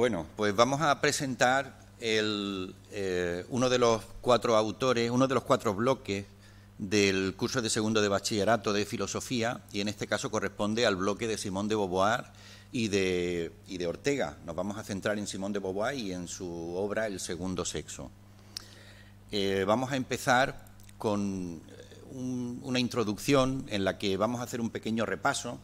Bueno, pues vamos a presentar eh, uno de los cuatro autores, uno de los cuatro bloques del curso de segundo de bachillerato de filosofía y en este caso corresponde al bloque de Simón de Beauvoir y de, Ortega. Nos vamos a centrar en Simón de Beauvoir y en su obra El segundo sexo. Eh, vamos a empezar con eh, una introducción en la que vamos a hacer un pequeño repaso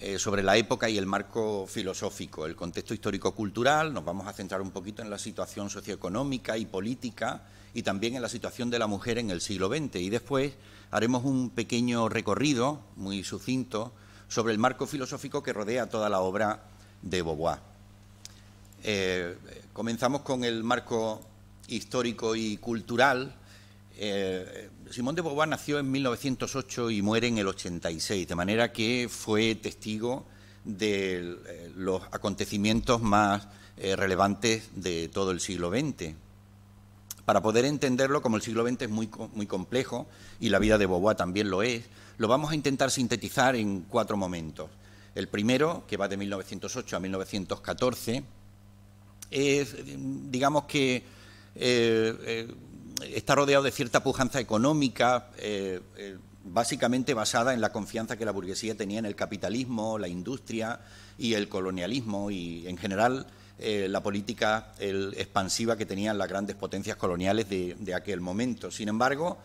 eh, sobre la época y el marco filosófico, el contexto histórico-cultural, nos vamos a centrar un poquito en la situación socioeconómica y política y también en la situación de la mujer en el siglo XX. Y después haremos un pequeño recorrido, muy sucinto, sobre el marco filosófico que rodea toda la obra de Beauvoir. Eh, comenzamos con el marco histórico y cultural. Eh, Simón de Beauvoir nació en 1908 y muere en el 86, de manera que fue testigo de eh, los acontecimientos más eh, relevantes de todo el siglo XX. Para poder entenderlo, como el siglo XX es muy, muy complejo y la vida de Beauvoir también lo es, lo vamos a intentar sintetizar en cuatro momentos. El primero, que va de 1908 a 1914, es, digamos que, eh, está rodeado de cierta pujanza económica, eh, eh, básicamente basada en la confianza que la burguesía tenía en el capitalismo, la industria y el colonialismo y, en general, eh, la política expansiva que tenían las grandes potencias coloniales de, aquel momento. Sin embargo,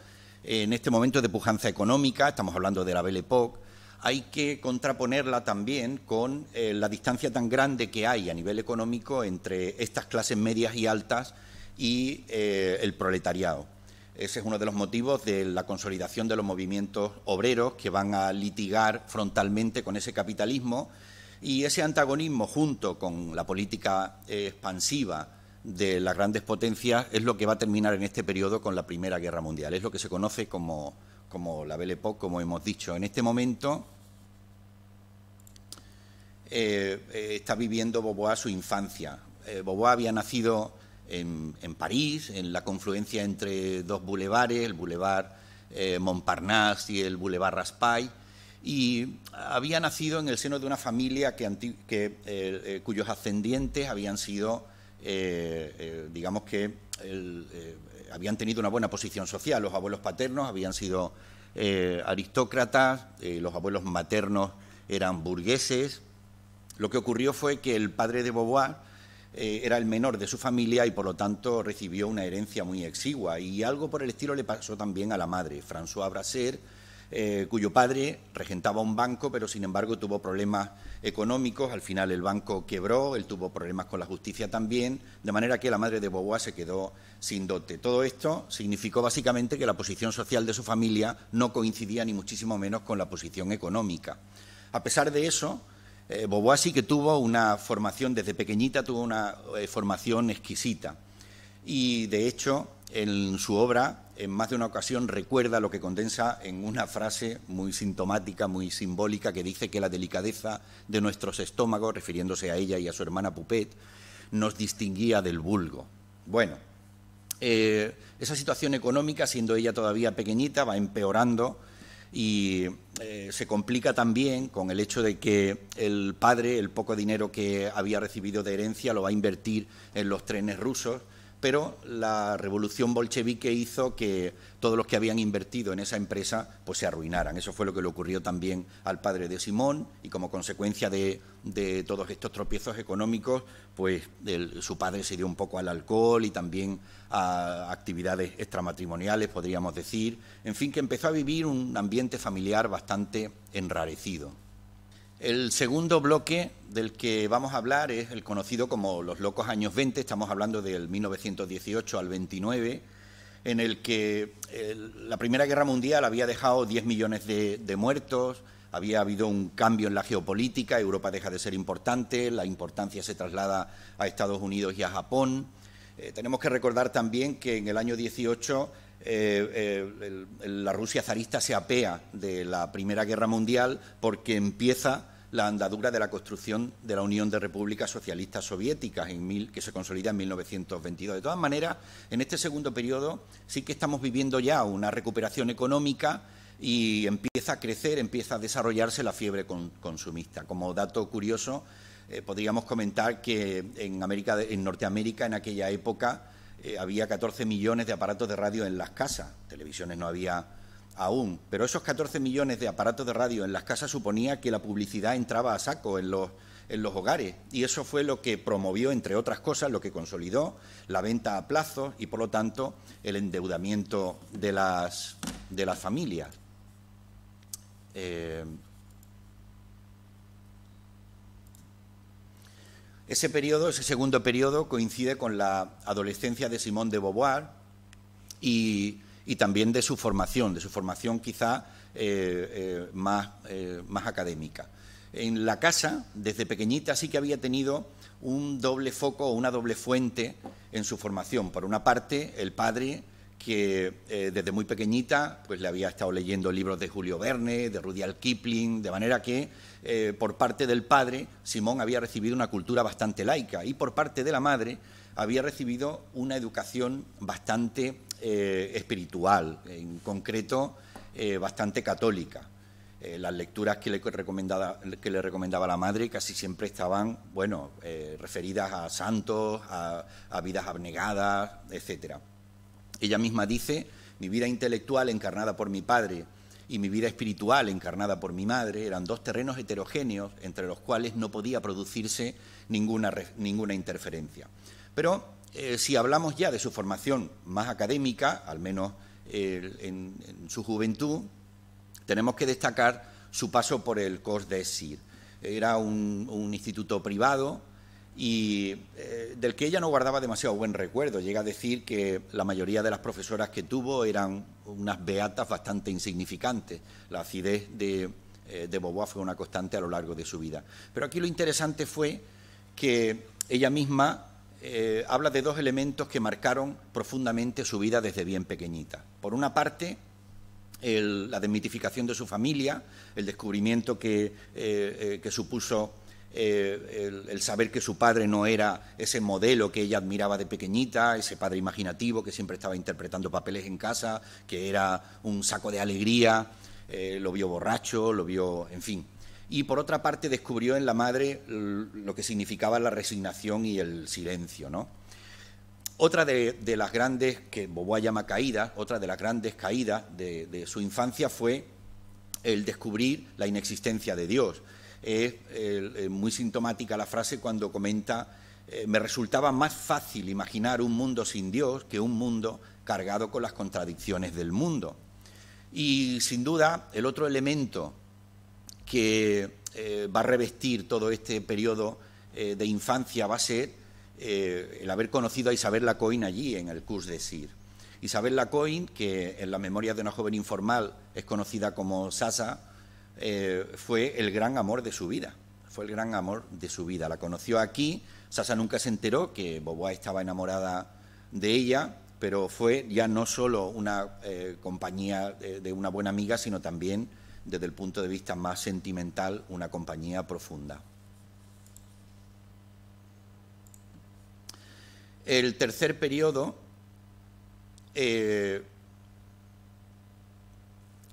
en este momento de pujanza económica, estamos hablando de la Belle Époque, hay que contraponerla también con la distancia tan grande que hay a nivel económico entre estas clases medias y altas y eh, el proletariado. Ese es uno de los motivos de la consolidación de los movimientos obreros que van a litigar frontalmente con ese capitalismo y ese antagonismo junto con la política eh, expansiva de las grandes potencias es lo que va a terminar en este periodo con la Primera Guerra Mundial. Es lo que se conoce como, como la Belle Époque, como hemos dicho. En este momento eh, está viviendo Boboá su infancia. Eh, había nacido en, París, en la confluencia entre dos bulevares, el boulevard eh, Montparnasse y el boulevard Raspail, y había nacido en el seno de una familia que, eh, eh, cuyos ascendientes habían sido, digamos que, habían tenido una buena posición social. Los abuelos paternos habían sido aristócratas, los abuelos maternos eran burgueses. Lo que ocurrió fue que el padre de Beauvoir eh, era el menor de su familia y por lo tanto recibió una herencia muy exigua. Y algo por el estilo le pasó también a la madre, François Brasser, eh, cuyo padre regentaba un banco, pero sin embargo tuvo problemas económicos. Al final el banco quebró, él tuvo problemas con la justicia también, de manera que la madre de Bobois se quedó sin dote. Todo esto significó básicamente que la posición social de su familia no coincidía ni muchísimo menos con la posición económica. A pesar de eso, eh, que tuvo una formación, desde pequeñita tuvo una eh, formación exquisita. Y de hecho, en su obra, en más de una ocasión, recuerda lo que condensa en una frase muy sintomática, muy simbólica, que dice que la delicadeza de nuestros estómagos, refiriéndose a ella y a su hermana Pupet, nos distinguía del vulgo. Bueno, eh, esa situación económica, siendo ella todavía pequeñita, va empeorando y eh, se complica también con el hecho de que el padre el poco dinero que había recibido de herencia lo va a invertir en los trenes rusos pero la revolución bolchevique hizo que todos los que habían invertido en esa empresa pues se arruinaran. Eso fue lo que le ocurrió también al padre de Simón y como consecuencia de, todos estos tropiezos económicos, pues su padre se dio un poco al alcohol y también a actividades extramatrimoniales, podríamos decir. En fin, que empezó a vivir un ambiente familiar bastante enrarecido. El segundo bloque del que vamos a hablar es el conocido como los locos años 20, estamos hablando del 1918 al 29, en el que la Primera Guerra Mundial había dejado 10 millones de, muertos, había habido un cambio en la geopolítica, Europa deja de ser importante, la importancia se traslada a Estados Unidos y a Japón. Eh, tenemos que recordar también que en el año 18 eh, eh, la Rusia zarista se apea de la Primera Guerra Mundial porque empieza la andadura de la construcción de la Unión de Repúblicas Socialistas Soviéticas, en mil, que se consolida en 1922. De todas maneras, en este segundo periodo sí que estamos viviendo ya una recuperación económica y empieza a crecer, empieza a desarrollarse la fiebre consumista. Como dato curioso, eh, podríamos comentar que en, América, en Norteamérica, en aquella época, eh, había 14 millones de aparatos de radio en las casas, televisiones no había aún, pero esos 14 millones de aparatos de radio en las casas suponía que la publicidad entraba a saco en los, hogares y eso fue lo que promovió, entre otras cosas, lo que consolidó la venta a plazo y, por lo tanto, el endeudamiento de las, familias. Eh, Ese ese segundo periodo, coincide con la adolescencia de Simón de Beauvoir y, también de su formación, de su formación quizá eh, eh, eh, más, académica. En la casa, desde pequeñita, sí que había tenido un doble foco o una doble fuente en su formación. Por una parte, el padre que desde muy pequeñita pues le había estado leyendo libros de Julio Verne, de Rudyard Kipling, de manera que eh, por parte del padre, Simón había recibido una cultura bastante laica y por parte de la madre había recibido una educación bastante eh, espiritual, en concreto eh, bastante católica. las lecturas que le, recomendaba, que le recomendaba la madre casi siempre estaban, bueno, referidas a santos, a, a, vidas abnegadas, etc. Ella misma dice, mi vida intelectual encarnada por mi padre y mi vida espiritual encarnada por mi madre eran dos terrenos heterogéneos entre los cuales no podía producirse ninguna, ninguna interferencia. Pero eh, si hablamos ya de su formación más académica, al menos eh, en, su juventud, tenemos que destacar su paso por el Cos de Sir. Era un instituto privado y eh, del que ella no guardaba demasiado buen recuerdo. Llega a decir que la mayoría de las profesoras que tuvo eran unas beatas bastante insignificantes. La acidez de, eh, fue una constante a lo largo de su vida. Pero aquí lo interesante fue que ella misma eh, habla de dos elementos que marcaron profundamente su vida desde bien pequeñita. Por una parte, la desmitificación de su familia, el descubrimiento que, eh, que supuso eh, el, saber que su padre no era ese modelo que ella admiraba de pequeñita, ese padre imaginativo que siempre estaba interpretando papeles en casa, que era un saco de alegría, eh, lo vio borracho, lo vio, en fin. Y por otra parte descubrió en la madre lo que significaba la resignación y el silencio, Otra de, las grandes, que llama caídas, otra de las grandes caídas de su infancia fue el descubrir la inexistencia de Dios es eh, eh, muy sintomática la frase cuando comenta, eh, me resultaba más fácil imaginar un mundo sin Dios que un mundo cargado con las contradicciones del mundo. Y sin duda, el otro elemento que va a revestir todo este periodo de infancia va a ser el haber conocido a Isabel Lacoin allí, en el Cus de Sir. Isabel Lacoin, que en las memorias de una joven informal es conocida como Sasa, eh, fue el gran amor de su vida. Fue el gran amor de su vida. La conoció aquí. Sasa nunca se enteró que Boboa estaba enamorada de ella, pero fue ya no solo una eh, compañía de, una buena amiga, sino también, desde el punto de vista más sentimental, una compañía profunda. El tercer periodo eh,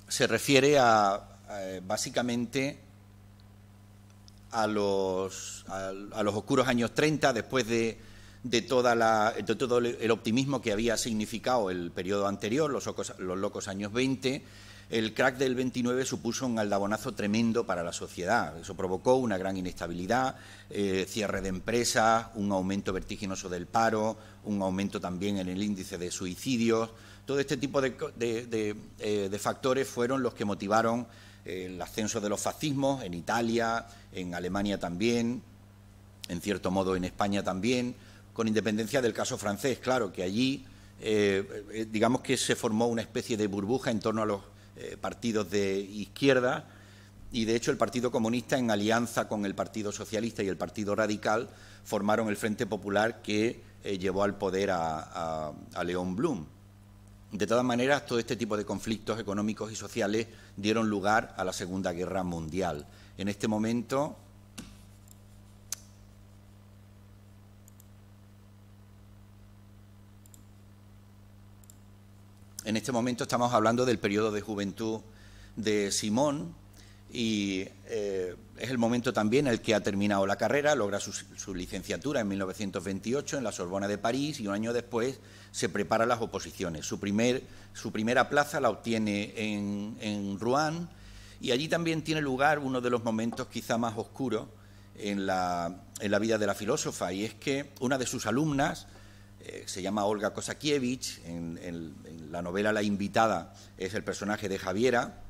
se refiere a, eh, básicamente a los, a, los oscuros años 30, después de, de, toda la, de, todo el optimismo que había significado el periodo anterior, los, locos años 20, el crack del 29 supuso un aldabonazo tremendo para la sociedad. Eso provocó una gran inestabilidad, eh, cierre de empresas, un aumento vertiginoso del paro, un aumento también en el índice de suicidios. Todo este tipo de, eh, de factores fueron los que motivaron el ascenso de los fascismos en Italia, en Alemania también, en cierto modo en España también, con independencia del caso francés, claro, que allí eh, eh, digamos que se formó una especie de burbuja en torno a los eh, partidos de izquierda y de hecho el Partido Comunista en alianza con el Partido Socialista y el Partido Radical formaron el Frente Popular que llevó al poder a León Blum. De todas maneras, todo este tipo de conflictos económicos y sociales dieron lugar a la Segunda Guerra Mundial. En este momento, En este momento estamos hablando del periodo de juventud de Simón y eh, es el momento también en el que ha terminado la carrera, logra su, su, licenciatura en 1928 en la Sorbona de París y un año después se prepara las oposiciones. Su, primer, su primera plaza la obtiene en, en, y allí también tiene lugar uno de los momentos quizá más oscuros en la, en la vida de la filósofa y es que una de sus alumnas, eh, se llama Olga Kosakiewicz, en, la novela La invitada es el personaje de Javiera,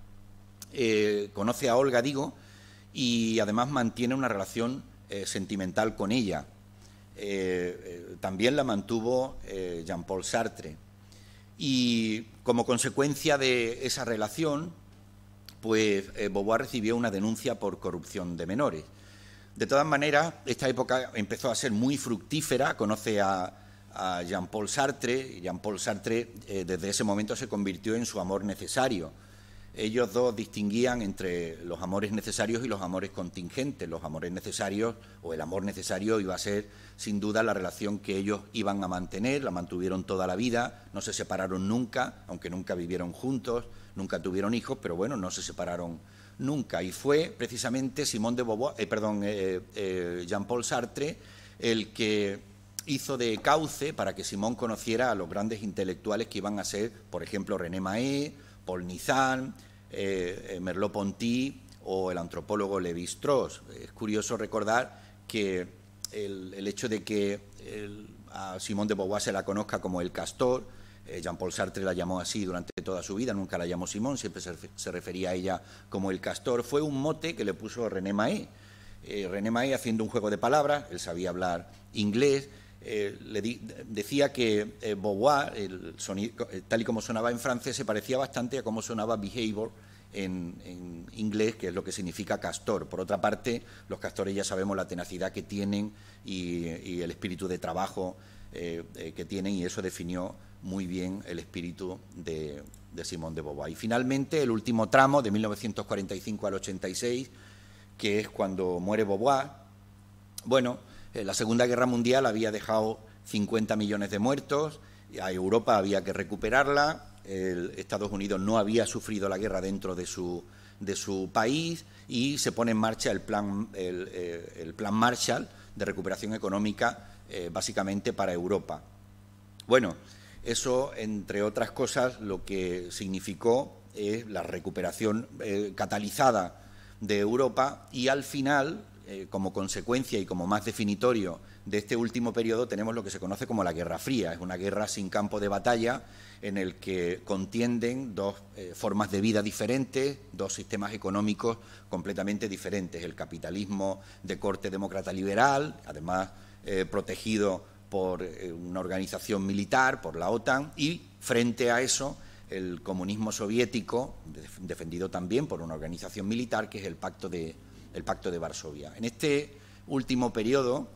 eh, conoce a Olga, digo, y además mantiene una relación eh, sentimental con ella. Eh, también la mantuvo eh, Jean-Paul Sartre. Y como consecuencia de esa relación, pues eh, Beauvoir recibió una denuncia por corrupción de menores. De todas maneras, esta época empezó a ser muy fructífera, conoce a, Jean-Paul Sartre, Jean-Paul Sartre desde ese momento se convirtió en su amor necesario. Ellos dos distinguían entre los amores necesarios y los amores contingentes. Los amores necesarios o el amor necesario iba a ser sin duda la relación que ellos iban a mantener, la mantuvieron toda la vida, no se separaron nunca, aunque nunca vivieron juntos, nunca tuvieron hijos, pero bueno, no se separaron nunca. Y fue precisamente Simón de eh, perdón, eh, eh, Jean-Paul Sartre, el que hizo de cauce para que Simón conociera a los grandes intelectuales que iban a ser, por ejemplo, René Maé, Paul Nizan, Merleau-Ponty o el antropólogo Levi-Strauss. Es curioso recordar que el, hecho de que a Simón de Beauvoir se la conozca como el castor, eh, Jean-Paul Sartre la llamó así durante toda su vida, nunca la llamó Simón, siempre se, refería a ella como el castor. Fue un mote que le puso René Maé. Eh, René Maé, haciendo un juego de palabras, él sabía hablar inglés, eh, le decía que Beauvoir, el sonido, tal y como sonaba en francés, se parecía bastante a cómo sonaba Behavior en, inglés, que es lo que significa castor. Por otra parte, los castores ya sabemos la tenacidad que tienen y, el espíritu de trabajo eh, eh, que tienen, y eso definió muy bien el espíritu de, Simón de Beauvoir. Y finalmente, el último tramo, de 1945 al 86, que es cuando muere Beauvoir. Bueno, eh, la Segunda Guerra Mundial había dejado 50 millones de muertos, a Europa había que recuperarla, el Estados Unidos no había sufrido la guerra dentro de su, de su país y se pone en marcha el plan, el, eh, plan Marshall de recuperación económica eh, básicamente para Europa. Bueno, eso, entre otras cosas, lo que significó es la recuperación eh, catalizada de Europa y al final, como consecuencia y como más definitorio de este último periodo tenemos lo que se conoce como la Guerra Fría. Es una guerra sin campo de batalla en el que contienden dos eh, formas de vida diferentes, dos sistemas económicos completamente diferentes. El capitalismo de corte demócrata liberal, además eh, protegido por eh, una organización militar, por la OTAN, y frente a eso el comunismo soviético, defendido también por una organización militar, que es el Pacto de, el Pacto de Varsovia. En este último periodo,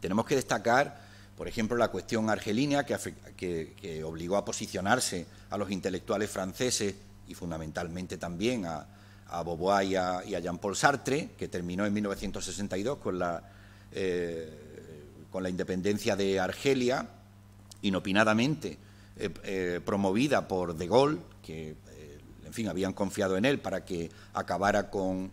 tenemos que destacar, por ejemplo, la cuestión argelina, que, obligó a posicionarse a los intelectuales franceses y fundamentalmente también a, a y a, Jean-Paul Sartre, que terminó en 1962 eh, con la, independencia de Argelia, inopinadamente eh, eh, promovida por De Gaulle, que, en fin, habían confiado en él para que acabara con,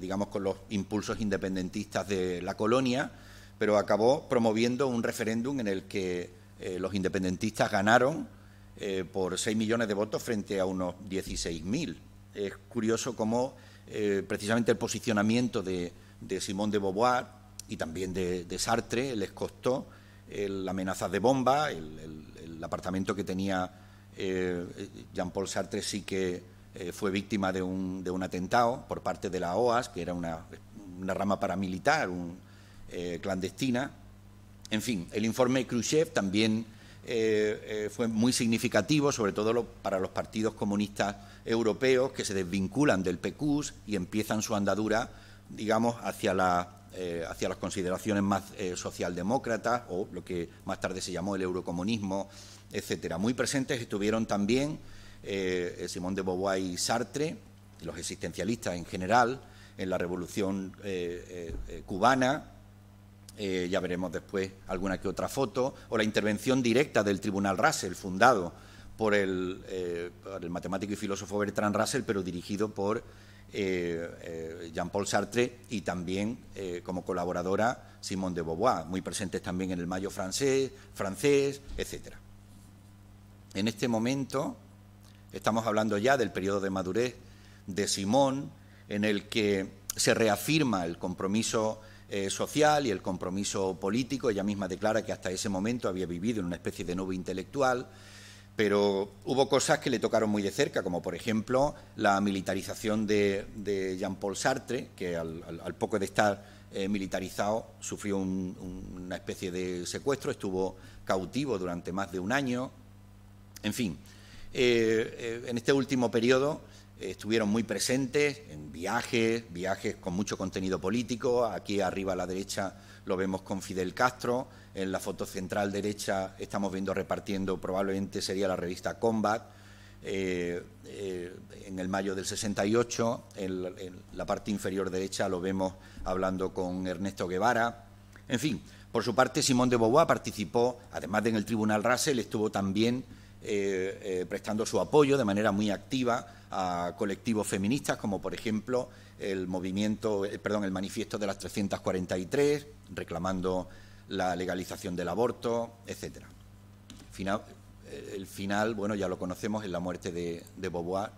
digamos, con los impulsos independentistas de la colonia pero acabó promoviendo un referéndum en el que eh, los independentistas ganaron eh, por 6 millones de votos frente a unos 16.000. Es curioso cómo eh, precisamente el posicionamiento de, Simón de Beauvoir y también de, Sartre les costó la amenaza de bomba, el, apartamento que tenía Jean-Paul Sartre sí que fue víctima de un, atentado por parte de la OAS, que era una, una rama paramilitar, un, eh, clandestina. En fin, el informe Khrushchev también eh, eh, fue muy significativo, sobre todo para los partidos comunistas europeos que se desvinculan del PECUS y empiezan su andadura, digamos, hacia las consideraciones más socialdemócratas o lo que más tarde se llamó el eurocomunismo, etcétera. Muy presentes estuvieron también Simón de Beauvoir y Sartre, los existencialistas en general, en la revolución cubana, eh, ya veremos después alguna que otra foto, o la intervención directa del Tribunal Russell, fundado por el, eh, matemático y filósofo Bertrand Russell, pero dirigido por eh, Jean-Paul Sartre y también como colaboradora Simone de Beauvoir, muy presentes también en el Mayo francés, francés, etc. En este momento estamos hablando ya del periodo de madurez de Simón, en el que se reafirma el compromiso eh, social y el compromiso político. Ella misma declara que hasta ese momento había vivido en una especie de nube intelectual, pero hubo cosas que le tocaron muy de cerca, como por ejemplo la militarización de, Jean-Paul Sartre, que al, poco de estar eh, militarizado sufrió una especie de secuestro, estuvo cautivo durante más de un año. En fin, eh, en este último periodo estuvieron muy presentes en viajes, viajes con mucho contenido político. Aquí arriba a la derecha lo vemos con Fidel Castro. En la foto central derecha estamos viendo repartiendo, probablemente sería la revista Combat. Eh, eh, en el mayo del 68, en la, en la parte inferior derecha lo vemos hablando con Ernesto Guevara. En fin, por su parte, Simón de Beauvoir participó, además de en el Tribunal Russell, estuvo también eh, eh, prestando su apoyo de manera muy activa a colectivos feministas, como por ejemplo el movimiento, eh, perdón, el manifiesto de las 343, reclamando la legalización del aborto, etcétera. el final, bueno, ya lo conocemos, en la muerte de, de Beauvoir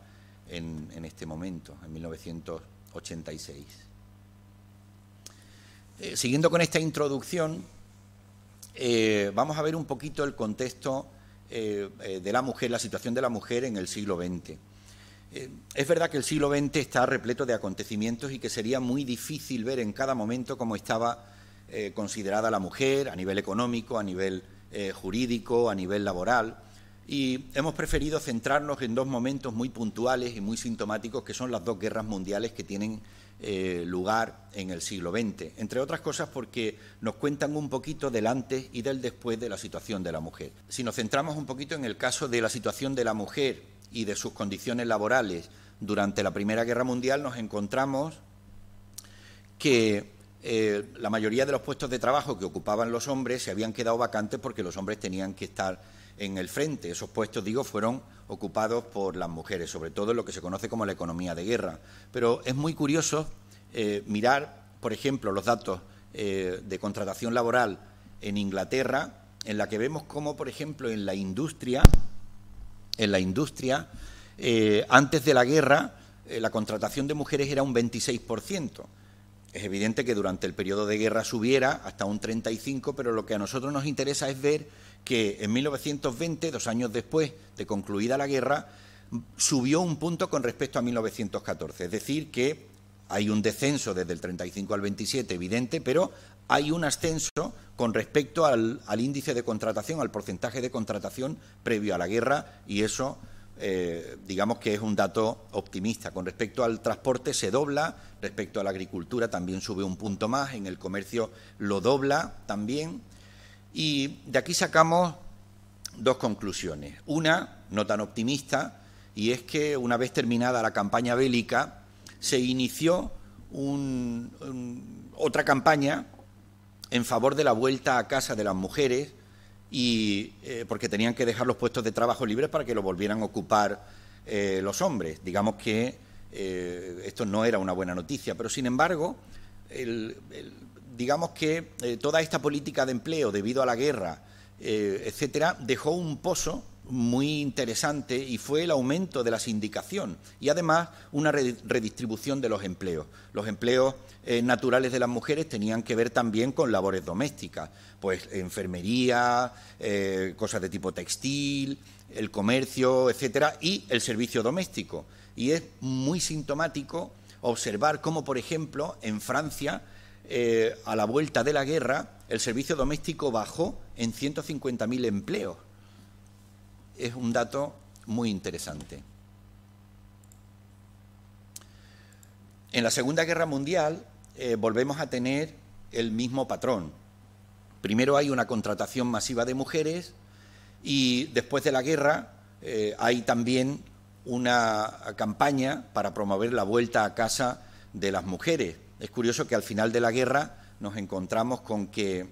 en, este momento, en 1986. siguiendo con esta introducción, vamos a ver un poquito el contexto eh, eh, de la mujer, la situación de la mujer en el siglo XX. Eh, es verdad que el siglo XX está repleto de acontecimientos y que sería muy difícil ver en cada momento cómo estaba considerada la mujer a nivel económico, a nivel jurídico, a nivel laboral. Y hemos preferido centrarnos en dos momentos muy puntuales y muy sintomáticos, que son las dos guerras mundiales que tienen eh, lugar en el siglo XX, entre otras cosas porque nos cuentan un poquito del antes y del después de la situación de la mujer. Si nos centramos un poquito en el caso de la situación de la mujer y de sus condiciones laborales durante la Primera Guerra Mundial, nos encontramos que eh, la mayoría de los puestos de trabajo que ocupaban los hombres se habían quedado vacantes porque los hombres tenían que estar en el frente. Esos puestos, digo, fueron ocupados por las mujeres, sobre todo en lo que se conoce como la economía de guerra. Pero es muy curioso eh, mirar, por ejemplo, los datos eh, de contratación laboral en Inglaterra, en la que vemos cómo, por ejemplo, en la industria, en la industria, eh, antes de la guerra, la contratación de mujeres era un 26%. Es evidente que durante el periodo de guerra subiera hasta un 35%, pero lo que a nosotros nos interesa es ver que en 1920, dos años después de concluida la guerra, subió un punto con respecto a 1914. Es decir, que hay un descenso desde el 35 al 27, evidente, pero hay un ascenso con respecto al, al índice de contratación, al porcentaje de contratación previo a la guerra, y eso eh, digamos que es un dato optimista. Con respecto al transporte se dobla, respecto a la agricultura también sube un punto más, en el comercio lo dobla también y de aquí sacamos dos conclusiones. Una, no tan optimista, y es que una vez terminada la campaña bélica, se inició un, otra campaña en favor de la vuelta a casa de las mujeres y eh, porque tenían que dejar los puestos de trabajo libres para que lo volvieran a ocupar eh, los hombres. Digamos que eh, esto no era una buena noticia, pero sin embargo, el, digamos que eh, toda esta política de empleo debido a la guerra, eh, etcétera, dejó un pozo muy interesante y fue el aumento de la sindicación y además una redistribución de los empleos. Los empleos eh, naturales de las mujeres tenían que ver también con labores domésticas, pues enfermería, cosas de tipo textil, el comercio, etcétera, y el servicio doméstico. Y es muy sintomático observar cómo, por ejemplo, en Francia eh, a la vuelta de la guerra, el servicio doméstico bajó en 150.000 empleos. Es un dato muy interesante. En la Segunda Guerra Mundial eh, volvemos a tener el mismo patrón. Primero hay una contratación masiva de mujeres y después de la guerra eh, hay también una campaña para promover la vuelta a casa de las mujeres. Es curioso que al final de la guerra nos encontramos con que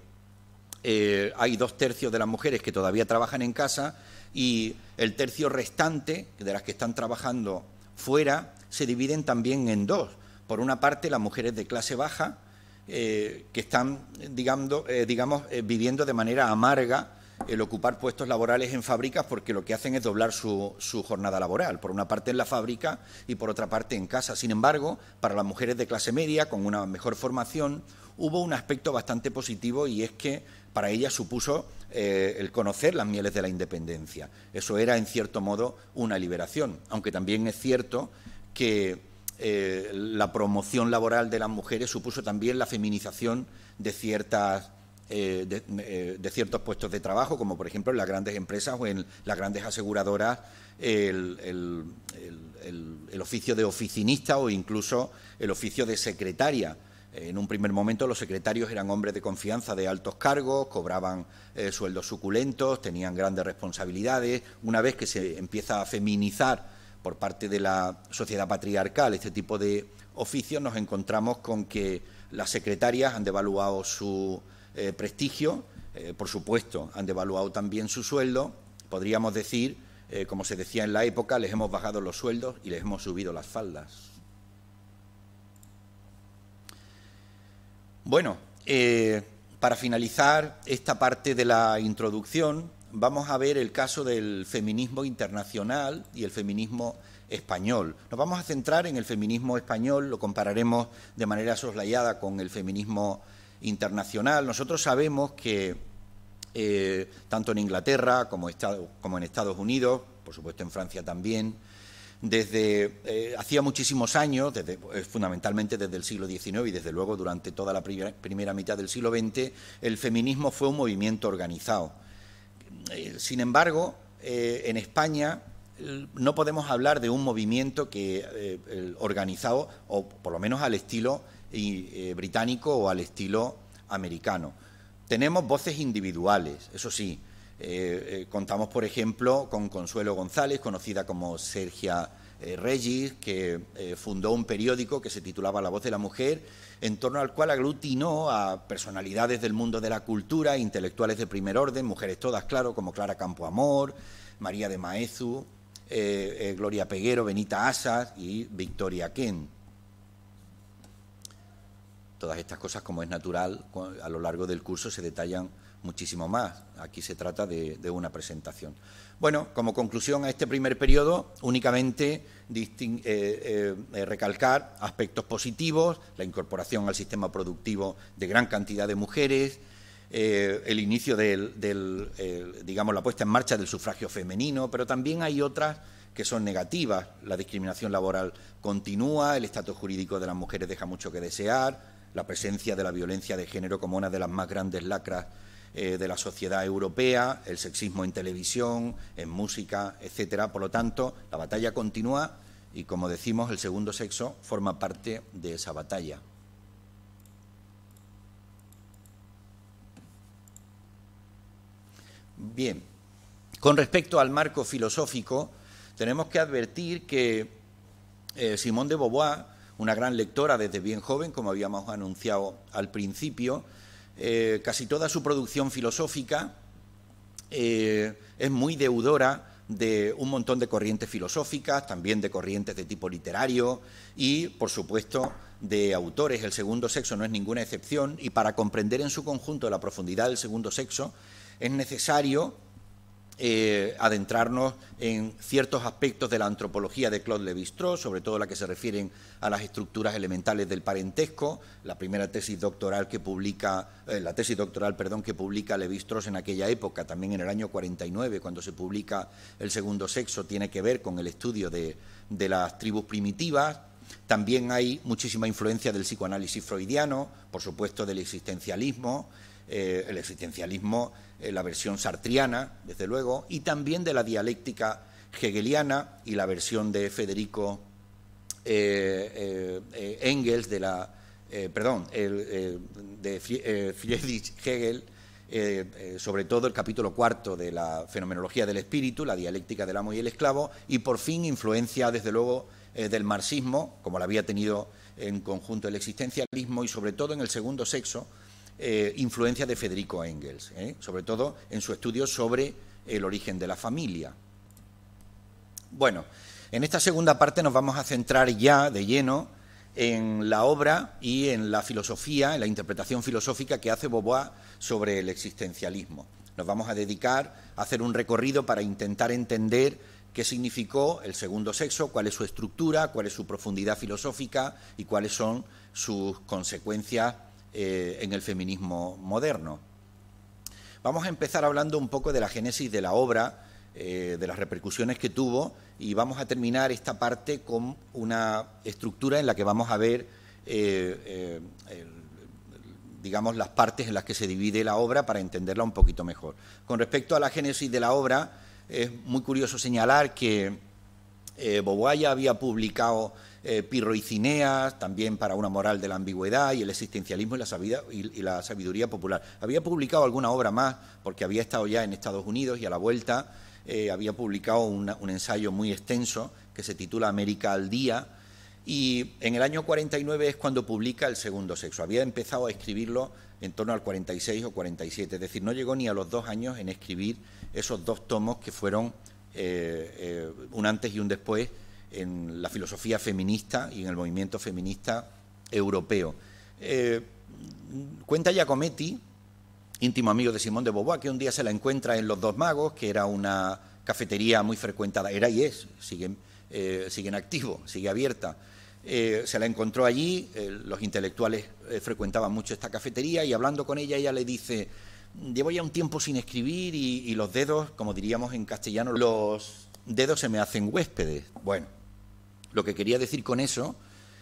eh, hay dos tercios de las mujeres que todavía trabajan en casa y el tercio restante de las que están trabajando fuera se dividen también en dos. Por una parte, las mujeres de clase baja, eh, que están, digamos eh, viviendo de manera amarga el ocupar puestos laborales en fábricas porque lo que hacen es doblar su, jornada laboral, por una parte en la fábrica y por otra parte en casa. Sin embargo, para las mujeres de clase media, con una mejor formación, hubo un aspecto bastante positivo y es que para ellas supuso eh, el conocer las mieles de la independencia. Eso era, en cierto modo, una liberación, aunque también es cierto que eh, la promoción laboral de las mujeres supuso también la feminización de ciertas eh, eh, de, ciertos puestos de trabajo, como por ejemplo en las grandes empresas o en las grandes aseguradoras, el, oficio de oficinista o incluso el oficio de secretaria. Eh, en un primer momento los secretarios eran hombres de confianza de altos cargos, cobraban sueldos suculentos, tenían grandes responsabilidades. Una vez que se empieza a feminizar por parte de la sociedad patriarcal este tipo de oficios, nos encontramos con que las secretarias han devaluado su eh, prestigio, eh, por supuesto, han devaluado también su sueldo, podríamos decir, eh, como se decía en la época, les hemos bajado los sueldos y les hemos subido las faldas. Bueno, para finalizar esta parte de la introducción, vamos a ver el caso del feminismo internacional y el feminismo español. Nos vamos a centrar en el feminismo español, lo compararemos de manera soslayada con el feminismo internacional, nosotros sabemos que eh, tanto en Inglaterra como, Estado, como, en Estados Unidos, por supuesto en Francia también, desde eh, hacía muchísimos años, desde, eh, fundamentalmente desde el siglo XIX y desde luego durante toda la primera, mitad del siglo XX, el feminismo fue un movimiento organizado. sin embargo, en España no podemos hablar de un movimiento que, organizado, o por lo menos al estilo y, eh, británico o al estilo americano. Tenemos voces individuales, eso sí. Eh, eh, contamos, por ejemplo, con Consuelo González, conocida como Sergia Regis, que fundó un periódico que se titulaba La Voz de la Mujer, en torno al cual aglutinó a personalidades del mundo de la cultura, intelectuales de primer orden, mujeres todas, claro, como Clara Campoamor, María de Maezu, Gloria Peguero, Benita Asas y Victoria Kent. Todas estas cosas, como es natural, a lo largo del curso se detallan muchísimo más. Aquí se trata de, una presentación. Bueno, como conclusión a este primer periodo, únicamente eh, eh, recalcar aspectos positivos, la incorporación al sistema productivo de gran cantidad de mujeres, eh, el inicio del, digamos, la puesta en marcha del sufragio femenino, pero también hay otras que son negativas. La discriminación laboral continúa, el estatus jurídico de las mujeres deja mucho que desear, la presencia de la violencia de género como una de las más grandes lacras eh, de la sociedad europea, el sexismo en televisión, en música, etcétera. Por lo tanto, la batalla continúa y, como decimos, el segundo sexo forma parte de esa batalla. Bien, con respecto al marco filosófico, tenemos que advertir que eh, Simón de Beauvoir una gran lectora desde bien joven, como habíamos anunciado al principio. Eh, casi toda su producción filosófica eh, es muy deudora de un montón de corrientes filosóficas, también de corrientes de tipo literario y, por supuesto, de autores. El segundo sexo no es ninguna excepción y para comprender en su conjunto la profundidad del segundo sexo es necesario eh, adentrarnos en ciertos aspectos de la antropología de Claude Lévi-Strauss, sobre todo la que se refieren a las estructuras elementales del parentesco, la primera tesis doctoral que publica, eh, la tesis doctoral, perdón, que publica Lévi-Strauss en aquella época, también en el año 49, cuando se publica El segundo sexo, tiene que ver con el estudio de, las tribus primitivas, también hay muchísima influencia del psicoanálisis freudiano, por supuesto del existencialismo. Eh, el existencialismo eh, la versión sartriana, desde luego, y también de la dialéctica hegeliana y la versión de Federico eh, eh, Engels, de la, perdón, de Friedrich Hegel, sobre todo el capítulo cuarto de la fenomenología del espíritu, la dialéctica del amo y el esclavo, y por fin influencia, desde luego, del marxismo, como la había tenido en conjunto el existencialismo y sobre todo en el segundo sexo, eh, influencia de Federico Engels, ¿eh? sobre todo en su estudio sobre el origen de la familia. Bueno, en esta segunda parte nos vamos a centrar ya de lleno en la obra y en la filosofía, en la interpretación filosófica que hace Beauvoir sobre el existencialismo. Nos vamos a dedicar a hacer un recorrido para intentar entender qué significó el segundo sexo, cuál es su estructura, cuál es su profundidad filosófica y cuáles son sus consecuencias eh, en el feminismo moderno. Vamos a empezar hablando un poco de la génesis de la obra, eh, de las repercusiones que tuvo, y vamos a terminar esta parte con una estructura en la que vamos a ver, eh, digamos, las partes en las que se divide la obra para entenderla un poquito mejor. Con respecto a la génesis de la obra, es muy curioso señalar que Boboaya había publicado y eh, Cineas, también para una moral de la ambigüedad y el existencialismo y la, y, la sabiduría popular. Había publicado alguna obra más, porque había estado ya en Estados Unidos y a la vuelta eh, había publicado un ensayo muy extenso que se titula América al Día. Y en el año 49 es cuando publica El Segundo Sexo. Había empezado a escribirlo en torno al 46 o 47, es decir, no llegó ni a los dos años en escribir esos dos tomos que fueron eh, un antes y un después en la filosofía feminista y en el movimiento feminista europeo. Eh, cuenta Giacometti, íntimo amigo de Simón de Beauvoir, que un día se la encuentra en Los Dos Magos, que era una cafetería muy frecuentada, era y es, sigue, eh, en activo, sigue abierta. Eh, se la encontró allí, los intelectuales frecuentaban mucho esta cafetería y hablando con ella, ella le dice, llevo ya un tiempo sin escribir y, y los dedos, como diríamos en castellano, los dedos se me hacen huéspedes. Bueno, lo que quería decir con eso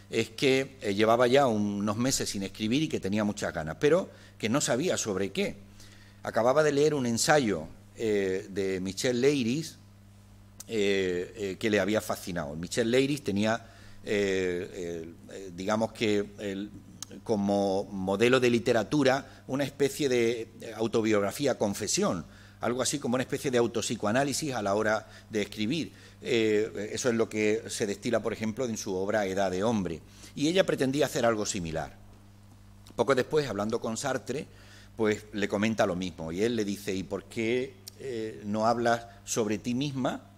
es que eh, llevaba ya unos meses sin escribir y que tenía muchas ganas, pero que no sabía sobre qué. Acababa de leer un ensayo eh, de Michel Leiris eh, que le había fascinado. Michel Leiris tenía, digamos que como modelo de literatura, una especie de autobiografía confesión, algo así como una especie de autopsicoanálisis a la hora de escribir eh, eso es lo que se destila, por ejemplo, en su obra Edad de Hombre. Y ella pretendía hacer algo similar. Poco después, hablando con Sartre, pues le comenta lo mismo. Y él le dice, ¿y por qué eh, no hablas sobre ti misma?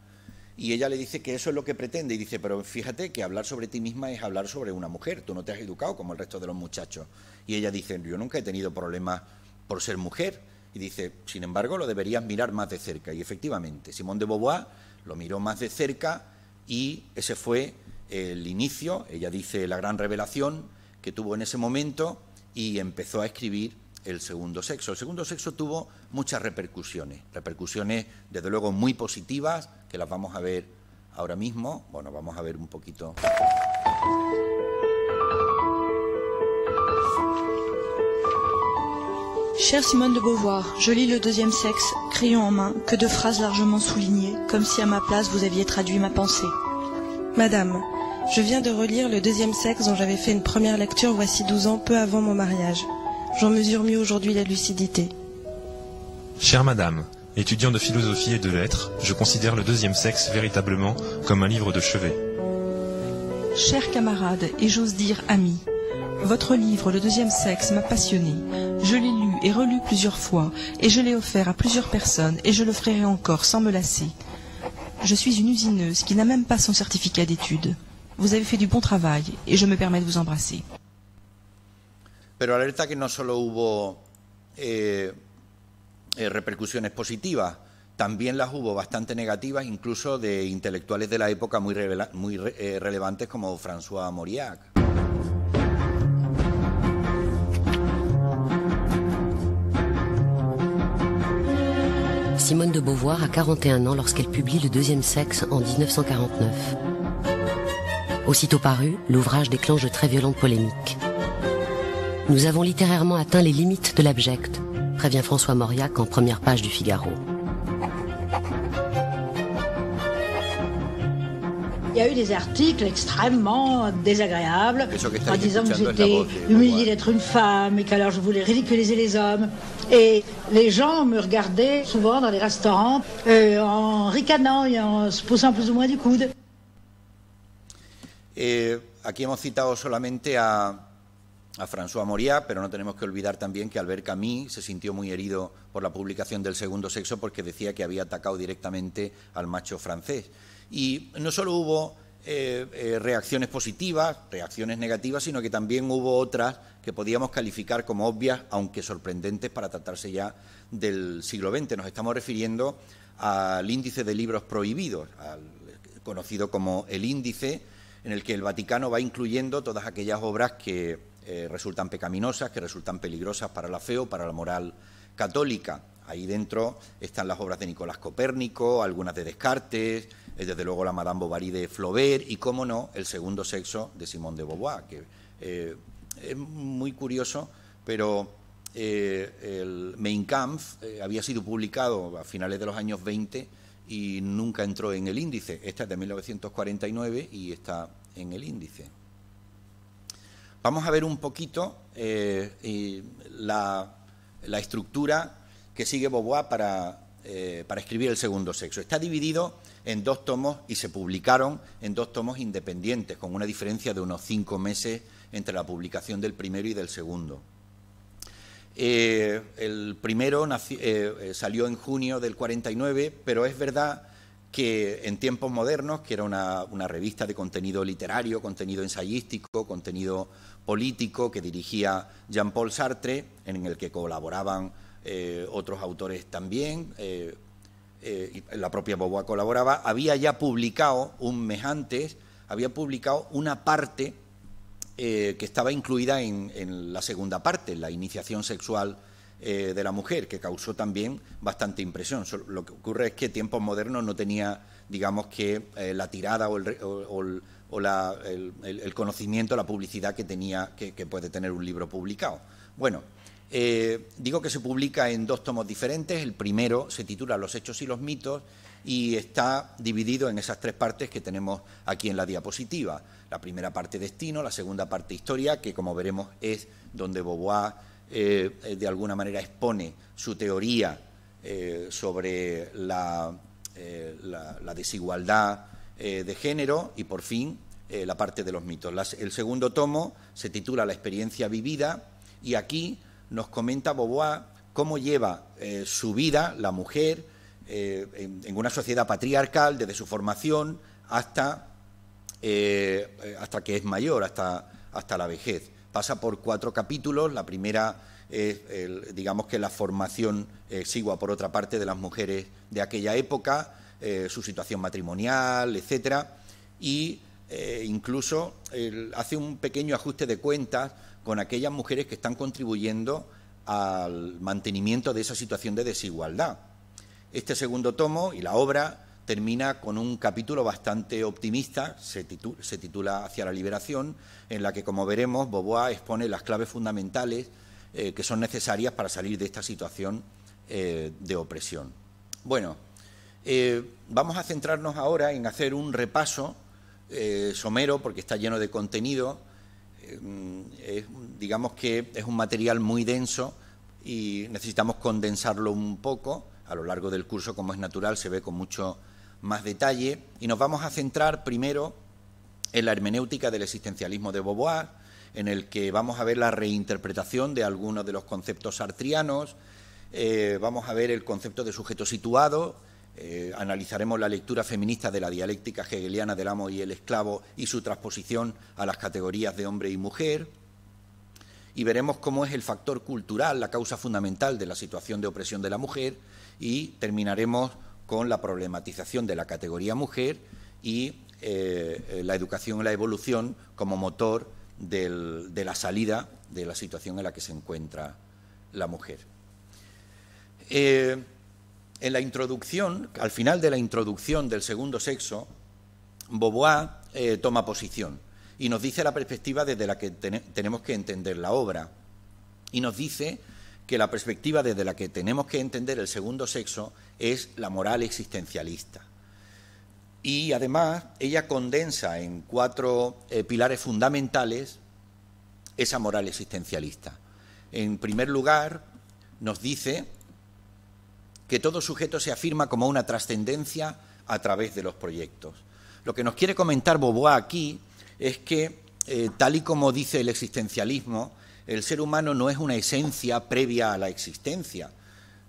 Y ella le dice que eso es lo que pretende. Y dice, pero fíjate que hablar sobre ti misma es hablar sobre una mujer. Tú no te has educado como el resto de los muchachos. Y ella dice, yo nunca he tenido problemas por ser mujer. Y dice, sin embargo, lo deberías mirar más de cerca. Y efectivamente, Simón de Beauvoir lo miró más de cerca y ese fue el inicio, ella dice la gran revelación que tuvo en ese momento y empezó a escribir el segundo sexo. El segundo sexo tuvo muchas repercusiones, repercusiones desde luego muy positivas, que las vamos a ver ahora mismo. Bueno, vamos a ver un poquito. Chère Simone de Beauvoir, je lis le deuxième sexe, crayon en main, que deux phrases largement soulignées, comme si à ma place vous aviez traduit ma pensée. Madame, je viens de relire le deuxième sexe dont j'avais fait une première lecture voici 12 ans, peu avant mon mariage. J'en mesure mieux aujourd'hui la lucidité. Chère Madame, étudiant de philosophie et de lettres, je considère le deuxième sexe véritablement comme un livre de chevet. Chers camarades, et j'ose dire amis, votre livre, Le deuxième sexe, m'a passionné. Je l'ai et relu plusieurs fois, et je l'ai offert à plusieurs personnes, et je le ferai encore sans me lasser. Je suis une usineuse qui n'a même pas son certificat d'études. Vous avez fait du bon travail, et je me permets de vous embrasser. Pero alerta que no solo hubo eh, eh repercusiones positivas, también las hubo bastante negativas, incluso de intelectuales de la época muy, de muy re eh, relevantes como François Mauriac. Simone de Beauvoir a 41 ans lorsqu'elle publie Le deuxième sexe en 1949. Aussitôt paru, l'ouvrage déclenche de très violentes polémiques. Nous avons littérairement atteint les limites de l'abject, prévient François Mauriac en première page du Figaro. y a eu des articles extrêmement désagréables que en disant que j'étais humiliée d'être une femme et qu'alors je voulais ridiculiser les hommes. Et les gens me regardaient souvent dans les restaurants euh, en ricanant et en se poussant plus ou moins du coude. Eh, aquí hemos citado solamente a, a François Moria, pero no tenemos que olvidar también que Albert Camus se sintió muy herido por la publicación del segundo sexo porque decía que había atacado directamente al macho francés. Y no solo hubo eh, eh, reacciones positivas, reacciones negativas, sino que también hubo otras que podíamos calificar como obvias, aunque sorprendentes para tratarse ya del siglo XX. Nos estamos refiriendo al índice de libros prohibidos, conocido como el índice, en el que el Vaticano va incluyendo todas aquellas obras que eh, resultan pecaminosas, que resultan peligrosas para la fe o para la moral católica. Ahí dentro están las obras de Nicolás Copérnico, algunas de Descartes, es desde luego la Madame Bovary de Flaubert y, cómo no, el segundo sexo de Simone de Beauvoir, que eh, es muy curioso, pero eh, el Main Kampf eh, había sido publicado a finales de los años 20 y nunca entró en el índice. Esta es de 1949 y está en el índice. Vamos a ver un poquito la, estructura que sigue Beauvoir para, para escribir el segundo sexo. Está dividido en dos tomos y se publicaron en dos tomos independientes, con una diferencia de unos cinco meses entre la publicación del primero y del segundo. Eh, el primero eh, eh, salió en junio del 49, pero es verdad que en tiempos modernos, que era una, revista de contenido literario, contenido ensayístico, contenido político, que dirigía Jean-Paul Sartre, en el que colaboraban otros autores también, eh, la propia Boboa colaboraba, había ya publicado un mes antes, había publicado una parte eh, que estaba incluida en, la segunda parte, la iniciación sexual eh, de la mujer, que causó también bastante impresión. Lo que ocurre es que tiempos modernos no tenía, digamos, que la tirada o el, conocimiento, la publicidad que tenía, que, que, puede tener un libro publicado. Bueno, eh, digo que se publica en dos tomos diferentes. El primero se titula Los hechos y los mitos y está dividido en esas tres partes que tenemos aquí en la diapositiva. La primera parte destino, la segunda parte historia, que como veremos es donde Beauvoir eh, de alguna manera expone su teoría eh, sobre la, desigualdad de género y por fin la parte de los mitos. el segundo tomo se titula La experiencia vivida y aquí nos comenta Boboá cómo lleva eh, su vida la mujer eh, en, una sociedad patriarcal desde su formación hasta, eh, hasta que es mayor, hasta, hasta la vejez. Pasa por cuatro capítulos, la primera es, digamos que la formación exigua por otra parte de las mujeres de aquella época, su situación matrimonial, etcétera, y incluso hace un pequeño ajuste de cuentas con aquellas mujeres que están contribuyendo al mantenimiento de esa situación de desigualdad. Este segundo tomo y la obra termina con un capítulo bastante optimista, se titula, Hacia la liberación, en la que, como veremos, Boboá expone las claves fundamentales eh, que son necesarias para salir de esta situación eh, de opresión. Bueno, eh, vamos a centrarnos ahora en hacer un repaso somero, porque está lleno de contenido, eh, digamos que es un material muy denso y necesitamos condensarlo un poco. A lo largo del curso, como es natural, se ve con mucho más detalle y nos vamos a centrar primero en la hermenéutica del existencialismo de Beauvoir, en el que vamos a ver la reinterpretación de algunos de los conceptos sartrianos, eh, vamos a ver el concepto de sujeto situado, eh, analizaremos la lectura feminista de la dialéctica hegeliana del amo y el esclavo y su transposición a las categorías de hombre y mujer. Y veremos cómo es el factor cultural la causa fundamental de la situación de opresión de la mujer. Y terminaremos con la problematización de la categoría mujer y eh, la educación y la evolución como motor de la salida de la situación en la que se encuentra la mujer. Eh, en la introducción, al final de la introducción del segundo sexo, Beauvoir eh, toma posición y nos dice la perspectiva desde la que tenemos que entender la obra. Y nos dice que la perspectiva desde la que tenemos que entender el segundo sexo es la moral existencialista. Y además ella condensa en cuatro eh, pilares fundamentales esa moral existencialista. En primer lugar, nos dice que todo sujeto se afirma como una trascendencia a través de los proyectos. Lo que nos quiere comentar Beauvoir aquí es que, eh, tal y como dice el existencialismo, el ser humano no es una esencia previa a la existencia.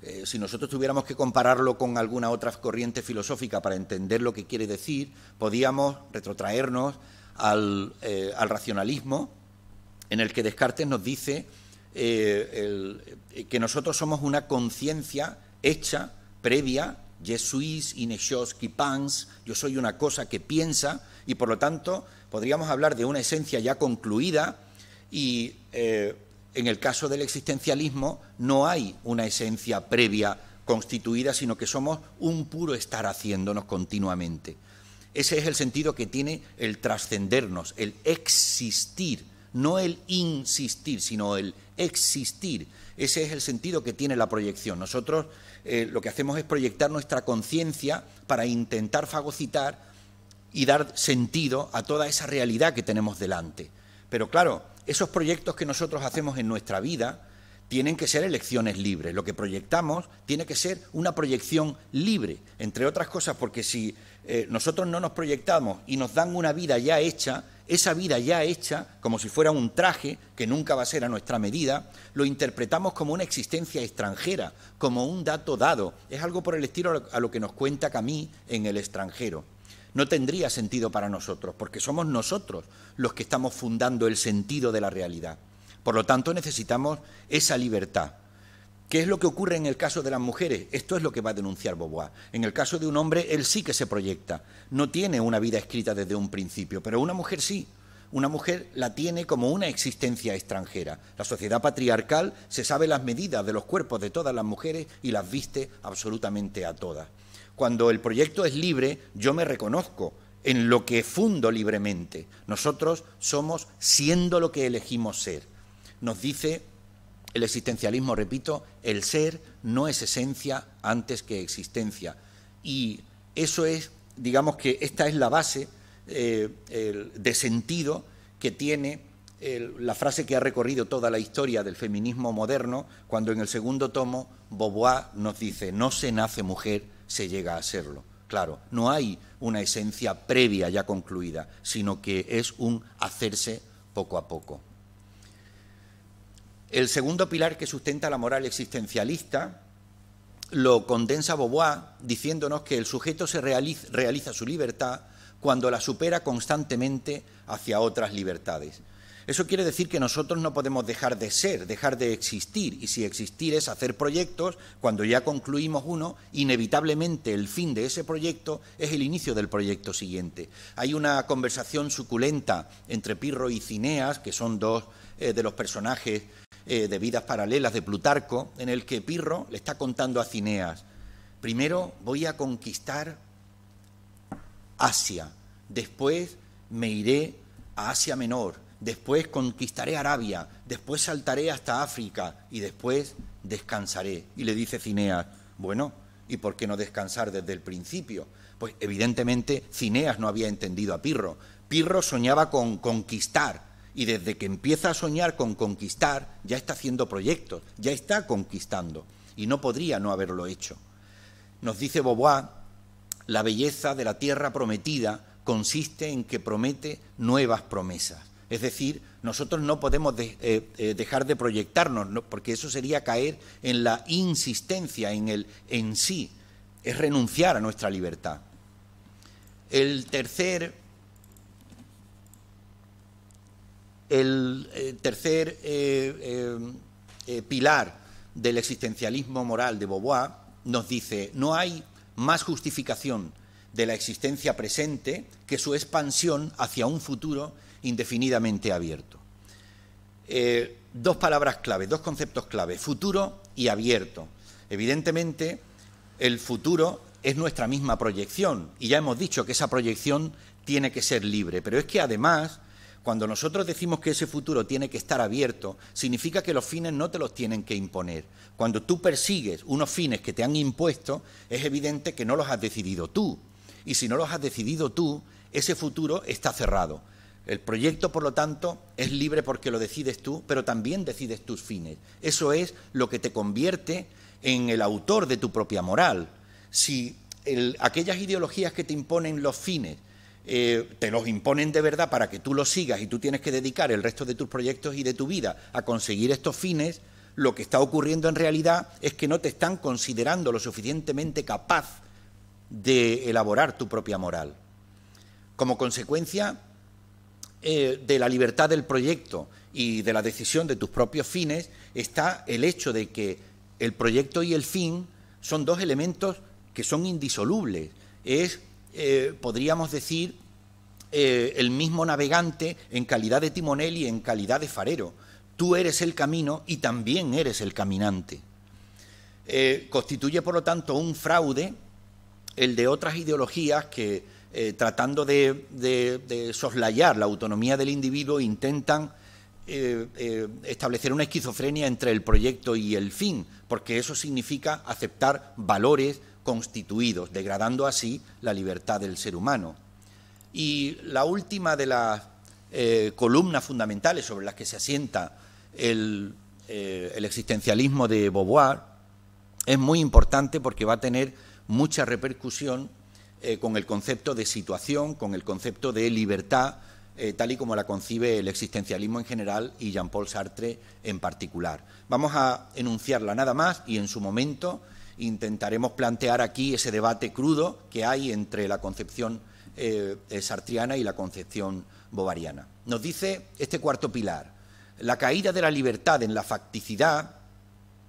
Eh, si nosotros tuviéramos que compararlo con alguna otra corriente filosófica para entender lo que quiere decir, podíamos retrotraernos al, eh, racionalismo, en el que Descartes nos dice que nosotros somos una conciencia hecha, previa, je suis yo soy una cosa que piensa, y por lo tanto podríamos hablar de una esencia ya concluida y eh, en el caso del existencialismo no hay una esencia previa constituida, sino que somos un puro estar haciéndonos continuamente. Ese es el sentido que tiene el trascendernos, el existir, no el insistir, sino el existir. Ese es el sentido que tiene la proyección. Nosotros eh, lo que hacemos es proyectar nuestra conciencia para intentar fagocitar y dar sentido a toda esa realidad que tenemos delante. Pero claro, esos proyectos que nosotros hacemos en nuestra vida tienen que ser elecciones libres. Lo que proyectamos tiene que ser una proyección libre, entre otras cosas, porque si eh, nosotros no nos proyectamos y nos dan una vida ya hecha, esa vida ya hecha, como si fuera un traje que nunca va a ser a nuestra medida, lo interpretamos como una existencia extranjera, como un dato dado. Es algo por el estilo a lo que nos cuenta Camille en El extranjero. No tendría sentido para nosotros, porque somos nosotros los que estamos fundando el sentido de la realidad. Por lo tanto, necesitamos esa libertad. ¿Qué es lo que ocurre en el caso de las mujeres? Esto es lo que va a denunciar Bobois. En el caso de un hombre, él sí que se proyecta. No tiene una vida escrita desde un principio, pero una mujer sí. Una mujer la tiene como una existencia extranjera. La sociedad patriarcal se sabe las medidas de los cuerpos de todas las mujeres y las viste absolutamente a todas. Cuando el proyecto es libre, yo me reconozco en lo que fundo libremente. Nosotros somos siendo lo que elegimos ser. Nos dice el existencialismo, repito, el ser no es esencia antes que existencia. Y eso es, digamos que esta es la base eh, de sentido que tiene la frase que ha recorrido toda la historia del feminismo moderno, cuando en el segundo tomo Beauvoir nos dice, no se nace mujer, se llega a serlo. Claro, no hay una esencia previa ya concluida, sino que es un hacerse poco a poco. El segundo pilar que sustenta la moral existencialista lo condensa Beauvoir diciéndonos que el sujeto se realiza, su libertad cuando la supera constantemente hacia otras libertades. Eso quiere decir que nosotros no podemos dejar de ser, dejar de existir, y si existir es hacer proyectos, cuando ya concluimos uno, inevitablemente el fin de ese proyecto es el inicio del proyecto siguiente. Hay una conversación suculenta entre Pirro y Cineas, que son dos eh, de los personajes eh, de Vidas Paralelas de Plutarco, en el que Pirro le está contando a Cineas, primero voy a conquistar Asia, después me iré a Asia Menor, después conquistaré Arabia, después saltaré hasta África y después descansaré. Y le dice Cineas, bueno, ¿y por qué no descansar desde el principio? Pues evidentemente Cineas no había entendido a Pirro. Pirro soñaba con conquistar, y desde que empieza a soñar con conquistar, ya está haciendo proyectos, ya está conquistando, y no podría no haberlo hecho. Nos dice Bobois, la belleza de la tierra prometida consiste en que promete nuevas promesas. Es decir, nosotros no podemos eh, eh, dejar de proyectarnos, porque eso sería caer en la insistencia, en el en sí, es renunciar a nuestra libertad. El tercer El eh, tercer eh, eh, pilar del existencialismo moral de Beauvoir nos dice, no hay más justificación de la existencia presente que su expansión hacia un futuro indefinidamente abierto. dos palabras clave, dos conceptos clave, futuro y abierto. Evidentemente, el futuro es nuestra misma proyección y ya hemos dicho que esa proyección tiene que ser libre, pero es que además cuando nosotros decimos que ese futuro tiene que estar abierto, significa que los fines no te los tienen que imponer. Cuando tú persigues unos fines que te han impuesto, es evidente que no los has decidido tú. Y si no los has decidido tú, ese futuro está cerrado. El proyecto, por lo tanto, es libre porque lo decides tú, pero también decides tus fines. Eso es lo que te convierte en el autor de tu propia moral. Si aquellas ideologías que te imponen los fines eh, te los imponen de verdad para que tú los sigas y tú tienes que dedicar el resto de tus proyectos y de tu vida a conseguir estos fines, lo que está ocurriendo en realidad es que no te están considerando lo suficientemente capaz de elaborar tu propia moral. Como consecuencia eh, de la libertad del proyecto y de la decisión de tus propios fines está el hecho de que el proyecto y el fin son dos elementos que son indisolubles. Es eh, podríamos decir, eh, el mismo navegante en calidad de timonel y en calidad de farero. Tú eres el camino y también eres el caminante. Eh, constituye, por lo tanto, un fraude el de otras ideologías que, tratando de, de, soslayar la autonomía del individuo, intentan establecer una esquizofrenia entre el proyecto y el fin, porque eso significa aceptar valores constituidos, degradando así la libertad del ser humano. Y la última de las eh, columnas fundamentales sobre las que se asienta eh, el, existencialismo de Beauvoir es muy importante porque va a tener mucha repercusión eh, con el concepto de situación, con el concepto de libertad, tal y como la concibe el existencialismo en general y Jean-Paul Sartre en particular. Vamos a enunciarla nada más y en su momento intentaremos plantear aquí ese debate crudo que hay entre la concepción eh, eh, sartriana y la concepción bovariana. Nos dice este cuarto pilar, la caída de la libertad en la facticidad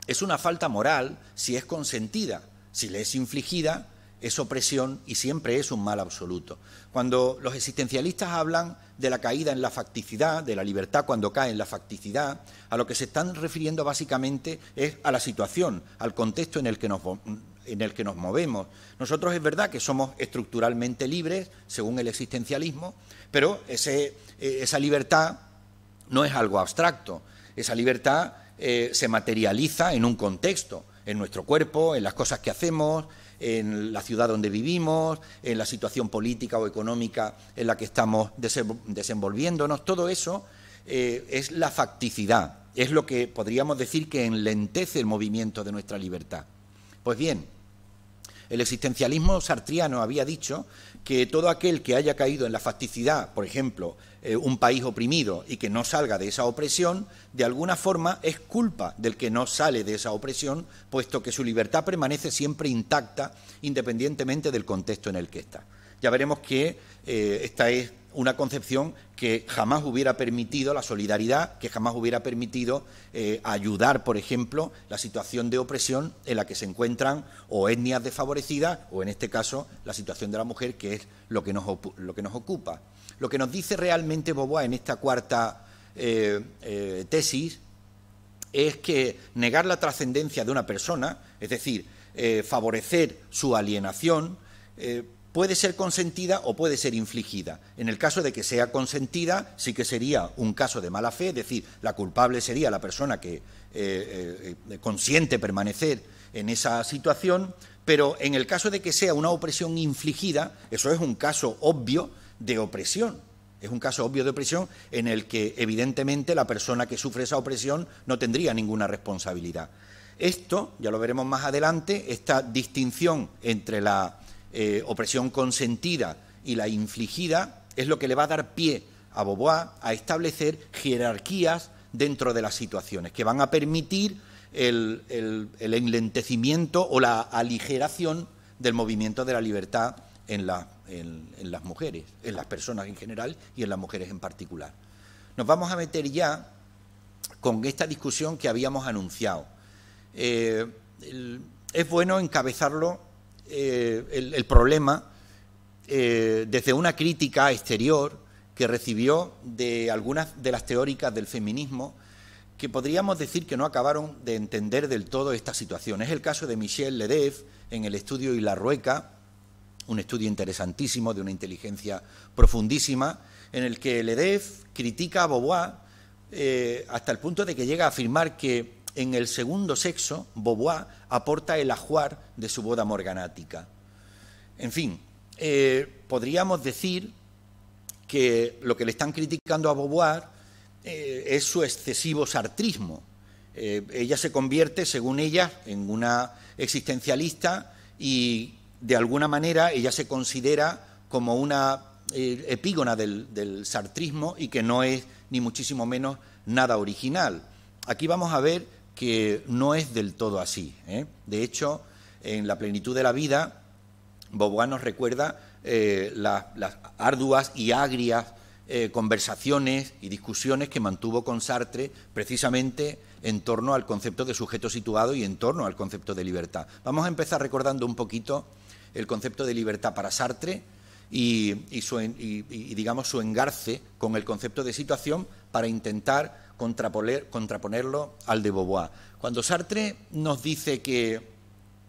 es una falta moral si es consentida, si le es infligida es opresión y siempre es un mal absoluto. Cuando los existencialistas hablan de la caída en la facticidad, de la libertad cuando cae en la facticidad, a lo que se están refiriendo básicamente es a la situación, al contexto en el que nos, movemos. Nosotros es verdad que somos estructuralmente libres, según el existencialismo, pero eh, esa libertad no es algo abstracto. Esa libertad eh, se materializa en un contexto, en nuestro cuerpo, en las cosas que hacemos, en la ciudad donde vivimos, en la situación política o económica en la que estamos desenvolviéndonos. Todo eso eh, es la facticidad, es lo que podríamos decir que enlentece el movimiento de nuestra libertad. Pues bien, el existencialismo sartriano había dicho que todo aquel que haya caído en la facticidad, por ejemplo, eh, un país oprimido y que no salga de esa opresión, de alguna forma es culpa del que no sale de esa opresión, puesto que su libertad permanece siempre intacta, independientemente del contexto en el que está. Ya veremos que eh, esta es una concepción que jamás hubiera permitido la solidaridad, que jamás hubiera permitido eh, ayudar, por ejemplo, la situación de opresión en la que se encuentran o etnias desfavorecidas o, en este caso, la situación de la mujer, que es lo que nos, lo que nos ocupa. Lo que nos dice realmente Boboá en esta cuarta eh, eh, tesis es que negar la trascendencia de una persona, es decir, favorecer su alienación, puede ser consentida o puede ser infligida. En el caso de que sea consentida, sí que sería un caso de mala fe, es decir, la culpable sería la persona que eh, eh, eh, consiente permanecer en esa situación, pero en el caso de que sea una opresión infligida, eso es un caso obvio de opresión. Es un caso obvio de opresión en el que, evidentemente, la persona que sufre esa opresión no tendría ninguna responsabilidad. Esto, ya lo veremos más adelante, esta distinción entre la eh, opresión consentida y la infligida, es lo que le va a dar pie a Boboá a establecer jerarquías dentro de las situaciones que van a permitir el, enlentecimiento o la aligeración del movimiento de la libertad en, en, las mujeres, en las personas en general y en las mujeres en particular. Nos vamos a meter ya con esta discusión que habíamos anunciado. Eh, es bueno encabezarlo eh, el, problema eh, desde una crítica exterior que recibió de algunas de las teóricas del feminismo que podríamos decir que no acabaron de entender del todo esta situación. Es el caso de Michel Ledev en el estudio y la Rueca, un estudio interesantísimo de una inteligencia profundísima, en el que Ledev critica a Beauvoir eh, hasta el punto de que llega a afirmar que en el segundo sexo, Beauvoir aporta el ajuar de su boda morganática. En fin, eh, podríamos decir que lo que le están criticando a Beauvoir eh, es su excesivo sartrismo. Eh, ella se convierte, según ella, en una existencialista y, de alguna manera, ella se considera como una epígona del, del sartrismo y que no es, ni muchísimo menos, nada original. Aquí vamos a ver que no es del todo así. ¿eh? De hecho, en la plenitud de la vida, Boboá nos recuerda eh, las arduas y agrias eh, conversaciones y discusiones que mantuvo con Sartre precisamente en torno al concepto de sujeto situado y en torno al concepto de libertad. Vamos a empezar recordando un poquito el concepto de libertad para Sartre y, y digamos su engarce con el concepto de situación para intentar contraponerlo al de Beauvoir. Cuando Sartre nos dice que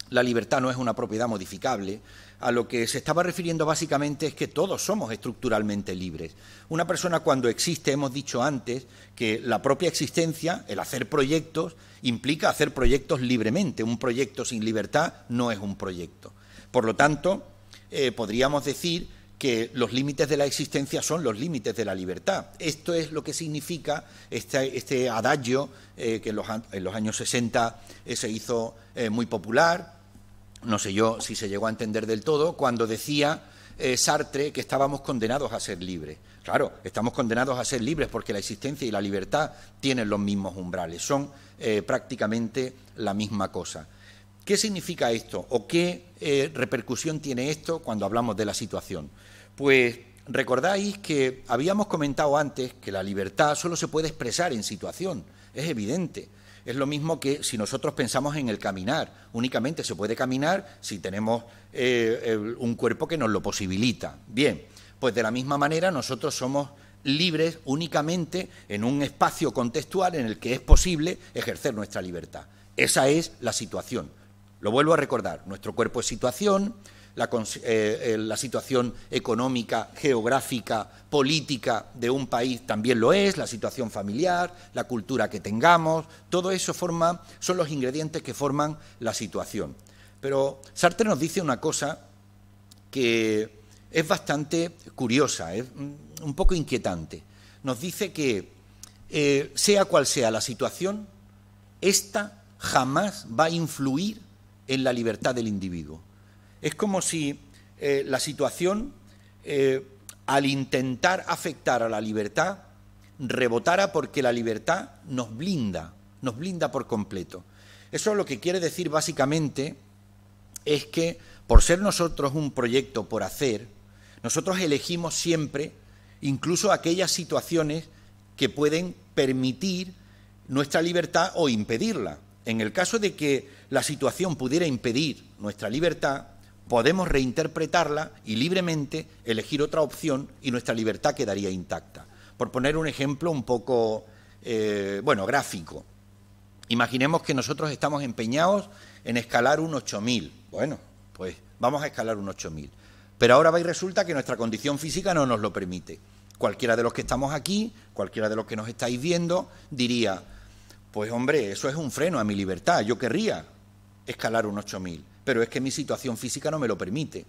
la libertad no es una propiedad modificable, a lo que se estaba refiriendo básicamente es que todos somos estructuralmente libres. Una persona cuando existe, hemos dicho antes, que la propia existencia, el hacer proyectos, implica hacer proyectos libremente. Un proyecto sin libertad no es un proyecto. Por lo tanto, eh, podríamos decir que los límites de la existencia son los límites de la libertad. Esto es lo que significa este, este adagio eh, que en los, años 60 eh, se hizo eh, muy popular, no sé yo si se llegó a entender del todo, cuando decía Sartre que estábamos condenados a ser libres. Claro, estamos condenados a ser libres porque la existencia y la libertad tienen los mismos umbrales, son prácticamente la misma cosa. ¿Qué significa esto o qué repercusión tiene esto cuando hablamos de la situación? Pues recordáis que habíamos comentado antes que la libertad solo se puede expresar en situación, es evidente. Es lo mismo que si nosotros pensamos en el caminar. Únicamente se puede caminar si tenemos eh, un cuerpo que nos lo posibilita. Bien, pues de la misma manera nosotros somos libres únicamente en un espacio contextual en el que es posible ejercer nuestra libertad. Esa es la situación. Lo vuelvo a recordar, nuestro cuerpo es situación, eh, eh, la, situación económica, geográfica, política de un país también lo es, la situación familiar, la cultura que tengamos, todo eso forma, son los ingredientes que forman la situación. Pero Sartre nos dice una cosa que es bastante curiosa, es un poco inquietante. Nos dice que eh, sea cual sea la situación, esta jamás va a influir en la libertad del individuo. Es como si eh, la situación, eh, al intentar afectar a la libertad, rebotara porque la libertad nos blinda, nos blinda por completo. Eso lo que quiere decir básicamente es que por ser nosotros un proyecto por hacer, nosotros elegimos siempre incluso aquellas situaciones que pueden permitir nuestra libertad o impedirla. En el caso de que la situación pudiera impedir nuestra libertad, podemos reinterpretarla y libremente elegir otra opción y nuestra libertad quedaría intacta. Por poner un ejemplo un poco, eh, bueno, gráfico. Imaginemos que nosotros estamos empeñados en escalar un 8000. Bueno, pues vamos a escalar un 8000. Pero ahora va y resulta que nuestra condición física no nos lo permite. Cualquiera de los que estamos aquí, cualquiera de los que nos estáis viendo, diría, pues hombre, eso es un freno a mi libertad. Yo querría escalar un 8000 pero es que mi situación física no me lo permite.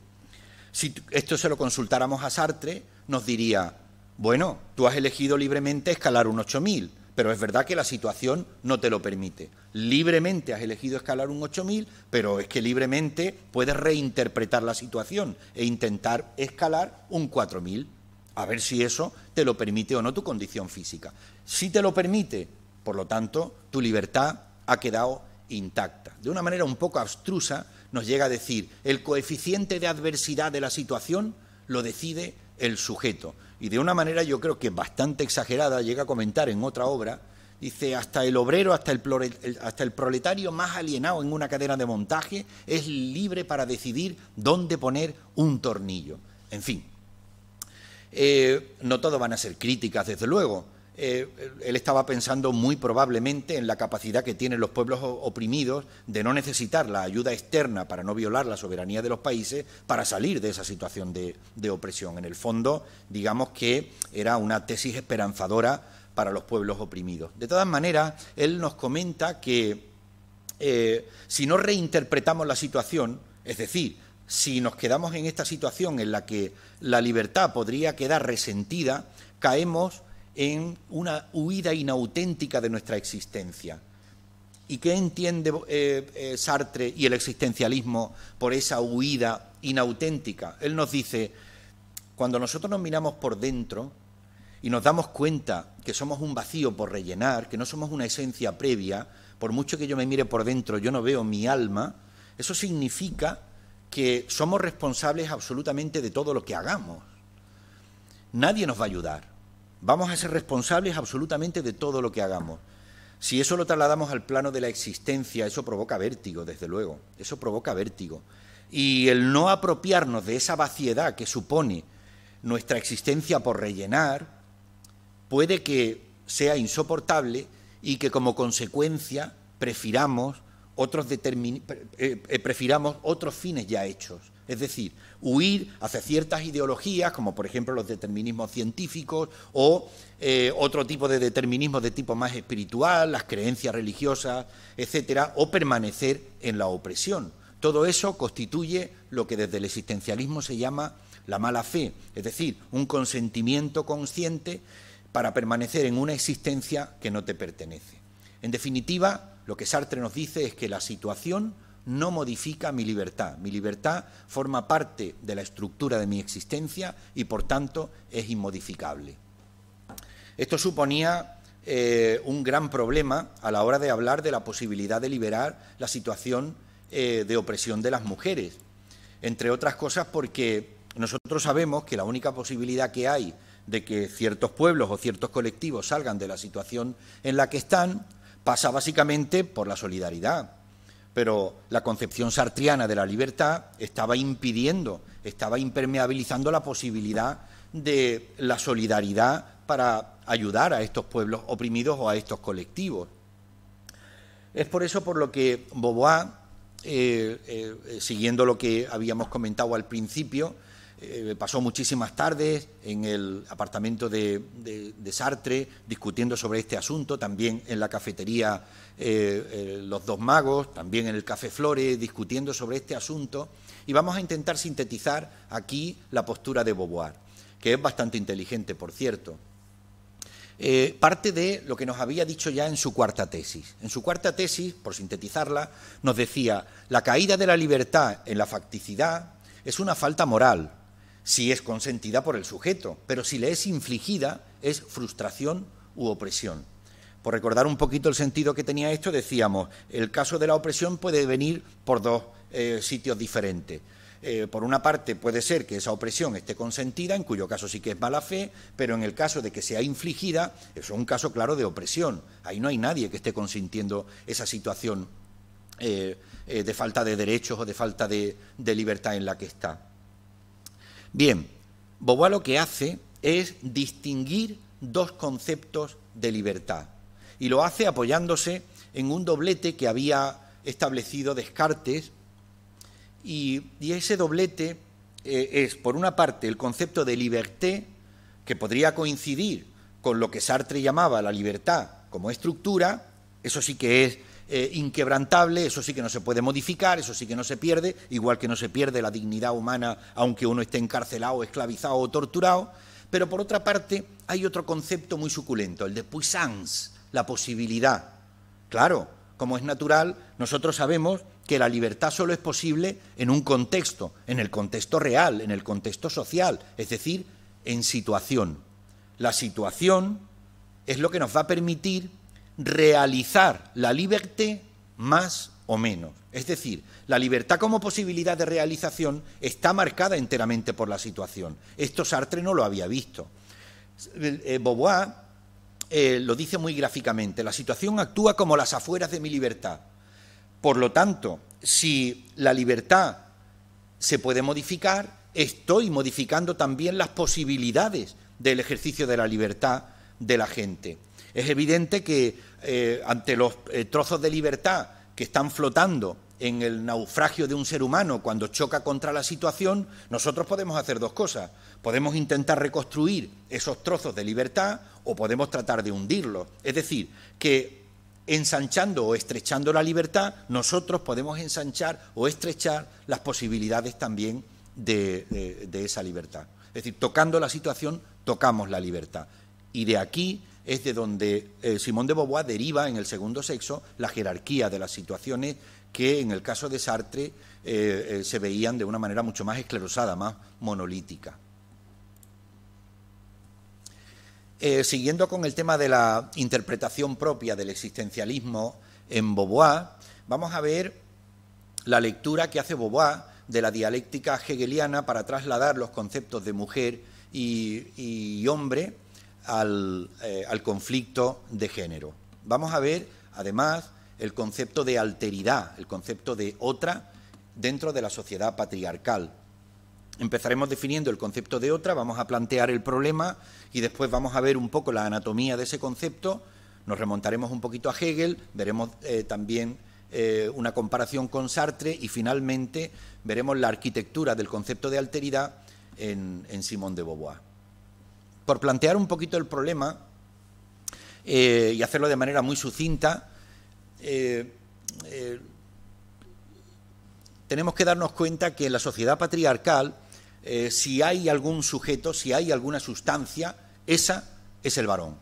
Si esto se lo consultáramos a Sartre, nos diría, bueno, tú has elegido libremente escalar un 8000, pero es verdad que la situación no te lo permite. Libremente has elegido escalar un 8000, pero es que libremente puedes reinterpretar la situación e intentar escalar un 4000. A ver si eso te lo permite o no tu condición física. Si te lo permite, por lo tanto, tu libertad ha quedado intacta. De una manera un poco abstrusa, nos llega a decir, el coeficiente de adversidad de la situación lo decide el sujeto. Y de una manera yo creo que bastante exagerada llega a comentar en otra obra, dice, hasta el obrero, hasta el, el proletario más alienado en una cadena de montaje es libre para decidir dónde poner un tornillo. En fin, eh, no todo van a ser críticas, desde luego, eh, él estaba pensando muy probablemente en la capacidad que tienen los pueblos oprimidos de no necesitar la ayuda externa para no violar la soberanía de los países para salir de esa situación de, opresión. En el fondo, digamos que era una tesis esperanzadora para los pueblos oprimidos. De todas maneras, él nos comenta que eh, si no reinterpretamos la situación, es decir, si nos quedamos en esta situación en la que la libertad podría quedar resentida, caemos en una huida inauténtica de nuestra existencia. ¿Y qué entiende eh, eh, Sartre y el existencialismo por esa huida inauténtica? Él nos dice, cuando nosotros nos miramos por dentro y nos damos cuenta que somos un vacío por rellenar, que no somos una esencia previa, por mucho que yo me mire por dentro, yo no veo mi alma, eso significa que somos responsables absolutamente de todo lo que hagamos. Nadie nos va a ayudar. Vamos a ser responsables absolutamente de todo lo que hagamos. Si eso lo trasladamos al plano de la existencia, eso provoca vértigo, desde luego, eso provoca vértigo. Y el no apropiarnos de esa vaciedad que supone nuestra existencia por rellenar, puede que sea insoportable y que como consecuencia prefiramos otros, eh, eh, otros fines ya hechos. Es decir, huir hacia ciertas ideologías, como por ejemplo los determinismos científicos o eh, otro tipo de determinismo de tipo más espiritual, las creencias religiosas, etcétera, o permanecer en la opresión. Todo eso constituye lo que desde el existencialismo se llama la mala fe, es decir, un consentimiento consciente para permanecer en una existencia que no te pertenece. En definitiva, lo que Sartre nos dice es que la situación no modifica mi libertad. Mi libertad forma parte de la estructura de mi existencia y por tanto es inmodificable. Esto suponía eh, un gran problema a la hora de hablar de la posibilidad de liberar la situación eh, de opresión de las mujeres, entre otras cosas porque nosotros sabemos que la única posibilidad que hay de que ciertos pueblos o ciertos colectivos salgan de la situación en la que están pasa básicamente por la solidaridad, pero la concepción sartriana de la libertad estaba impidiendo, estaba impermeabilizando la posibilidad de la solidaridad para ayudar a estos pueblos oprimidos o a estos colectivos. Es por eso por lo que Boboá, eh, eh, eh, siguiendo lo que habíamos comentado al principio, eh, pasó muchísimas tardes en el apartamento de, Sartre discutiendo sobre este asunto, también en la cafetería eh, eh, Los Dos Magos, también en el Café Flores discutiendo sobre este asunto. Y vamos a intentar sintetizar aquí la postura de Beauvoir, que es bastante inteligente, por cierto. parte de lo que nos había dicho ya en su cuarta tesis. En su cuarta tesis, por sintetizarla, nos decía, la caída de la libertad en la facticidad es una falta moral, si es consentida por el sujeto, pero si le es infligida es frustración u opresión. Por recordar un poquito el sentido que tenía esto, decíamos, el caso de la opresión puede venir por dos eh, sitios diferentes. Eh, por una parte puede ser que esa opresión esté consentida, en cuyo caso sí que es mala fe, pero en el caso de que sea infligida, eso es un caso claro de opresión. Ahí no hay nadie que esté consintiendo esa situación eh, de falta de derechos o de falta de libertad en la que está. Bien, Bobois lo que hace es distinguir dos conceptos de libertad y lo hace apoyándose en un doblete que había establecido Descartes y, ese doblete eh, es, por una parte, el concepto de liberté, que podría coincidir con lo que Sartre llamaba la libertad como estructura, eso sí que es eh, inquebrantable, eso sí que no se puede modificar, eso sí que no se pierde, igual que no se pierde la dignidad humana aunque uno esté encarcelado, esclavizado o torturado. Pero por otra parte hay otro concepto muy suculento, el de puissance, la posibilidad. Claro, como es natural, nosotros sabemos que la libertad solo es posible en un contexto, en el contexto real, en el contexto social, es decir, en situación. La situación es lo que nos va a permitir realizar la libertad más o menos. Es decir, la libertad como posibilidad de realización está marcada enteramente por la situación. Esto Sartre no lo había visto. Eh, Beauvoir eh, lo dice muy gráficamente, la situación actúa como las afueras de mi libertad. Por lo tanto, si la libertad se puede modificar, estoy modificando también las posibilidades del ejercicio de la libertad de la gente. Es evidente que eh, ante los eh, trozos de libertad que están flotando en el naufragio de un ser humano cuando choca contra la situación, nosotros podemos hacer dos cosas. Podemos intentar reconstruir esos trozos de libertad o podemos tratar de hundirlos. Es decir, que ensanchando o estrechando la libertad, nosotros podemos ensanchar o estrechar las posibilidades también de, de esa libertad. Es decir, tocando la situación, tocamos la libertad. Y de aquí es de donde eh, Simón de Beauvoir deriva en el segundo sexo la jerarquía de las situaciones que en el caso de Sartre eh, eh, se veían de una manera mucho más esclerosada, más monolítica. siguiendo con el tema de la interpretación propia del existencialismo en Beauvoir, vamos a ver la lectura que hace Beauvoir de la dialéctica hegeliana para trasladar los conceptos de mujer y hombre eh, al, conflicto de género. Vamos a ver, además, el concepto de alteridad, el concepto de otra dentro de la sociedad patriarcal. Empezaremos definiendo el concepto de otra, vamos a plantear el problema y después vamos a ver un poco la anatomía de ese concepto, nos remontaremos un poquito a Hegel, veremos eh, también eh, una comparación con Sartre y finalmente veremos la arquitectura del concepto de alteridad en, Simón de Beauvoir por plantear un poquito el problema eh, y hacerlo de manera muy sucinta, eh, eh, tenemos que darnos cuenta que en la sociedad patriarcal, si hay algún sujeto, si hay alguna sustancia, esa es el varón.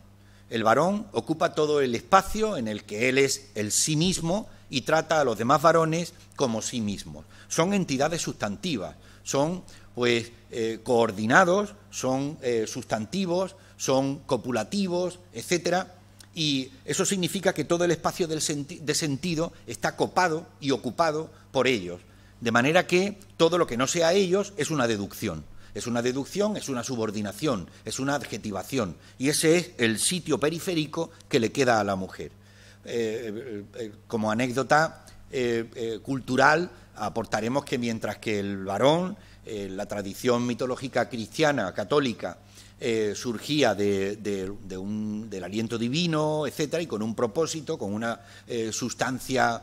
El varón ocupa todo el espacio en el que él es el sí mismo y trata a los demás varones como sí mismos. Son entidades sustantivas, son pues eh, coordinados, son eh, sustantivos, son copulativos, etcétera, y eso significa que todo el espacio de sentido está copado y ocupado por ellos, de manera que todo lo que no sea ellos es una deducción. Es una deducción, es una subordinación, es una adjetivación, y ese es el sitio periférico que le queda a la mujer. Eh, como anécdota cultural, aportaremos que mientras que el varón eh, la tradición mitológica cristiana, católica, eh, surgía de, del aliento divino, etcétera, y con un propósito, con una eh, sustancia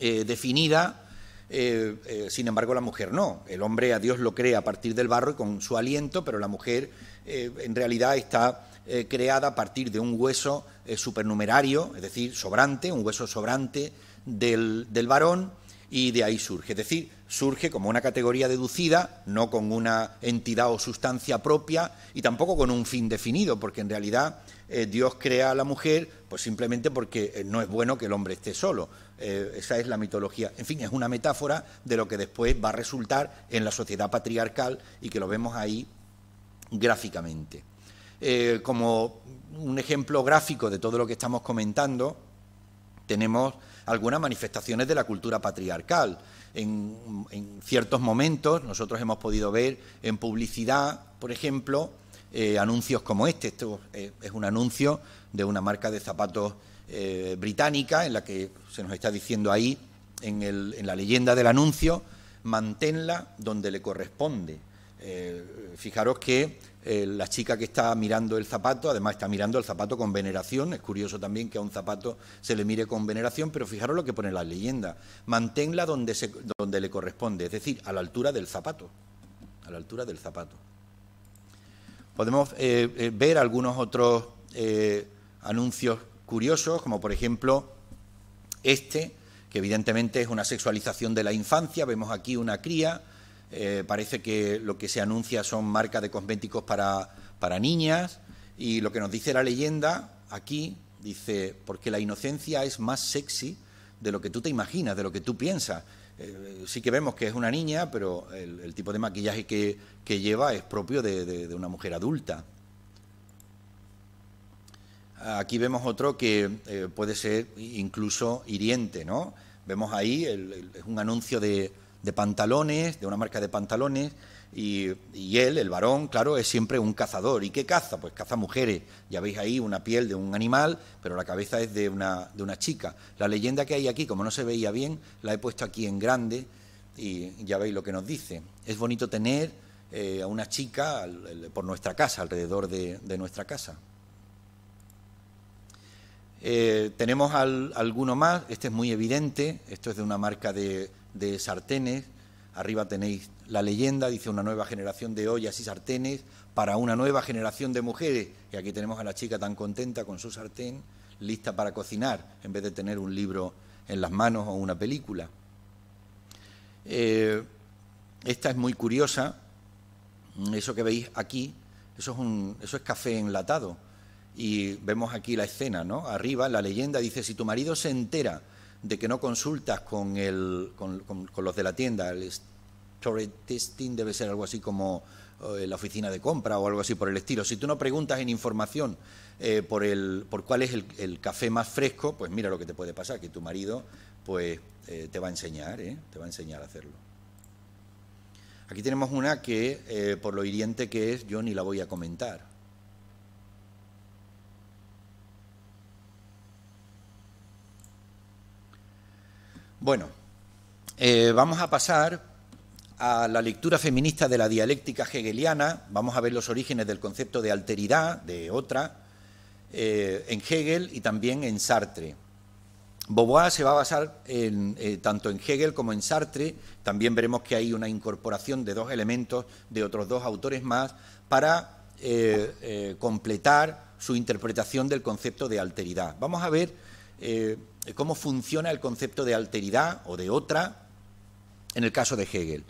definida. sin embargo, la mujer no. El hombre a Dios lo crea a partir del barro y con su aliento, pero la mujer en realidad está creada a partir de un hueso supernumerario, es decir, sobrante, un hueso sobrante del, del varón, y de ahí surge. Es decir, surge como una categoría deducida, no con una entidad o sustancia propia y tampoco con un fin definido, porque en realidad eh, Dios crea a la mujer pues simplemente porque eh, no es bueno que el hombre esté solo. Eh, esa es la mitología. En fin, es una metáfora de lo que después va a resultar en la sociedad patriarcal y que lo vemos ahí gráficamente. como un ejemplo gráfico de todo lo que estamos comentando, tenemos algunas manifestaciones de la cultura patriarcal. En, ciertos momentos nosotros hemos podido ver en publicidad, por ejemplo, eh, anuncios como este. Esto eh, es un anuncio de una marca de zapatos eh, británica en la que se nos está diciendo ahí, en, en la leyenda del anuncio, manténla donde le corresponde. fijaros que eh, la chica que está mirando el zapato, además está mirando el zapato con veneración, es curioso también que a un zapato se le mire con veneración, pero fijaros lo que pone la leyenda, manténla donde, se, donde le corresponde, es decir, a la altura del zapato, a la altura del zapato. Podemos eh, eh, ver algunos otros anuncios curiosos, como por ejemplo este, que evidentemente es una sexualización de la infancia, vemos aquí una cría eh, parece que lo que se anuncia son marcas de cosméticos para, para niñas y lo que nos dice la leyenda aquí dice, porque la inocencia es más sexy de lo que tú te imaginas, de lo que tú piensas. Eh, sí que vemos que es una niña, pero el, tipo de maquillaje que, lleva es propio de, una mujer adulta. Aquí vemos otro que eh, puede ser incluso hiriente, ¿no? Vemos ahí el, un anuncio de, de pantalones, de una marca de pantalones, y, él, el varón, claro, es siempre un cazador. ¿Y qué caza? Pues caza mujeres. Ya veis ahí una piel de un animal, pero la cabeza es de una, de una chica. La leyenda que hay aquí, como no se veía bien, la he puesto aquí en grande y ya veis lo que nos dice. Es bonito tener eh, a una chica por nuestra casa, alrededor de, de nuestra casa. Eh, tenemos alguno más, este es muy evidente, esto es de una marca de, sartenes, arriba tenéis la leyenda, dice una nueva generación de ollas y sartenes para una nueva generación de mujeres. Y aquí tenemos a la chica tan contenta con su sartén, lista para cocinar, en vez de tener un libro en las manos o una película. Eh, esta es muy curiosa, eso que veis aquí, eso es café enlatado. Y vemos aquí la escena, ¿no? Arriba la leyenda dice, si tu marido se entera de que no consultas con, el, con, los de la tienda, el storytesting testing debe ser algo así como eh, la oficina de compra o algo así por el estilo. Si tú no preguntas en información eh, por, el, por cuál es el, café más fresco, pues mira lo que te puede pasar, que tu marido pues eh, te va a enseñar, te va a enseñar a hacerlo. Aquí tenemos una que, por lo hiriente que es, yo ni la voy a comentar. Bueno, eh, vamos a pasar a la lectura feminista de la dialéctica hegeliana, vamos a ver los orígenes del concepto de alteridad, de otra, eh, en Hegel y también en Sartre. Beauvoir se va a basar eh, tanto en Hegel como en Sartre, también veremos que hay una incorporación de dos elementos de otros dos autores más para completar su interpretación del concepto de alteridad. Vamos a ver cómo funciona el concepto de alteridad o de otra en el caso de Hegel.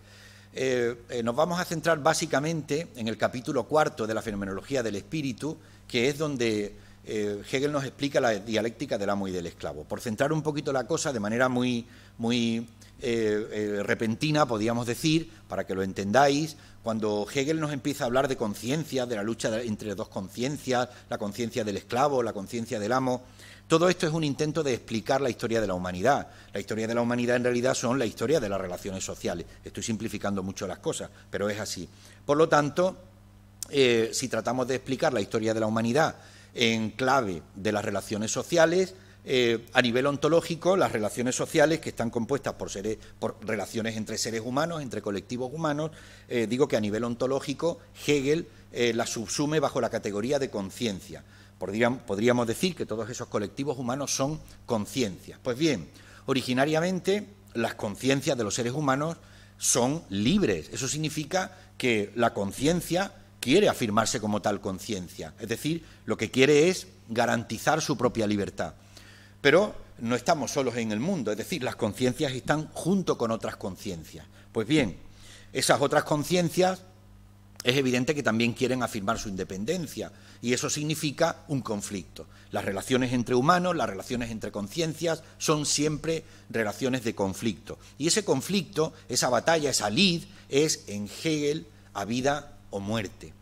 Eh, eh, nos vamos a centrar básicamente en el capítulo cuarto de la fenomenología del espíritu, que es donde eh, Hegel nos explica la dialéctica del amo y del esclavo. Por centrar un poquito la cosa de manera muy, muy repentina, podríamos decir, para que lo entendáis, cuando Hegel nos empieza a hablar de conciencia, de la lucha entre dos conciencias, la conciencia del esclavo, la conciencia del amo, todo esto es un intento de explicar la historia de la humanidad. La historia de la humanidad en realidad son la historia de las relaciones sociales. Estoy simplificando mucho las cosas, pero es así. Por lo tanto, eh, si tratamos de explicar la historia de la humanidad en clave de las relaciones sociales, eh, a nivel ontológico, las relaciones sociales que están compuestas por, seres, por relaciones entre seres humanos, entre colectivos humanos, eh, digo que a nivel ontológico Hegel las subsume bajo la categoría de conciencia. Podríamos decir que todos esos colectivos humanos son conciencias. Pues bien, originariamente las conciencias de los seres humanos son libres. Eso significa que la conciencia quiere afirmarse como tal conciencia. Es decir, lo que quiere es garantizar su propia libertad. Pero no estamos solos en el mundo, es decir, las conciencias están junto con otras conciencias. Pues bien, esas otras conciencias es evidente que también quieren afirmar su independencia y eso significa un conflicto. Las relaciones entre humanos, las relaciones entre conciencias son siempre relaciones de conflicto. Y ese conflicto, esa batalla, esa lid es en Hegel a vida o muerte.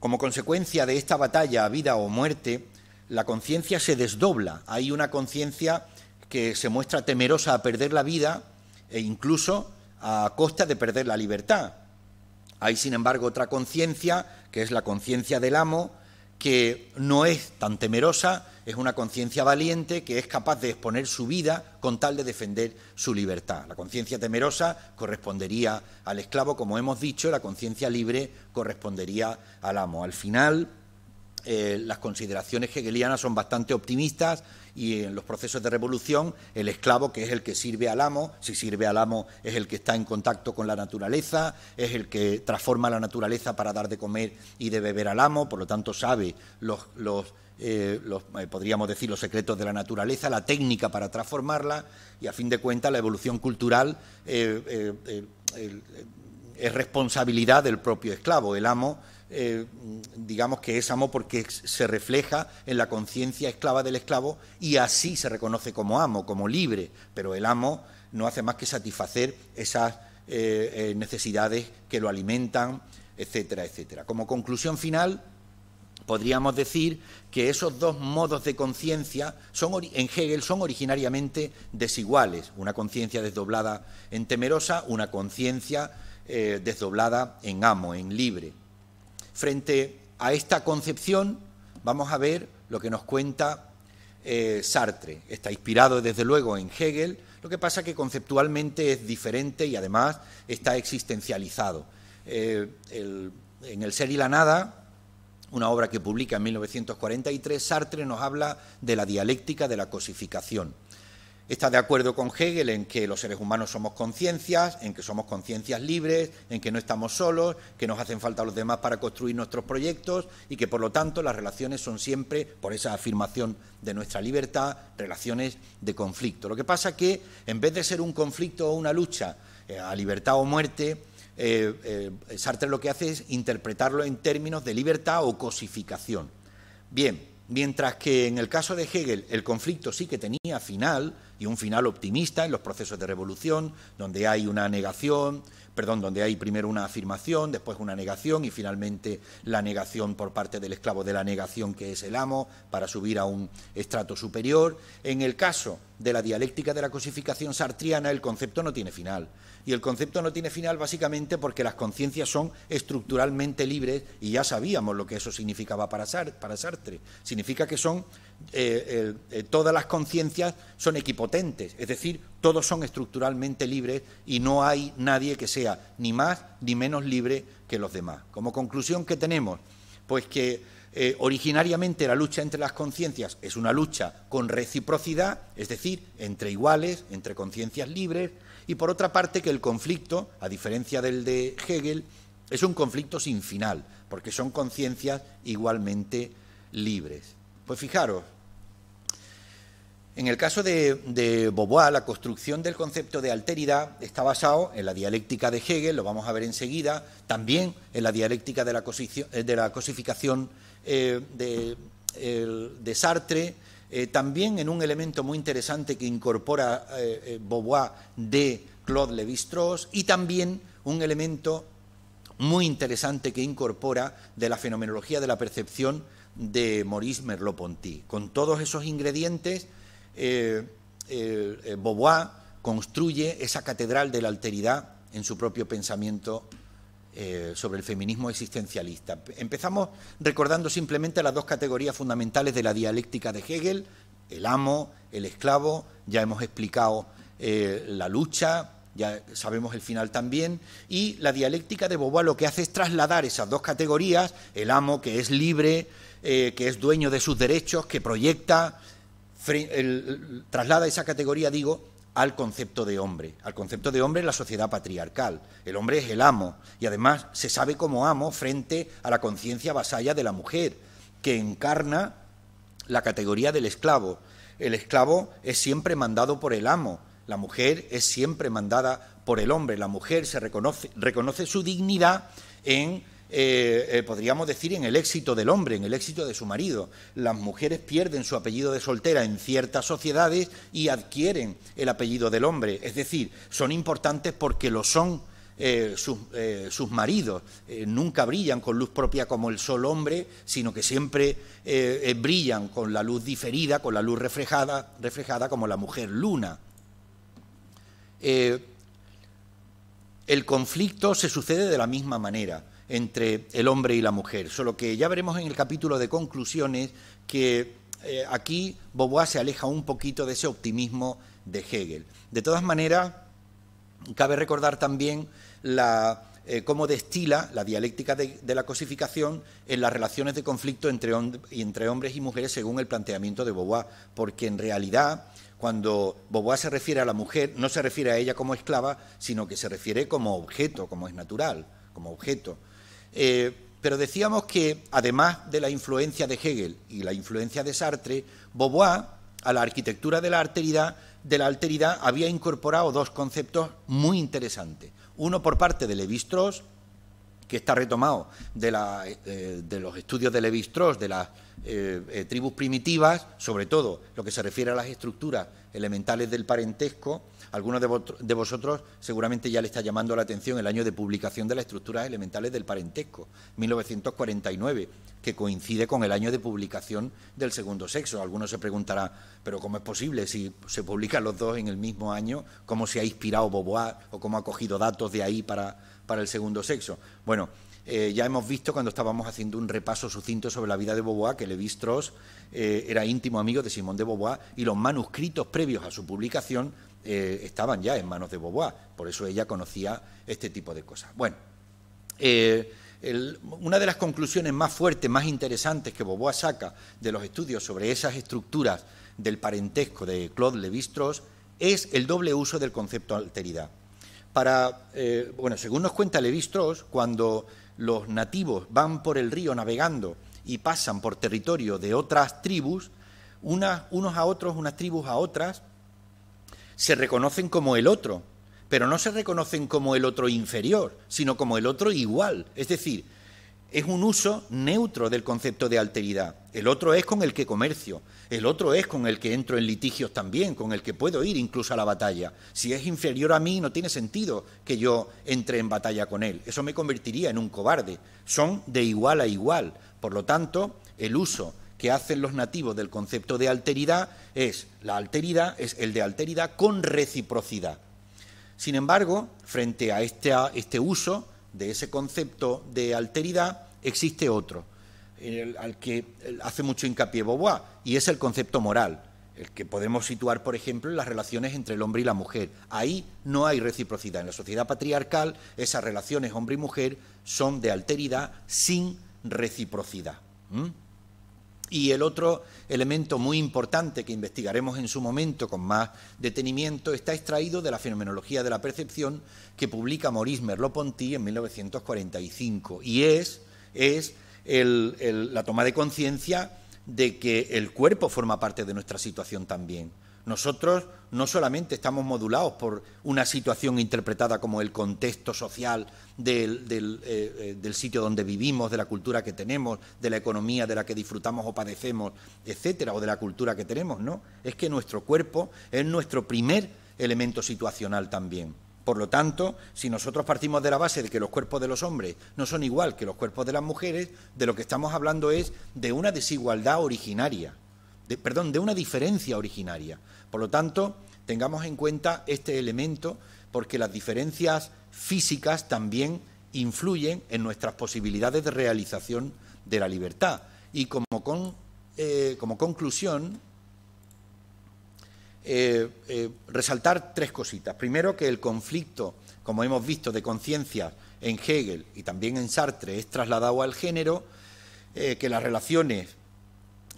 Como consecuencia de esta batalla a vida o muerte, la conciencia se desdobla. Hay una conciencia que se muestra temerosa a perder la vida e incluso a costa de perder la libertad hay, sin embargo, otra conciencia, que es la conciencia del amo, que no es tan temerosa, es una conciencia valiente que es capaz de exponer su vida con tal de defender su libertad. La conciencia temerosa correspondería al esclavo, como hemos dicho, la conciencia libre correspondería al amo. Al final, eh, las consideraciones hegelianas son bastante optimistas y en los procesos de revolución el esclavo, que es el que sirve al amo, si sirve al amo es el que está en contacto con la naturaleza, es el que transforma la naturaleza para dar de comer y de beber al amo, por lo tanto sabe los, eh, eh, podríamos decir, los secretos de la naturaleza, la técnica para transformarla y, a fin de cuentas, la evolución cultural eh, es responsabilidad del propio esclavo. El amo eh, digamos que es amo porque se refleja en la conciencia esclava del esclavo y así se reconoce como amo, como libre, pero el amo no hace más que satisfacer esas eh, eh, necesidades que lo alimentan, etcétera, etcétera. Como conclusión final, podríamos decir que esos dos modos de conciencia en Hegel son originariamente desiguales, una conciencia desdoblada en temerosa, una conciencia desdoblada en amo, en libre. Frente a esta concepción vamos a ver lo que nos cuenta eh, Sartre. Está inspirado desde luego en Hegel, lo que pasa que conceptualmente es diferente y además está existencializado. Eh, en El ser y la nada, una obra que publica en 1943, Sartre nos habla de la dialéctica de la cosificación Está de acuerdo con Hegel en que los seres humanos somos conciencias, en que somos conciencias libres, en que no estamos solos, que nos hacen falta los demás para construir nuestros proyectos y que por lo tanto las relaciones son siempre, por esa afirmación de nuestra libertad, relaciones de conflicto. Lo que pasa que en vez de ser un conflicto o una lucha eh, a libertad o muerte, eh, eh, Sartre lo que hace es interpretarlo en términos de libertad o cosificación. Bien, mientras que en el caso de Hegel el conflicto sí que tenía final, y un final optimista en los procesos de revolución, donde hay una negación, perdón, donde hay primero una afirmación, después una negación y finalmente la negación por parte del esclavo de la negación que es el amo para subir a un estrato superior. En el caso de la dialéctica de la cosificación sartriana, el concepto no tiene final. Y el concepto no tiene final básicamente porque las conciencias son estructuralmente libres y ya sabíamos lo que eso significaba para, Sartre. Significa que son eh, eh, todas las conciencias son equipotentes, es decir, todos son estructuralmente libres y no hay nadie que sea ni más ni menos libre que los demás. Como conclusión que tenemos, pues que eh, originariamente la lucha entre las conciencias es una lucha con reciprocidad, es decir, entre iguales, entre conciencias libres, y por otra parte que el conflicto, a diferencia del de Hegel, es un conflicto sin final, porque son conciencias igualmente libres. Pues fijaros, en el caso de, de, Beauvoir, la construcción del concepto de alteridad está basado en la dialéctica de Hegel, lo vamos a ver enseguida, también en la dialéctica de la, eh, cosificación eh, de, Sartre, eh, también en un elemento muy interesante que incorpora eh, de Claude Lévi-Strauss y también un elemento muy interesante que incorpora de la fenomenología de la percepción de Maurice Merleau-Ponty. Con todos esos ingredientes eh, eh, eh construye esa catedral de la alteridad en su propio pensamiento eh, sobre el feminismo existencialista. Empezamos recordando simplemente las dos categorías fundamentales de la dialéctica de Hegel, el amo, el esclavo, ya hemos explicado la lucha, ya sabemos el final también, y la dialéctica de Beauvoir lo que hace es trasladar esas dos categorías, el amo que es libre, que es dueño de sus derechos, que proyecta traslada esa categoría, digo, al concepto de hombre, al concepto de hombre en la sociedad patriarcal. El hombre es el amo y además se sabe como amo frente a la conciencia vasalla de la mujer, que encarna la categoría del esclavo. El esclavo es siempre mandado por el amo, la mujer es siempre mandada por el hombre, la mujer se reconoce su dignidad en eh, eh, podríamos decir, en el éxito del hombre, en el éxito de su marido. Las mujeres pierden su apellido de soltera en ciertas sociedades y adquieren el apellido del hombre. Es decir, son importantes porque lo son eh, sus, sus, maridos. nunca brillan con luz propia como el sol hombre, sino que siempre brillan con la luz diferida, con la luz reflejada, reflejada como la mujer luna. el conflicto se sucede de la misma manera entre el hombre y la mujer. Solo que ya veremos en el capítulo de conclusiones que eh, aquí Beauvoir se aleja un poquito de ese optimismo de Hegel. De todas maneras, cabe recordar también eh, cómo destila la dialéctica de, la cosificación en las relaciones de conflicto entre, entre hombres y mujeres según el planteamiento de Beauvoir, porque en realidad cuando Beauvoir se refiere a la mujer, no se refiere a ella como esclava, sino que se refiere como objeto, como es natural, como objeto. Eh, pero decíamos que, además de la influencia de Hegel y la influencia de Sartre, Beauvoir, a la arquitectura de la alteridad, de la había incorporado dos conceptos muy interesantes. Uno por parte de levi que está retomado de, eh, de los estudios de Levi-Strauss, de las eh, eh, tribus primitivas, sobre todo lo que se refiere a las estructuras elementales del parentesco. Algunos de, vosotros seguramente ya le está llamando la atención el año de publicación de las estructuras elementales del parentesco, 1949, que coincide con el año de publicación del segundo sexo. Algunos se preguntarán, pero ¿cómo es posible si se publican los dos en el mismo año? ¿Cómo se ha inspirado Beauvoir o cómo ha cogido datos de ahí para para el segundo sexo. Bueno, eh, ya hemos visto cuando estábamos haciendo un repaso sucinto sobre la vida de Beauvoir que Levi Strauss eh, era íntimo amigo de Simón de Beauvoir y los manuscritos previos a su publicación eh, estaban ya en manos de Beauvoir. Por eso ella conocía este tipo de cosas. Bueno, una de las conclusiones más fuertes, más interesantes que Beauvoir saca de los estudios sobre esas estructuras del parentesco de Claude Levi-Strauss es el doble uso del concepto alteridad para, eh, bueno, según nos cuenta Levi Strauss, cuando los nativos van por el río navegando y pasan por territorio de otras tribus, unos a otros, unas tribus a otras, se reconocen como el otro, pero no se reconocen como el otro inferior, sino como el otro igual. Es decir, es un uso neutro del concepto de alteridad. El otro es con el que comercio, el otro es con el que entro en litigios también, con el que puedo ir incluso a la batalla. Si es inferior a mí, no tiene sentido que yo entre en batalla con él. Eso me convertiría en un cobarde. Son de igual a igual. Por lo tanto, el uso que hacen los nativos del concepto de alteridad es la alteridad, es el de alteridad con reciprocidad. Sin embargo, frente a este, a este uso, de ese concepto de alteridad existe otro, al que hace mucho hincapié Beauvoir, y es el concepto moral, el que podemos situar, por ejemplo, en las relaciones entre el hombre y la mujer. Ahí no hay reciprocidad. En la sociedad patriarcal, esas relaciones hombre y mujer son de alteridad sin reciprocidad. Y el otro elemento muy importante que investigaremos en su momento con más detenimiento está extraído de la fenomenología de la percepción que publica Maurice Merleau-Ponty en 1945 y es, es la toma de conciencia de que el cuerpo forma parte de nuestra situación también. Nosotros no solamente estamos modulados por una situación interpretada como el contexto social eh, eh, del, sitio donde vivimos, de la cultura que tenemos, de la economía de la que disfrutamos o padecemos, etcétera, o de la cultura que tenemos, no. Es que nuestro cuerpo es nuestro primer elemento situacional también. Por lo tanto, si nosotros partimos de la base de que los cuerpos de los hombres no son igual que los cuerpos de las mujeres, de lo que estamos hablando es de una desigualdad originaria, perdón, de una diferencia originaria. Por lo tanto, tengamos en cuenta este elemento porque las diferencias físicas también influyen en nuestras posibilidades de realización de la libertad. Y como, eh, conclusión, eh, eh, resaltar tres cositas. Primero, que el conflicto, como hemos visto, de conciencia en Hegel y también en Sartre es trasladado al género, que las relaciones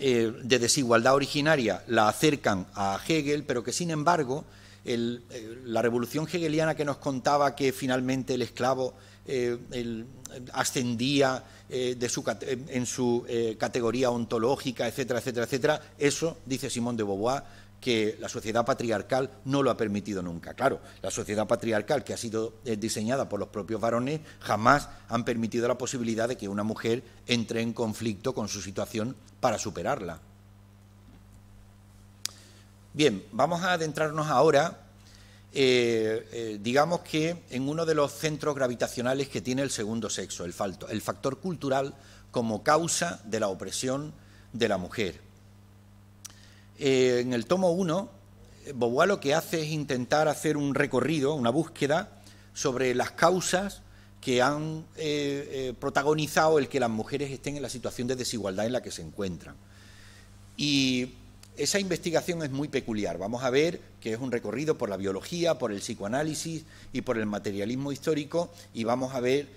eh, de desigualdad originaria la acercan a Hegel, pero que sin embargo eh, la revolución hegeliana que nos contaba que finalmente el esclavo eh, ascendía de su, en su categoría ontológica, etcétera, etcétera, etcétera, eso, dice Simón de Beauvoir, que la sociedad patriarcal no lo ha permitido nunca. Claro, la sociedad patriarcal que ha sido eh, diseñada por los propios varones jamás han permitido la posibilidad de que una mujer entre en conflicto con su situación para superarla. Bien, vamos a adentrarnos ahora, eh, eh, digamos que en uno de los centros gravitacionales que tiene el segundo sexo, el, falto, el factor cultural como causa de la opresión de la mujer. Eh, en el tomo 1, eh, Bobois lo que hace es intentar hacer un recorrido, una búsqueda sobre las causas que han eh, protagonizado el que las mujeres estén en la situación de desigualdad en la que se encuentran. Y esa investigación es muy peculiar. Vamos a ver que es un recorrido por la biología, por el psicoanálisis y por el materialismo histórico y vamos a ver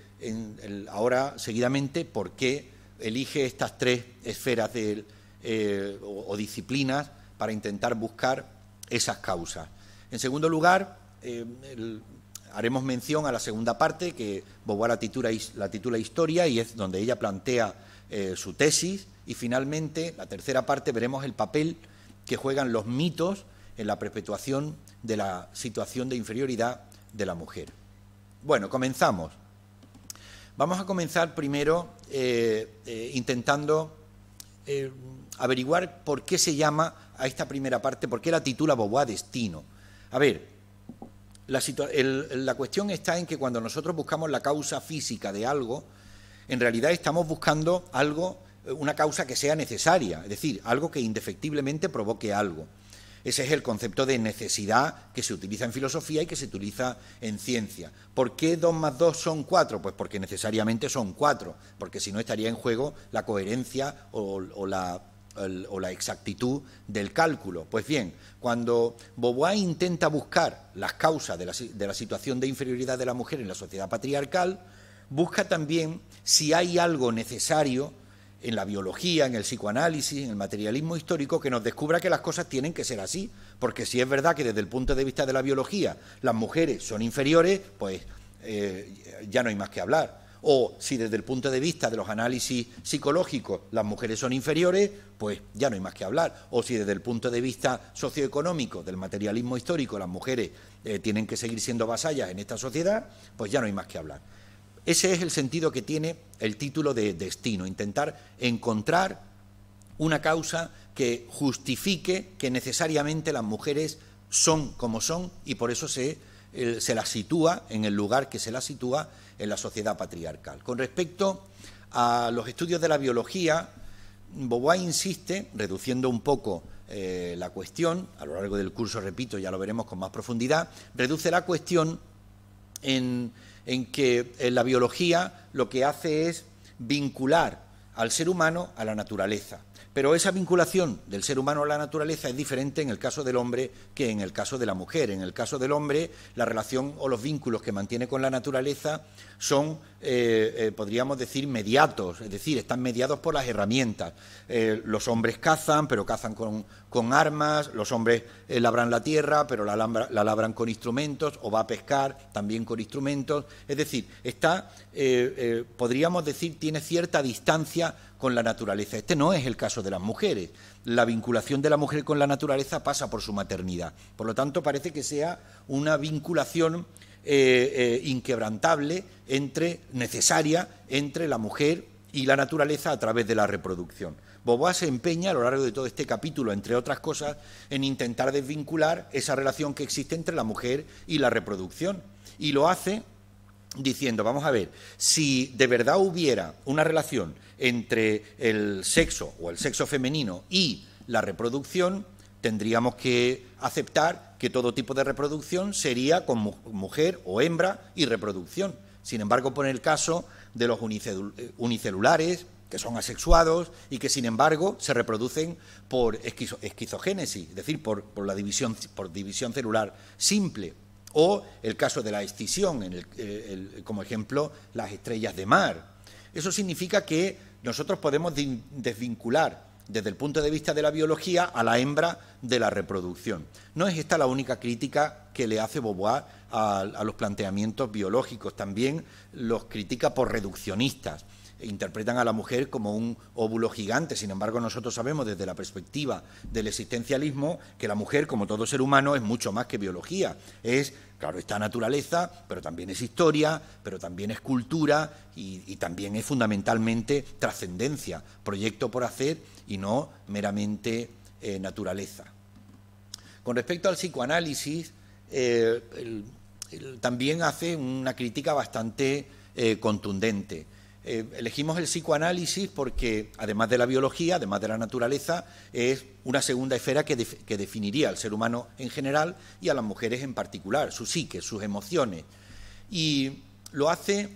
ahora seguidamente por qué elige estas tres esferas del eh, o, disciplinas para intentar buscar esas causas. En segundo lugar, eh, haremos mención a la segunda parte, que Bobo la titula, la titula Historia y es donde ella plantea eh, su tesis. Y finalmente, la tercera parte, veremos el papel que juegan los mitos en la perpetuación de la situación de inferioridad de la mujer. Bueno, comenzamos. Vamos a comenzar primero intentando averiguar por qué se llama a esta primera parte, por qué la titula a Destino. A ver, la, cuestión está en que cuando nosotros buscamos la causa física de algo, en realidad estamos buscando algo, eh, una causa que sea necesaria, es decir, algo que indefectiblemente provoque algo. Ese es el concepto de necesidad que se utiliza en filosofía y que se utiliza en ciencia. ¿Por qué 2 más dos son cuatro? Pues porque necesariamente son cuatro. porque si no estaría en juego la coherencia o la o la exactitud del cálculo. Pues bien, cuando Bobois intenta buscar las causas de la, situación de inferioridad de la mujer en la sociedad patriarcal, busca también si hay algo necesario en la biología, en el psicoanálisis, en el materialismo histórico, que nos descubra que las cosas tienen que ser así. Porque si es verdad que desde el punto de vista de la biología las mujeres son inferiores, pues eh, ya no hay más que hablar o si desde el punto de vista de los análisis psicológicos las mujeres son inferiores, pues ya no hay más que hablar, o si desde el punto de vista socioeconómico del materialismo histórico las mujeres eh, tienen que seguir siendo vasallas en esta sociedad, pues ya no hay más que hablar. Ese es el sentido que tiene el título de destino, intentar encontrar una causa que justifique que necesariamente las mujeres son como son y por eso se, eh, se las sitúa en el lugar que se las sitúa en la sociedad patriarcal. Con respecto a los estudios de la biología, Boboá insiste, reduciendo un poco eh, la cuestión, a lo largo del curso, repito, ya lo veremos con más profundidad, reduce la cuestión en, que la biología lo que hace es vincular al ser humano a la naturaleza. Pero esa vinculación del ser humano a la naturaleza es diferente en el caso del hombre que en el caso de la mujer. En el caso del hombre, la relación o los vínculos que mantiene con la naturaleza son, eh, eh, podríamos decir, mediatos, es decir, están mediados por las herramientas. Eh, los hombres cazan, pero cazan con, armas, los hombres labran la tierra, pero la, la, labran con instrumentos, o va a pescar también con instrumentos. Es decir, está, podríamos decir, tiene cierta distancia con la naturaleza. Este no es el caso de las mujeres. La vinculación de la mujer con la naturaleza pasa por su maternidad. Por lo tanto, parece que sea una vinculación eh, eh, inquebrantable, entre, necesaria entre la mujer y la naturaleza a través de la reproducción. Bobo se empeña a lo largo de todo este capítulo, entre otras cosas, en intentar desvincular esa relación que existe entre la mujer y la reproducción. Y lo hace diciendo, vamos a ver, si de verdad hubiera una relación entre el sexo o el sexo femenino y la reproducción, tendríamos que aceptar que todo tipo de reproducción sería con mujer o hembra y reproducción. Sin embargo, por el caso de los eh, unicelulares, que son asexuados y que, sin embargo, se reproducen por esquizogénesis, es decir, por, la división, por división celular simple. O el caso de la escisión, en eh, como ejemplo, las estrellas de mar. Eso significa que nosotros podemos desvincular desde el punto de vista de la biología a la hembra de la reproducción. No es esta la única crítica que le hace Beauvoir a, los planteamientos biológicos, también los critica por reduccionistas interpretan a la mujer como un óvulo gigante. Sin embargo, nosotros sabemos desde la perspectiva del existencialismo que la mujer, como todo ser humano, es mucho más que biología. Es Claro, está naturaleza, pero también es historia, pero también es cultura y, también es fundamentalmente trascendencia, proyecto por hacer y no meramente eh, naturaleza. Con respecto al psicoanálisis, eh, también hace una crítica bastante eh, contundente. Eh, elegimos el psicoanálisis porque, además de la biología, además de la naturaleza, es una segunda esfera que, definiría al ser humano en general y a las mujeres en particular, su psique, sus emociones. Y lo hace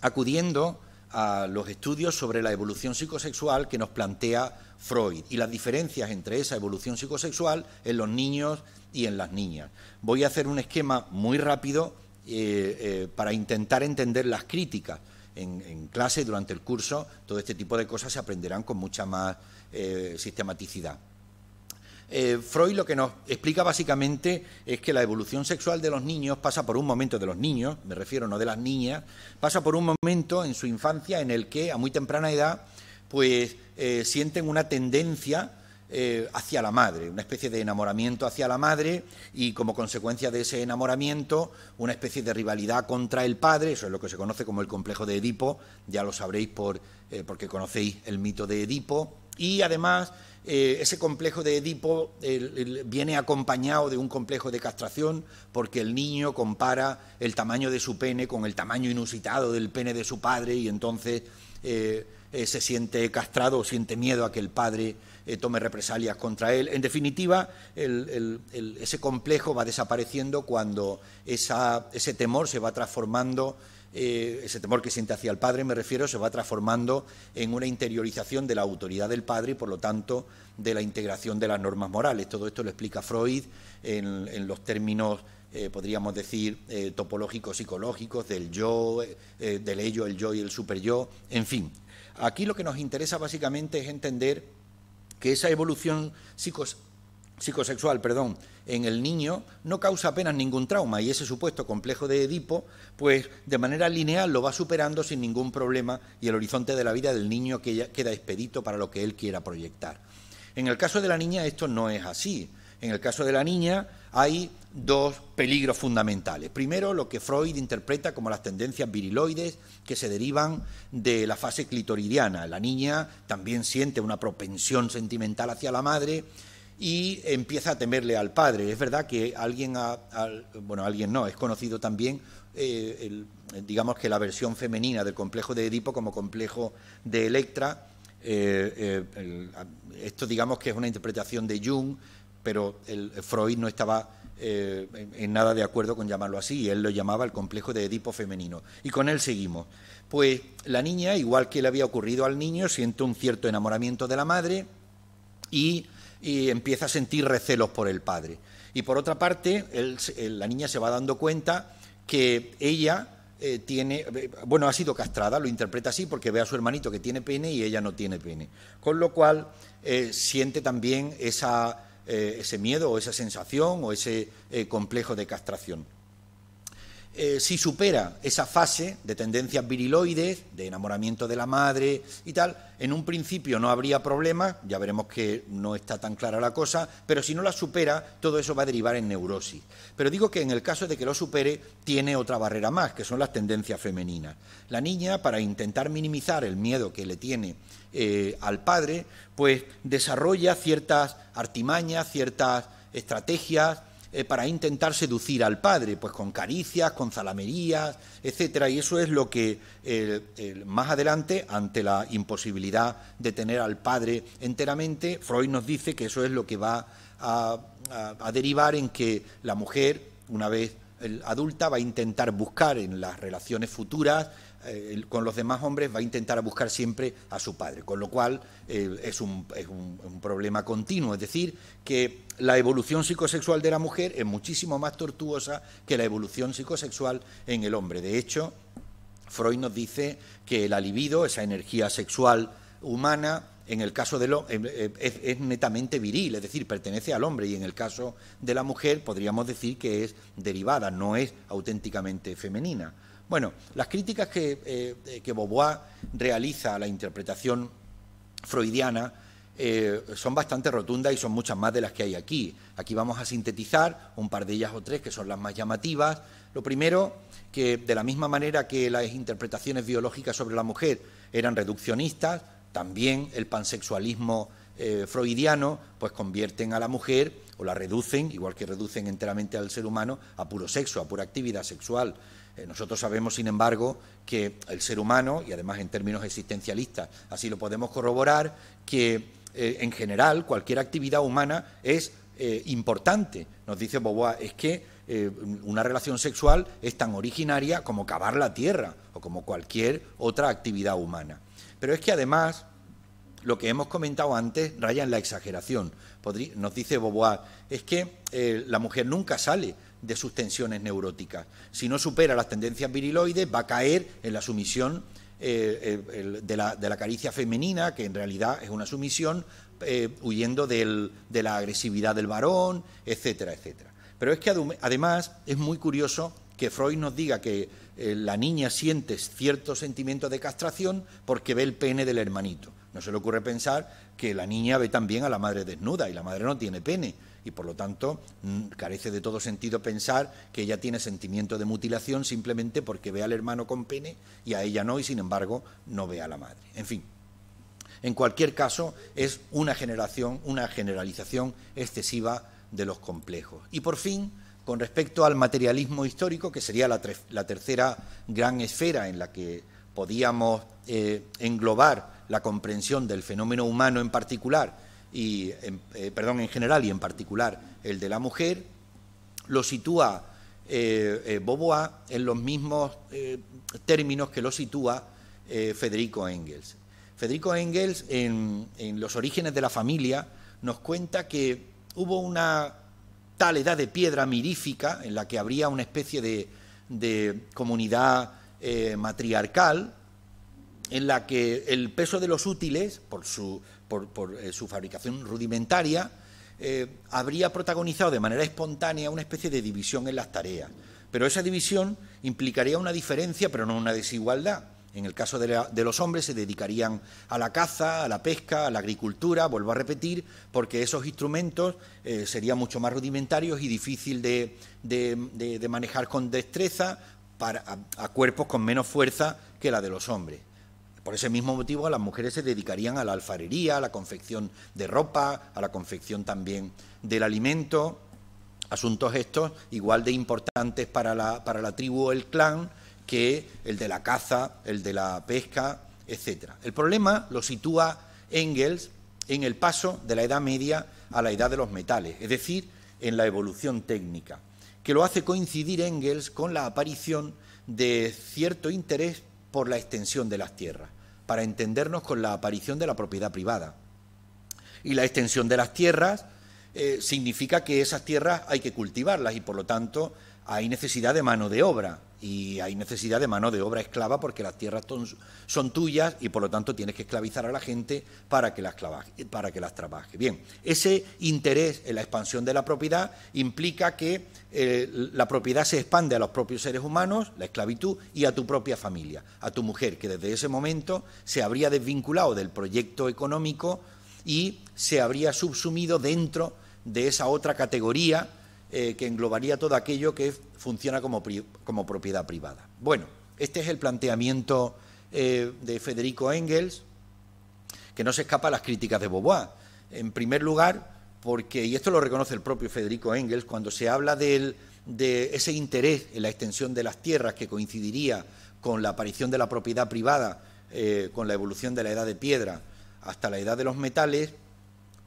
acudiendo a los estudios sobre la evolución psicosexual que nos plantea Freud y las diferencias entre esa evolución psicosexual en los niños y en las niñas. Voy a hacer un esquema muy rápido eh, eh, para intentar entender las críticas en, clase durante el curso, todo este tipo de cosas se aprenderán con mucha más eh, sistematicidad. Eh, Freud lo que nos explica básicamente es que la evolución sexual de los niños pasa por un momento de los niños, me refiero no de las niñas, pasa por un momento en su infancia en el que a muy temprana edad pues eh, sienten una tendencia eh, hacia la madre, una especie de enamoramiento hacia la madre y como consecuencia de ese enamoramiento una especie de rivalidad contra el padre, eso es lo que se conoce como el complejo de Edipo, ya lo sabréis por, eh, porque conocéis el mito de Edipo, y además eh, ese complejo de Edipo viene acompañado de un complejo de castración porque el niño compara el tamaño de su pene con el tamaño inusitado del pene de su padre y entonces se siente castrado o siente miedo a que el padre eh, tome represalias contra él. En definitiva, ese complejo va desapareciendo cuando ese temor se va transformando. Eh, ese temor que siente hacia el padre, me refiero, se va transformando en una interiorización de la autoridad del padre y, por lo tanto, de la integración de las normas morales. Todo esto lo explica Freud en, los términos, eh, podríamos decir, topológicos, psicológicos, del yo, del ello, el yo y el superyo, en fin. Aquí lo que nos interesa básicamente es entender que esa evolución psicosexual perdón, en el niño no causa apenas ningún trauma y ese supuesto complejo de Edipo, pues de manera lineal lo va superando sin ningún problema y el horizonte de la vida del niño queda expedito para lo que él quiera proyectar. En el caso de la niña esto no es así. En el caso de la niña hay dos peligros fundamentales. Primero, lo que Freud interpreta como las tendencias viriloides que se derivan de la fase clitoridiana. La niña también siente una propensión sentimental hacia la madre y empieza a temerle al padre. Es verdad que alguien, bueno, alguien no, es conocido también, eh, digamos que la versión femenina del complejo de Edipo como complejo de Electra. Eh, eh, esto digamos que es una interpretación de Jung pero el, eh, Freud no estaba eh, en, nada de acuerdo con llamarlo así, él lo llamaba el complejo de Edipo femenino. Y con él seguimos. Pues la niña, igual que le había ocurrido al niño, siente un cierto enamoramiento de la madre y, empieza a sentir recelos por el padre. Y por otra parte, eh, la niña se va dando cuenta que ella tiene, bueno, ha sido castrada, lo interpreta así porque ve a su hermanito que tiene pene y ella no tiene pene. Con lo cual siente también esa, eh, ese miedo o esa sensación o ese eh, complejo de castración. Eh, si supera esa fase de tendencias viriloides, de enamoramiento de la madre y tal, en un principio no habría problema, ya veremos que no está tan clara la cosa, pero si no la supera, todo eso va a derivar en neurosis. Pero digo que en el caso de que lo supere, tiene otra barrera más, que son las tendencias femeninas. La niña, para intentar minimizar el miedo que le tiene eh, al padre, pues desarrolla ciertas artimañas, ciertas estrategias eh, para intentar seducir al padre, pues con caricias, con zalamerías, etcétera. Y eso es lo que eh, más adelante, ante la imposibilidad de tener al padre enteramente, Freud nos dice que eso es lo que va a derivar en que la mujer, una vez adulta, va a intentar buscar en las relaciones futuras eh, con los demás hombres va a intentar buscar siempre a su padre, con lo cual eh, es, un, problema continuo. Es decir, que la evolución psicosexual de la mujer es muchísimo más tortuosa que la evolución psicosexual en el hombre. De hecho, Freud nos dice que la libido, esa energía sexual humana, en el caso de eh, es, netamente viril, es decir, pertenece al hombre, y en el caso de la mujer podríamos decir que es derivada, no es auténticamente femenina. Bueno, las críticas eh, que, Beauvoir realiza a la interpretación freudiana eh, son bastante rotundas y son muchas más de las que hay aquí. Aquí vamos a sintetizar un par de ellas o tres que son las más llamativas. Lo primero, que de la misma manera que las interpretaciones biológicas sobre la mujer eran reduccionistas, también el pansexualismo eh, freudiano pues convierten a la mujer o la reducen, igual que reducen enteramente al ser humano, a puro sexo, a pura actividad sexual. Eh, nosotros sabemos, sin embargo, que el ser humano, y además en términos existencialistas, así lo podemos corroborar, que eh, en general cualquier actividad humana es eh, importante. Nos dice Beauvoir, es que una relación sexual es tan originaria como cavar la tierra o como cualquier otra actividad humana. Pero es que además lo que hemos comentado antes raya en la exageración. nos dice Beauvoir, es que la mujer nunca sale de sus tensiones neuróticas. Si no supera las tendencias viriloides, va a caer en la sumisión eh, eh, de, la, de, la, caricia femenina, que en realidad es una sumisión, eh, huyendo de la agresividad del varón, etcétera, etcétera. Pero es que además es muy curioso que Freud nos diga que la niña siente ciertos sentimientos de castración porque ve el pene del hermanito. No se le ocurre pensar que la niña ve también a la madre desnuda y la madre no tiene pene y por lo tanto mm, carece de todo sentido pensar que ella tiene sentimiento de mutilación simplemente porque ve al hermano con pene y a ella no y sin embargo no ve a la madre. En fin, en cualquier caso es una generación, una generalización excesiva de los complejos. Y por fin, con respecto al materialismo histórico, que sería la, tercera gran esfera en la que podíamos eh, englobar la comprensión del fenómeno humano en particular, y, en, eh, perdón, en general y en particular el de la mujer, lo sitúa eh, eh, Boboá en los mismos términos que lo sitúa Federico Engels. Federico Engels, en, Los orígenes de la familia, nos cuenta que hubo una tal edad de piedra mirífica en la que habría una especie de, comunidad matriarcal en la que el peso de los útiles, por su por, eh, su fabricación rudimentaria, eh, habría protagonizado de manera espontánea una especie de división en las tareas. Pero esa división implicaría una diferencia, pero no una desigualdad. En el caso de, los hombres se dedicarían a la caza, a la pesca, a la agricultura, vuelvo a repetir, porque esos instrumentos eh, serían mucho más rudimentarios y difícil de, manejar con destreza para, a cuerpos con menos fuerza que la de los hombres. Por ese mismo motivo, las mujeres se dedicarían a la alfarería, a la confección de ropa, a la confección también del alimento, asuntos estos igual de importantes para la, tribu o el clan que el de la caza, el de la pesca, etc. El problema lo sitúa Engels en el paso de la Edad Media a la Edad de los Metales, es decir, en la evolución técnica, que lo hace coincidir Engels con la aparición de cierto interés por la extensión de las tierras para entendernos con la aparición de la propiedad privada. Y la extensión de las tierras eh, significa que esas tierras hay que cultivarlas y por lo tanto hay necesidad de mano de obra y hay necesidad de mano de obra esclava porque las tierras son tuyas y por lo tanto tienes que esclavizar a la gente para que las, para que las trabaje. Bien, ese interés en la expansión de la propiedad implica que eh, la propiedad se expande a los propios seres humanos, la esclavitud, y a tu propia familia, a tu mujer, que desde ese momento se habría desvinculado del proyecto económico y se habría subsumido dentro de esa otra categoría eh, que englobaría todo aquello que funciona como, propiedad privada. Bueno, este es el planteamiento eh, de Federico Engels, que no se escapa a las críticas de Beauvoir. En primer lugar, porque, y esto lo reconoce el propio Federico Engels, cuando se habla de ese interés en la extensión de las tierras que coincidiría con la aparición de la propiedad privada, eh, con la evolución de la edad de piedra hasta la edad de los metales,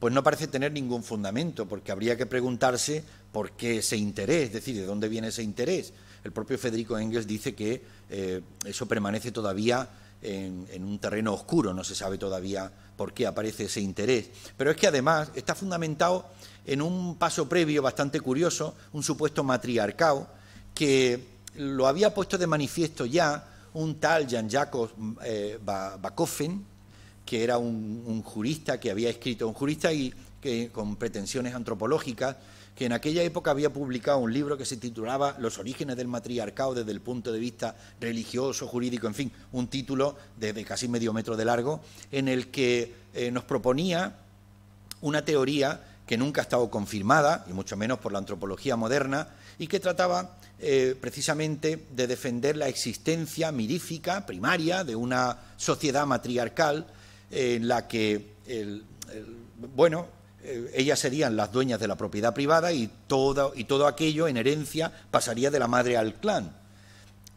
pues no parece tener ningún fundamento, porque habría que preguntarse por qué ese interés, es decir, de dónde viene ese interés. El propio Federico Engels dice que eh, eso permanece todavía en, un terreno oscuro, no se sabe todavía por qué aparece ese interés. Pero es que además está fundamentado en un paso previo bastante curioso, un supuesto matriarcado, que lo había puesto de manifiesto ya un tal Jan Jakob eh, Bakofen, que era un, jurista, que había escrito, un jurista y, que, con pretensiones antropológicas, que en aquella época había publicado un libro que se titulaba Los orígenes del matriarcado desde el punto de vista religioso, jurídico, en fin, un título de, casi medio metro de largo, en el que eh, nos proponía una teoría que nunca ha estado confirmada, y mucho menos por la antropología moderna, y que trataba eh, precisamente de defender la existencia mirífica, primaria, de una sociedad matriarcal, en la que, bueno, eh, ellas serían las dueñas de la propiedad privada y todo, y todo aquello en herencia pasaría de la madre al clan.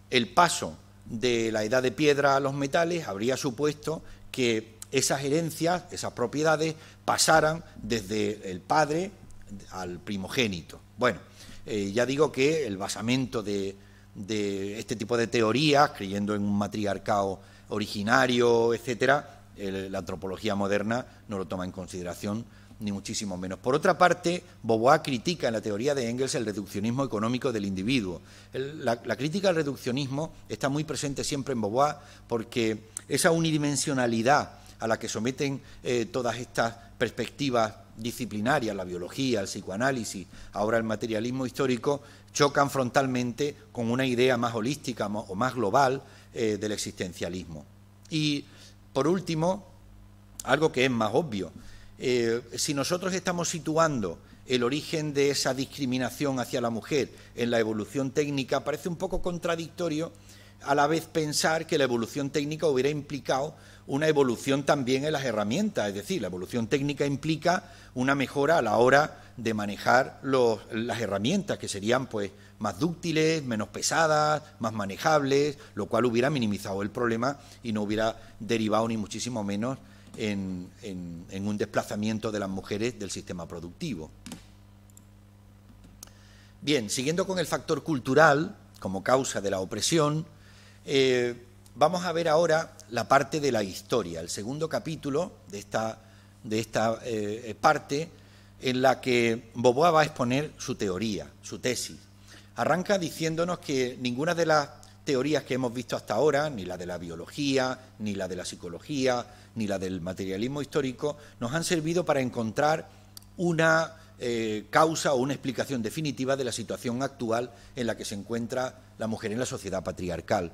El paso de la edad de piedra a los metales habría supuesto que esas herencias, esas propiedades, pasaran desde el padre al primogénito. Bueno, eh, ya digo que el basamento de, de este tipo de teorías, creyendo en un matriarcado originario, etcétera, la antropología moderna no lo toma en consideración, ni muchísimo menos. Por otra parte, Beauvoir critica en la teoría de Engels el reduccionismo económico del individuo. la, crítica al reduccionismo está muy presente siempre en Beauvoir porque esa unidimensionalidad a la que someten eh, todas estas perspectivas disciplinarias, la biología, el psicoanálisis, ahora el materialismo histórico, chocan frontalmente con una idea más holística o más global eh, del existencialismo. Y por último, algo que es más obvio, eh, si nosotros estamos situando el origen de esa discriminación hacia la mujer en la evolución técnica, parece un poco contradictorio a la vez pensar que la evolución técnica hubiera implicado una evolución también en las herramientas, es decir, la evolución técnica implica una mejora a la hora de manejar las herramientas, que serían pues más dúctiles, menos pesadas, más manejables, lo cual hubiera minimizado el problema y no hubiera derivado ni muchísimo menos en, un desplazamiento de las mujeres del sistema productivo. Bien, siguiendo con el factor cultural como causa de la opresión, eh, vamos a ver ahora la parte de la historia, el segundo capítulo de esta, de esta eh, parte en la que Bobo va a exponer su teoría, su tesis. Arranca diciéndonos que ninguna de las teorías que hemos visto hasta ahora, ni la de la biología, ni la de la psicología, ni la del materialismo histórico, nos han servido para encontrar una eh, causa o una explicación definitiva de la situación actual en la que se encuentra la mujer en la sociedad patriarcal.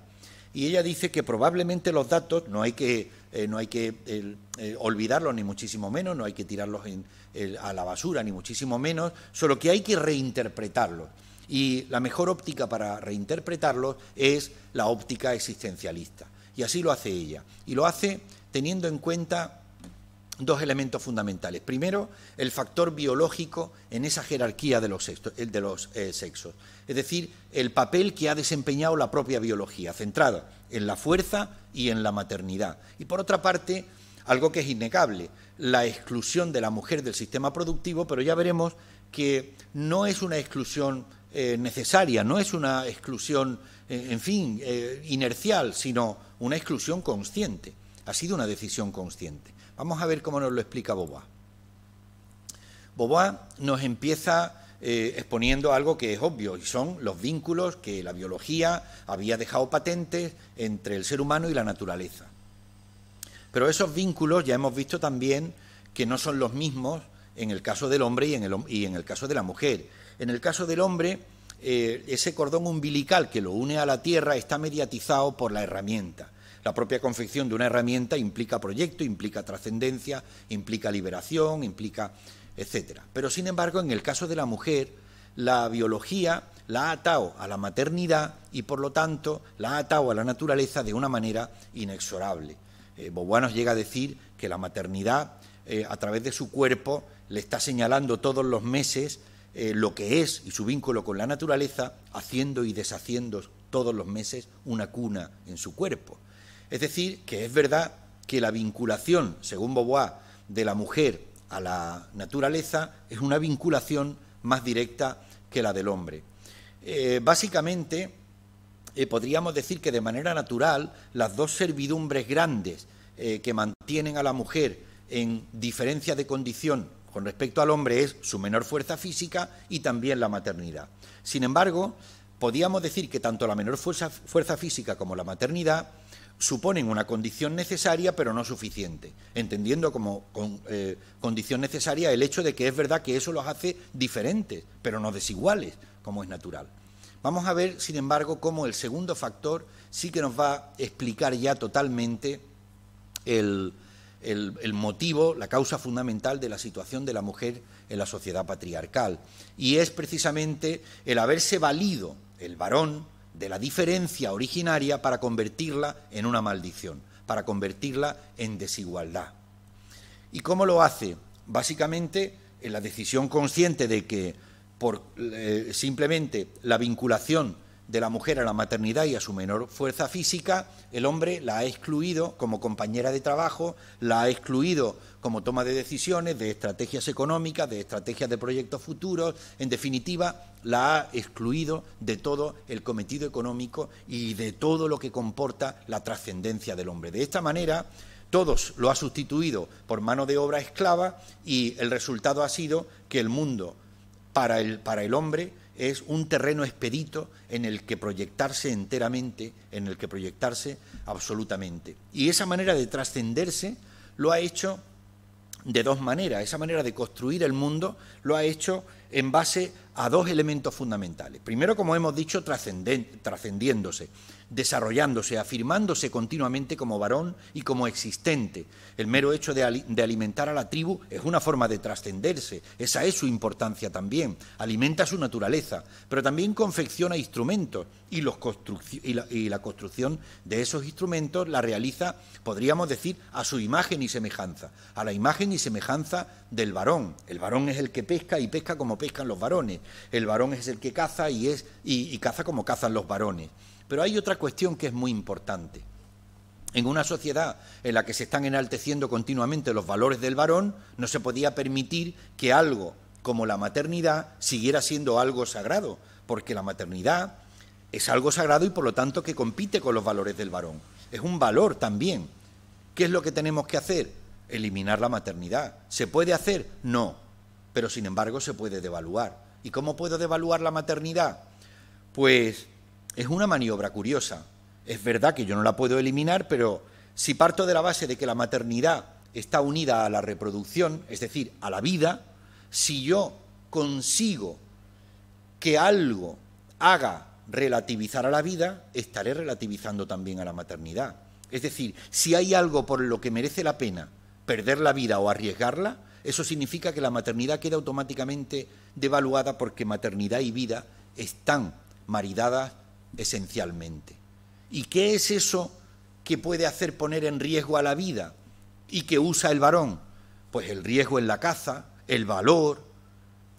Y ella dice que probablemente los datos, no hay que, eh, no hay que eh, olvidarlos ni muchísimo menos, no hay que tirarlos a la basura ni muchísimo menos, solo que hay que reinterpretarlos. Y la mejor óptica para reinterpretarlo es la óptica existencialista. Y así lo hace ella. Y lo hace teniendo en cuenta dos elementos fundamentales. Primero, el factor biológico en esa jerarquía de los, sexos, eh, eh, sexos, es decir, el papel que ha desempeñado la propia biología, centrada en la fuerza y en la maternidad. Y por otra parte, algo que es innegable, la exclusión de la mujer del sistema productivo, pero ya veremos que no es una exclusión eh, necesaria, no es una exclusión, eh, en fin, eh, inercial, sino una exclusión consciente. Ha sido una decisión consciente. Vamos a ver cómo nos lo explica Boba. Boboá nos empieza exponiendo algo que es obvio, y son los vínculos que la biología había dejado patentes entre el ser humano y la naturaleza. Pero esos vínculos ya hemos visto también que no son los mismos en el caso del hombre y en el, y en el caso de la mujer en el caso del hombre, eh, ese cordón umbilical que lo une a la Tierra está mediatizado por la herramienta. La propia confección de una herramienta implica proyecto, implica trascendencia, implica liberación, implica etcétera. Pero sin embargo, en el caso de la mujer, la biología la ha atado a la maternidad y por lo tanto la ha atado a la naturaleza de una manera inexorable. Eh, Boboanos llega a decir que la maternidad, eh, a través de su cuerpo, le está señalando todos los meses eh, lo que es y su vínculo con la naturaleza, haciendo y deshaciendo todos los meses una cuna en su cuerpo. Es decir, que es verdad que la vinculación, según Beauvoir, de la mujer a la naturaleza es una vinculación más directa que la del hombre. Eh, básicamente, eh, podríamos decir que de manera natural las dos servidumbres grandes que mantienen a la mujer en diferencia de condición con respecto al hombre es su menor fuerza física y también la maternidad. Sin embargo, podíamos decir que tanto la menor fuerza, física como la maternidad suponen una condición necesaria pero no suficiente, entendiendo como eh, condición necesaria el hecho de que es verdad que eso los hace diferentes, pero no desiguales, como es natural. Vamos a ver, sin embargo, cómo el segundo factor sí que nos va a explicar ya totalmente el, el, motivo, la causa fundamental de la situación de la mujer en la sociedad patriarcal. Y es precisamente el haberse valido el varón de la diferencia originaria para convertirla en una maldición, para convertirla en desigualdad. ¿Y cómo lo hace? Básicamente en la decisión consciente de que por eh, simplemente la vinculación de la mujer a la maternidad y a su menor fuerza física, el hombre la ha excluido como compañera de trabajo, la ha excluido como toma de decisiones, de estrategias económicas, de estrategias de proyectos futuros, en definitiva, la ha excluido de todo el cometido económico y de todo lo que comporta la trascendencia del hombre. De esta manera, todos lo ha sustituido por mano de obra esclava y el resultado ha sido que el mundo para el, para el hombre es un terreno expedito en el que proyectarse enteramente, en el que proyectarse absolutamente. Y esa manera de trascenderse lo ha hecho de dos maneras. Esa manera de construir el mundo lo ha hecho en base a dos elementos fundamentales. Primero, como hemos dicho, trascendiéndose desarrollándose, afirmándose continuamente como varón y como existente. El mero hecho de, alimentar a la tribu es una forma de trascenderse, esa es su importancia también, alimenta su naturaleza, pero también confecciona instrumentos y, los la construcción de esos instrumentos la realiza, podríamos decir, a su imagen y semejanza, a la imagen y semejanza del varón. El varón es el que pesca y pesca como pescan los varones, el varón es el que caza y, es y caza como cazan los varones. Pero hay otra cuestión que es muy importante. En una sociedad en la que se están enalteciendo continuamente los valores del varón, no se podía permitir que algo como la maternidad siguiera siendo algo sagrado, porque la maternidad es algo sagrado y por lo tanto que compite con los valores del varón. Es un valor también. ¿Qué es lo que tenemos que hacer? Eliminar la maternidad. ¿Se puede hacer? No, pero sin embargo se puede devaluar. ¿Y cómo puedo devaluar la maternidad? Pues es una maniobra curiosa. Es verdad que yo no la puedo eliminar, pero si parto de la base de que la maternidad está unida a la reproducción, es decir, a la vida, si yo consigo que algo haga relativizar a la vida, estaré relativizando también a la maternidad. Es decir, si hay algo por lo que merece la pena perder la vida o arriesgarla, eso significa que la maternidad queda automáticamente devaluada porque maternidad y vida están maridadas esencialmente. ¿Y qué es eso que puede hacer poner en riesgo a la vida y que usa el varón? Pues el riesgo en la caza, el valor,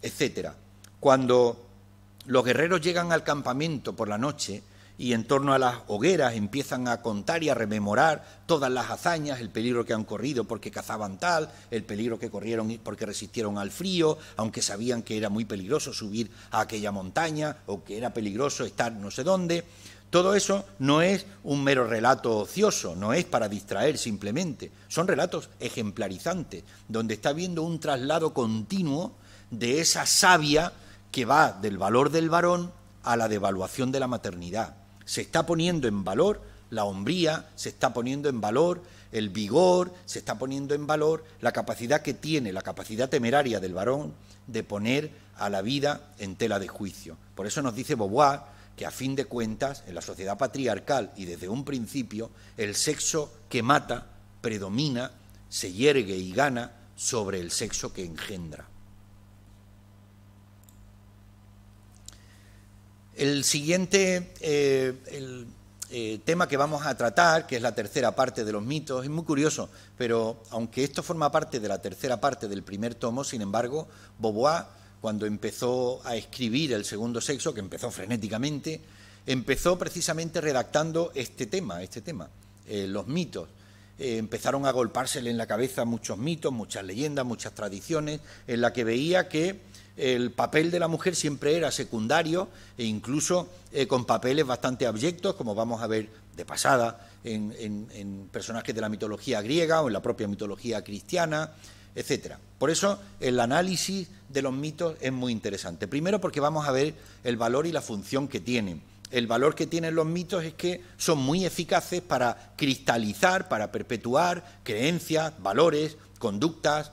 etcétera. Cuando los guerreros llegan al campamento por la noche, y en torno a las hogueras empiezan a contar y a rememorar todas las hazañas, el peligro que han corrido porque cazaban tal, el peligro que corrieron porque resistieron al frío, aunque sabían que era muy peligroso subir a aquella montaña o que era peligroso estar no sé dónde. Todo eso no es un mero relato ocioso, no es para distraer simplemente, son relatos ejemplarizantes, donde está habiendo un traslado continuo de esa savia que va del valor del varón a la devaluación de la maternidad se está poniendo en valor la hombría, se está poniendo en valor el vigor, se está poniendo en valor la capacidad que tiene, la capacidad temeraria del varón de poner a la vida en tela de juicio. Por eso nos dice Beauvoir que a fin de cuentas, en la sociedad patriarcal y desde un principio, el sexo que mata predomina, se yergue y gana sobre el sexo que engendra. El siguiente eh, el, eh, tema que vamos a tratar, que es la tercera parte de los mitos, es muy curioso, pero aunque esto forma parte de la tercera parte del primer tomo, sin embargo, Bobois, cuando empezó a escribir El segundo sexo, que empezó frenéticamente, empezó precisamente redactando este tema, este tema, eh, los mitos. empezaron a golpársele en la cabeza muchos mitos, muchas leyendas, muchas tradiciones, en la que veía que el papel de la mujer siempre era secundario e incluso eh, con papeles bastante abyectos, como vamos a ver de pasada en, en, personajes de la mitología griega o en la propia mitología cristiana, etcétera. Por eso el análisis de los mitos es muy interesante. Primero porque vamos a ver el valor y la función que tienen. El valor que tienen los mitos es que son muy eficaces para cristalizar, para perpetuar creencias, valores, conductas,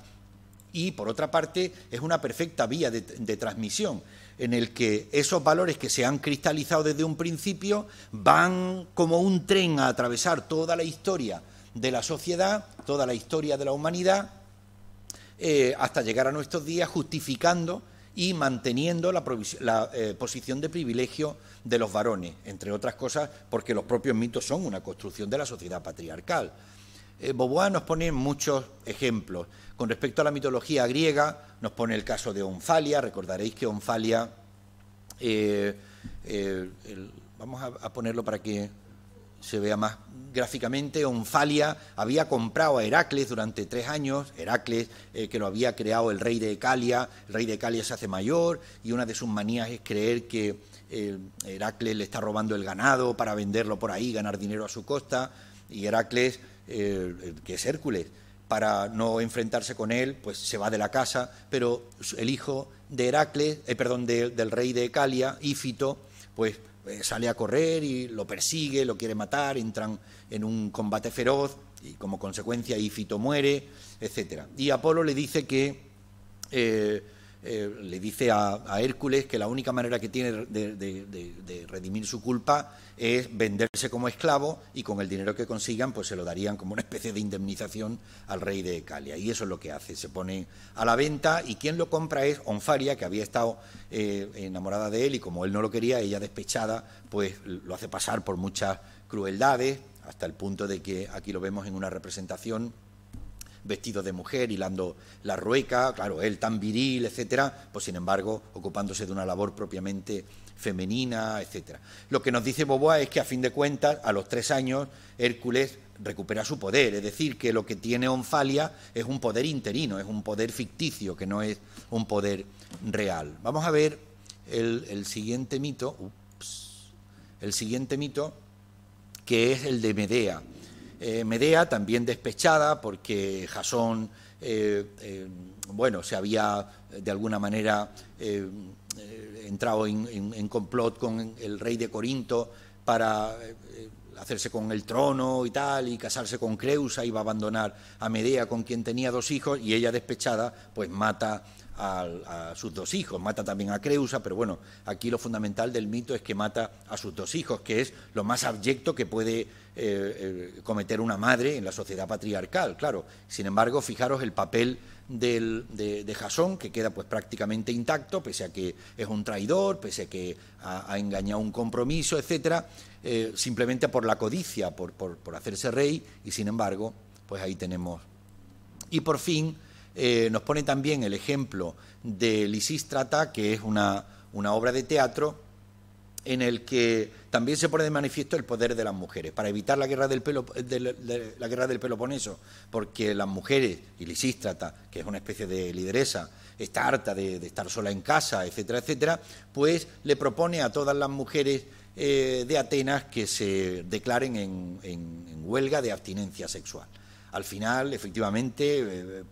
y por otra parte es una perfecta vía de, transmisión en el que esos valores que se han cristalizado desde un principio van como un tren a atravesar toda la historia de la sociedad, toda la historia de la humanidad, eh, hasta llegar a nuestros días justificando y manteniendo la, eh, posición de privilegio de los varones, entre otras cosas porque los propios mitos son una construcción de la sociedad patriarcal. Eh, nos pone muchos ejemplos. Con respecto a la mitología griega, nos pone el caso de Onfalia. Recordaréis que Onfalia, eh, eh, vamos a, ponerlo para que se vea más gráficamente, Onfalia había comprado a Heracles durante tres años, Heracles eh, que lo había creado el rey de Ecalia, el rey de Ecalia se hace mayor y una de sus manías es creer que Heracles le está robando el ganado para venderlo por ahí, ganar dinero a su costa, y Heracles eh, eh, que es Hércules, para no enfrentarse con él, pues se va de la casa, pero el hijo de Heracles, eh, perdón, del rey de Calia, Ífito, pues sale a correr y lo persigue, lo quiere matar, entran en un combate feroz y como consecuencia Ífito muere, etc. Y Apolo le dice que eh, le dice a, Hércules que la única manera que tiene de, redimir su culpa es venderse como esclavo y con el dinero que consigan pues se lo darían como una especie de indemnización al rey de Calia. Y eso es lo que hace, se pone a la venta y quien lo compra es Onfaria, que había estado eh, enamorada de él y como él no lo quería, ella despechada, pues lo hace pasar por muchas crueldades, hasta el punto de que aquí lo vemos en una representación vestido de mujer, hilando la rueca, claro, él tan viril, etcétera, pues sin embargo, ocupándose de una labor propiamente femenina, etcétera. Lo que nos dice Boboa es que a fin de cuentas, a los tres años, Hércules recupera su poder, es decir, que lo que tiene Onfalia es un poder interino, es un poder ficticio, que no es un poder real. Vamos a ver el, siguiente mito, el siguiente mito, que es el de Medea. Eh, Medea, también despechada porque Jasón, eh, eh, bueno, se había de alguna manera entrado en, en, complot con el rey de Corinto para hacerse con el trono y tal, y casarse con Creusa, iba a abandonar a Medea, con quien tenía dos hijos, y ella despechada, pues mata a, sus dos hijos, mata también a Creusa, pero bueno, aquí lo fundamental del mito es que mata a sus dos hijos, que es lo más abyecto que puede eh, eh, cometer una madre en la sociedad patriarcal, claro. Sin embargo, fijaros el papel de, Jasón, que queda pues prácticamente intacto, pese a que es un traidor, pese a que ha, engañado un compromiso, etcétera, eh, simplemente por la codicia, por, por, por hacerse rey, y sin embargo, pues ahí tenemos. Y por fin, eh, nos pone también el ejemplo de Lisístrata, que es una, una obra de teatro en el que también se pone de manifiesto el poder de las mujeres, para evitar la guerra del, Pelo, la, guerra del Peloponeso, porque las mujeres, y Lisístrata, que es una especie de lideresa, está harta de, estar sola en casa, etcétera, etcétera, pues le propone a todas las mujeres eh, de Atenas que se declaren en, huelga de abstinencia sexual. Al final, efectivamente, eh,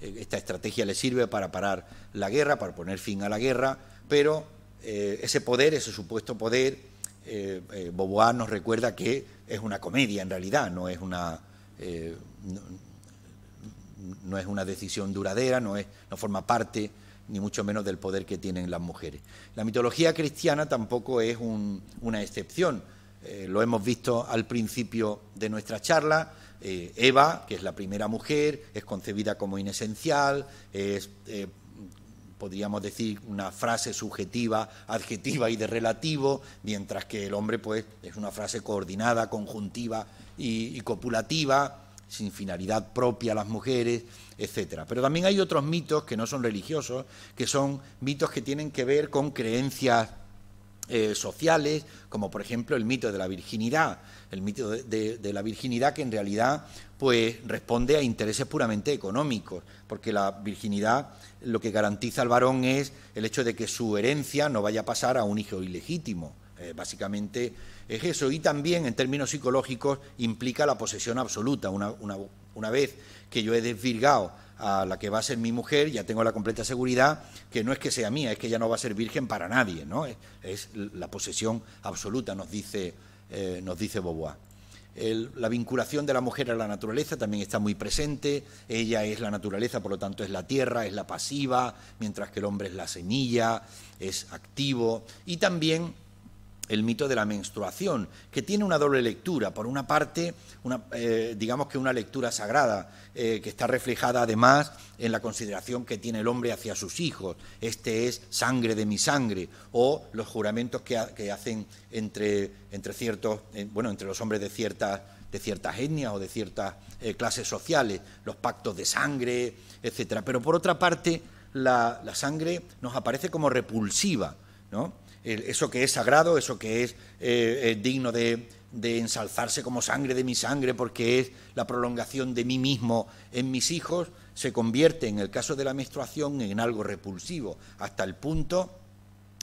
eh, esta estrategia le sirve para parar la guerra, para poner fin a la guerra, pero eh, ese poder, ese supuesto poder, eh, eh nos recuerda que es una comedia en realidad, no es una, no, es una decisión duradera, no, es, no forma parte ni mucho menos del poder que tienen las mujeres. La mitología cristiana tampoco es una excepción. lo hemos visto al principio de nuestra charla, eh, Eva, que es la primera mujer, es concebida como inesencial, es, eh, podríamos decir, una frase subjetiva, adjetiva y de relativo, mientras que el hombre pues, es una frase coordinada, conjuntiva y, copulativa, sin finalidad propia a las mujeres, etc. Pero también hay otros mitos que no son religiosos, que son mitos que tienen que ver con creencias eh, sociales, como por ejemplo el mito de la virginidad, el mito de, la virginidad que en realidad pues, responde a intereses puramente económicos, porque la virginidad lo que garantiza al varón es el hecho de que su herencia no vaya a pasar a un hijo ilegítimo. Eh, básicamente es eso. Y también, en términos psicológicos, implica la posesión absoluta. Una, vez que yo he desvirgado a la que va a ser mi mujer, ya tengo la completa seguridad que no es que sea mía, es que ya no va a ser virgen para nadie, ¿no? es la posesión absoluta, nos dice eh, nos dice Beauvoir. la vinculación de la mujer a la naturaleza también está muy presente. Ella es la naturaleza, por lo tanto es la tierra, es la pasiva, mientras que el hombre es la semilla, es activo. Y también el mito de la menstruación, que tiene una doble lectura. Por una parte, una, eh, digamos que una lectura sagrada, eh, que está reflejada además en la consideración que tiene el hombre hacia sus hijos. Este es sangre de mi sangre, o los juramentos que, hacen entre, entre ciertos, eh, bueno, entre los hombres de ciertas de ciertas etnias o de ciertas clases sociales, los pactos de sangre, etcétera. Pero por otra parte, la, la sangre nos aparece como repulsiva, ¿no? eso que es sagrado, eso que es eh, digno de, ensalzarse como sangre de mi sangre porque es la prolongación de mí mismo en mis hijos, se convierte en el caso de la menstruación en algo repulsivo, hasta el punto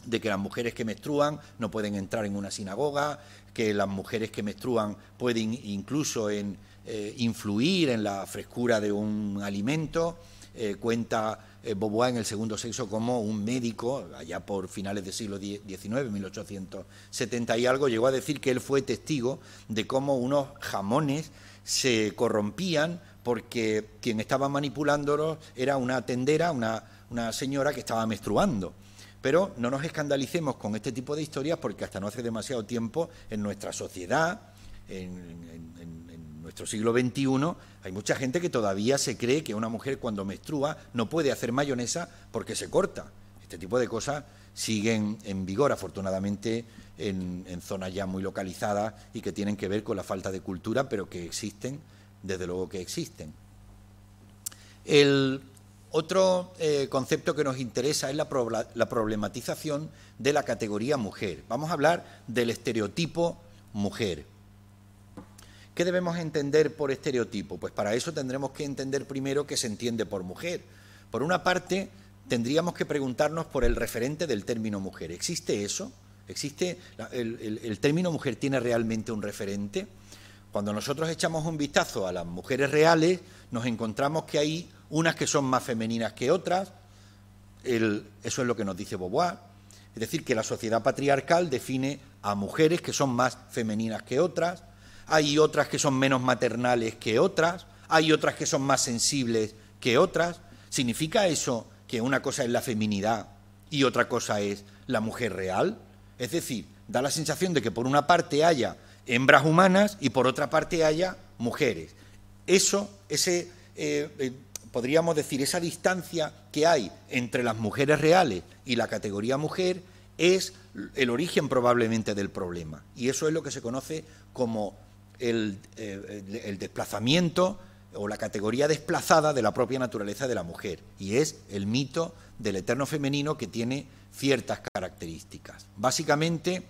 de que las mujeres que menstruan no pueden entrar en una sinagoga, que las mujeres que menstruan pueden incluso en, eh, influir en la frescura de un alimento, eh, cuenta eh, Beauvoir en el segundo sexo como un médico, allá por finales del siglo XIX, 1870 y algo, llegó a decir que él fue testigo de cómo unos jamones se corrompían porque quien estaba manipulándolos era una tendera, una, señora que estaba menstruando. Pero no nos escandalicemos con este tipo de historias porque hasta no hace demasiado tiempo en nuestra sociedad, en nuestro siglo XXI hay mucha gente que todavía se cree que una mujer cuando menstrua no puede hacer mayonesa porque se corta. Este tipo de cosas siguen en vigor, afortunadamente, en, zonas ya muy localizadas y que tienen que ver con la falta de cultura, pero que existen, desde luego que existen. El otro eh, concepto que nos interesa es la problematización de la categoría mujer. Vamos a hablar del estereotipo mujer. ¿Qué debemos entender por estereotipo? Pues para eso tendremos que entender primero qué se entiende por mujer. Por una parte, tendríamos que preguntarnos por el referente del término mujer. ¿Existe eso? ¿Existe el, término mujer tiene realmente un referente? Cuando nosotros echamos un vistazo a las mujeres reales, nos encontramos que hay unas que son más femeninas que otras. eso es lo que nos dice Beauvoir. Es decir, que la sociedad patriarcal define a mujeres que son más femeninas que otras hay otras que son menos maternales que otras, hay otras que son más sensibles que otras. ¿Significa eso que una cosa es la feminidad y otra cosa es la mujer real? Es decir, da la sensación de que por una parte haya hembras humanas y por otra parte haya mujeres. Eso, ese, eh, eh, podríamos decir, esa distancia que hay entre las mujeres reales y la categoría mujer es el origen probablemente del problema. Y eso es lo que se conoce como eh, el, desplazamiento o la categoría desplazada de la propia naturaleza de la mujer, y es el mito del eterno femenino que tiene ciertas características. Básicamente,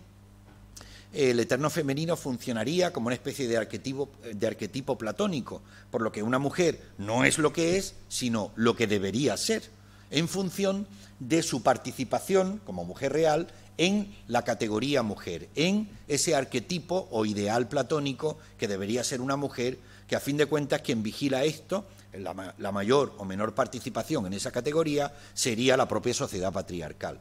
el eterno femenino funcionaría como una especie de de arquetipo platónico, por lo que una mujer no es lo que es, sino lo que debería ser, en función de su participación como mujer real en la categoría mujer, en ese arquetipo o ideal platónico que debería ser una mujer, que a fin de cuentas quien vigila esto, la, mayor o menor participación en esa categoría, sería la propia sociedad patriarcal.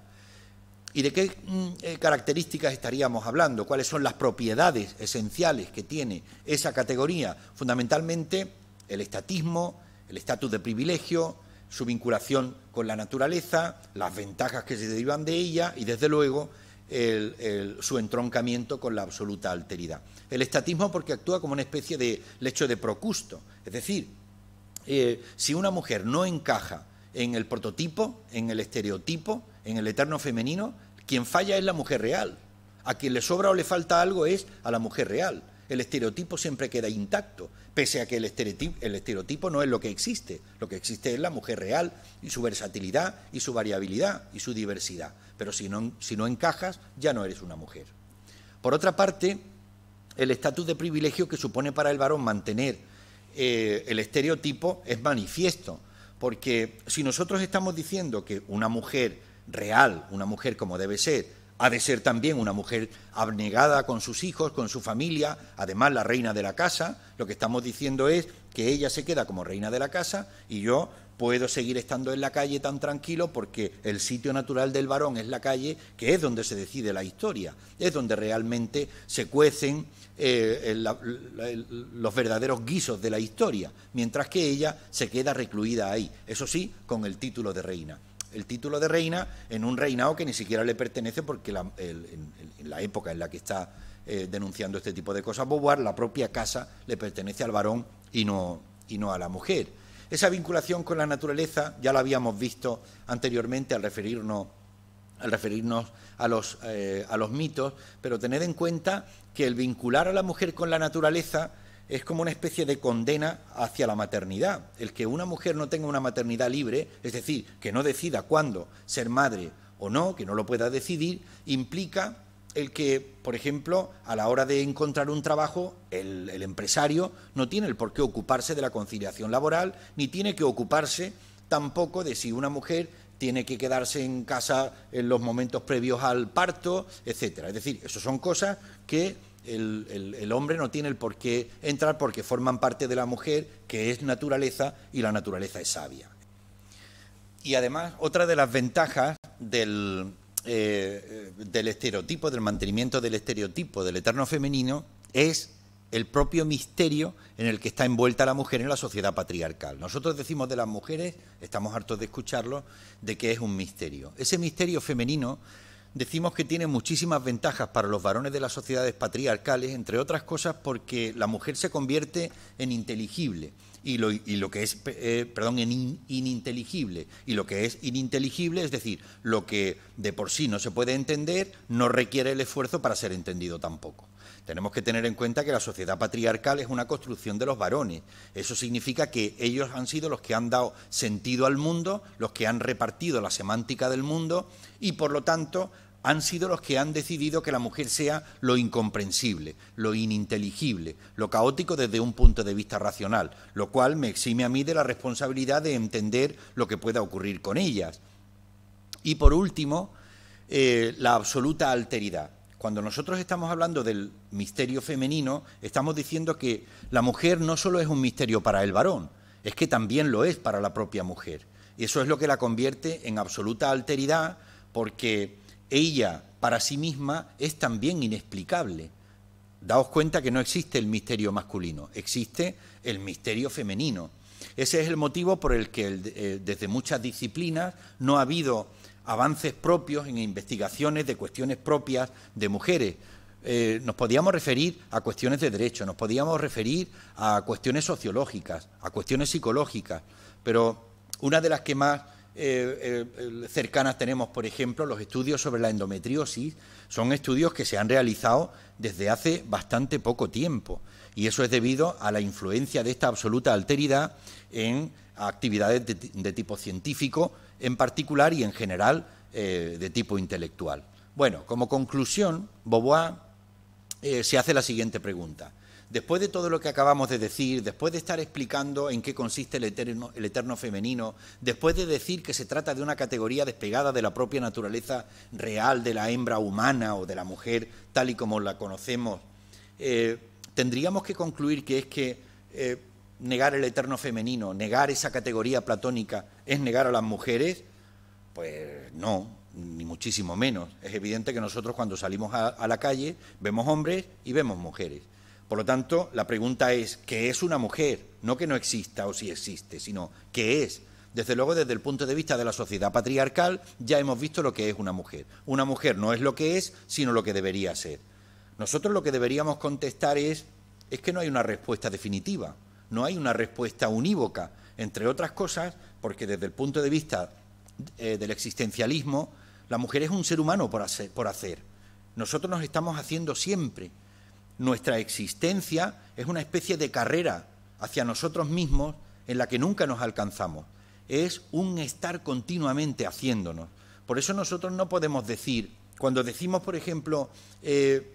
¿Y de qué mm, eh, características estaríamos hablando? ¿Cuáles son las propiedades esenciales que tiene esa categoría? Fundamentalmente el estatismo, el estatus de privilegio, su vinculación con la naturaleza, las ventajas que se derivan de ella y, desde luego, su entroncamiento con la absoluta alteridad. El estatismo porque actúa como una especie de lecho de procusto, es decir, eh, si una mujer no encaja en el prototipo, en el estereotipo, en el eterno femenino, quien falla es la mujer real. A quien le sobra o le falta algo es a la mujer real. El estereotipo siempre queda intacto, pese a que el estereotipo, no es lo que existe. Lo que existe es la mujer real y su versatilidad y su variabilidad y su diversidad. Pero si no, si no encajas, ya no eres una mujer. Por otra parte, el estatus de privilegio que supone para el varón mantener eh, el estereotipo es manifiesto, porque si nosotros estamos diciendo que una mujer real, una mujer como debe ser, ha de ser también una mujer abnegada con sus hijos, con su familia, además la reina de la casa. Lo que estamos diciendo es que ella se queda como reina de la casa y yo puedo seguir estando en la calle tan tranquilo porque el sitio natural del varón es la calle, que es donde se decide la historia, es donde realmente se cuecen eh, los verdaderos guisos de la historia, mientras que ella se queda recluida ahí, eso sí, con el título de reina el título de reina en un reinado que ni siquiera le pertenece porque la, en, la época en la que está eh, denunciando este tipo de cosas Beauvoir, la propia casa le pertenece al varón y no, y no a la mujer. Esa vinculación con la naturaleza ya la habíamos visto anteriormente al referirnos al referirnos a los, eh, a los mitos, pero tened en cuenta que el vincular a la mujer con la naturaleza es como una especie de condena hacia la maternidad. El que una mujer no tenga una maternidad libre, es decir, que no decida cuándo ser madre o no, que no lo pueda decidir, implica el que, por ejemplo, a la hora de encontrar un trabajo, el, empresario no tiene el por qué ocuparse de la conciliación laboral, ni tiene que ocuparse tampoco de si una mujer tiene que quedarse en casa en los momentos previos al parto, etcétera. Es decir, eso son cosas que el, hombre no tiene el por qué entrar porque forman parte de la mujer, que es naturaleza, y la naturaleza es sabia. Y además, otra de las ventajas del, eh, eh, del estereotipo, del mantenimiento del estereotipo del eterno femenino, es el propio misterio en el que está envuelta la mujer en la sociedad patriarcal. Nosotros decimos de las mujeres, estamos hartos de escucharlo, de que es un misterio. Ese misterio femenino decimos que tiene muchísimas ventajas para los varones de las sociedades patriarcales, entre otras cosas porque la mujer se convierte en inteligible. Y lo, y lo que es, eh, perdón, en ininteligible. Y lo que es ininteligible, es decir, lo que de por sí no se puede entender, no requiere el esfuerzo para ser entendido tampoco. Tenemos que tener en cuenta que la sociedad patriarcal es una construcción de los varones. Eso significa que ellos han sido los que han dado sentido al mundo, los que han repartido la semántica del mundo y, por lo tanto, han sido los que han decidido que la mujer sea lo incomprensible, lo ininteligible, lo caótico desde un punto de vista racional, lo cual me exime a mí de la responsabilidad de entender lo que pueda ocurrir con ellas. Y por último, eh, la absoluta alteridad. Cuando nosotros estamos hablando del misterio femenino, estamos diciendo que la mujer no solo es un misterio para el varón, es que también lo es para la propia mujer. Y eso es lo que la convierte en absoluta alteridad porque ella para sí misma es también inexplicable. Daos cuenta que no existe el misterio masculino, existe el misterio femenino. Ese es el motivo por el que eh, desde muchas disciplinas no ha habido avances propios en investigaciones de cuestiones propias de mujeres. Eh, nos podíamos referir a cuestiones de derecho, nos podíamos referir a cuestiones sociológicas, a cuestiones psicológicas, pero una de las que más eh, eh, cercanas tenemos, por ejemplo, los estudios sobre la endometriosis. Son estudios que se han realizado desde hace bastante poco tiempo y eso es debido a la influencia de esta absoluta alteridad en actividades de, tipo científico en particular y en general eh, de tipo intelectual. Bueno, como conclusión, Beauvoir se hace la siguiente pregunta después de todo lo que acabamos de decir, después de estar explicando en qué consiste el eterno, femenino, después de decir que se trata de una categoría despegada de la propia naturaleza real de la hembra humana o de la mujer tal y como la conocemos, eh, tendríamos que concluir que es que eh, negar el eterno femenino, negar esa categoría platónica, es negar a las mujeres, pues no, ni muchísimo menos. Es evidente que nosotros cuando salimos a la calle vemos hombres y vemos mujeres. Por lo tanto, la pregunta es, ¿qué es una mujer? No que no exista o si existe, sino ¿qué es? Desde luego, desde el punto de vista de la sociedad patriarcal, ya hemos visto lo que es una mujer. Una mujer no es lo que es, sino lo que debería ser. Nosotros lo que deberíamos contestar es, es que no hay una respuesta definitiva, no hay una respuesta unívoca, entre otras cosas, porque desde el punto de vista eh, del existencialismo, la mujer es un ser humano por hacer. Por hacer. Nosotros nos estamos haciendo siempre. Nuestra existencia es una especie de carrera hacia nosotros mismos en la que nunca nos alcanzamos. Es un estar continuamente haciéndonos. Por eso nosotros no podemos decir, cuando decimos, por ejemplo, eh,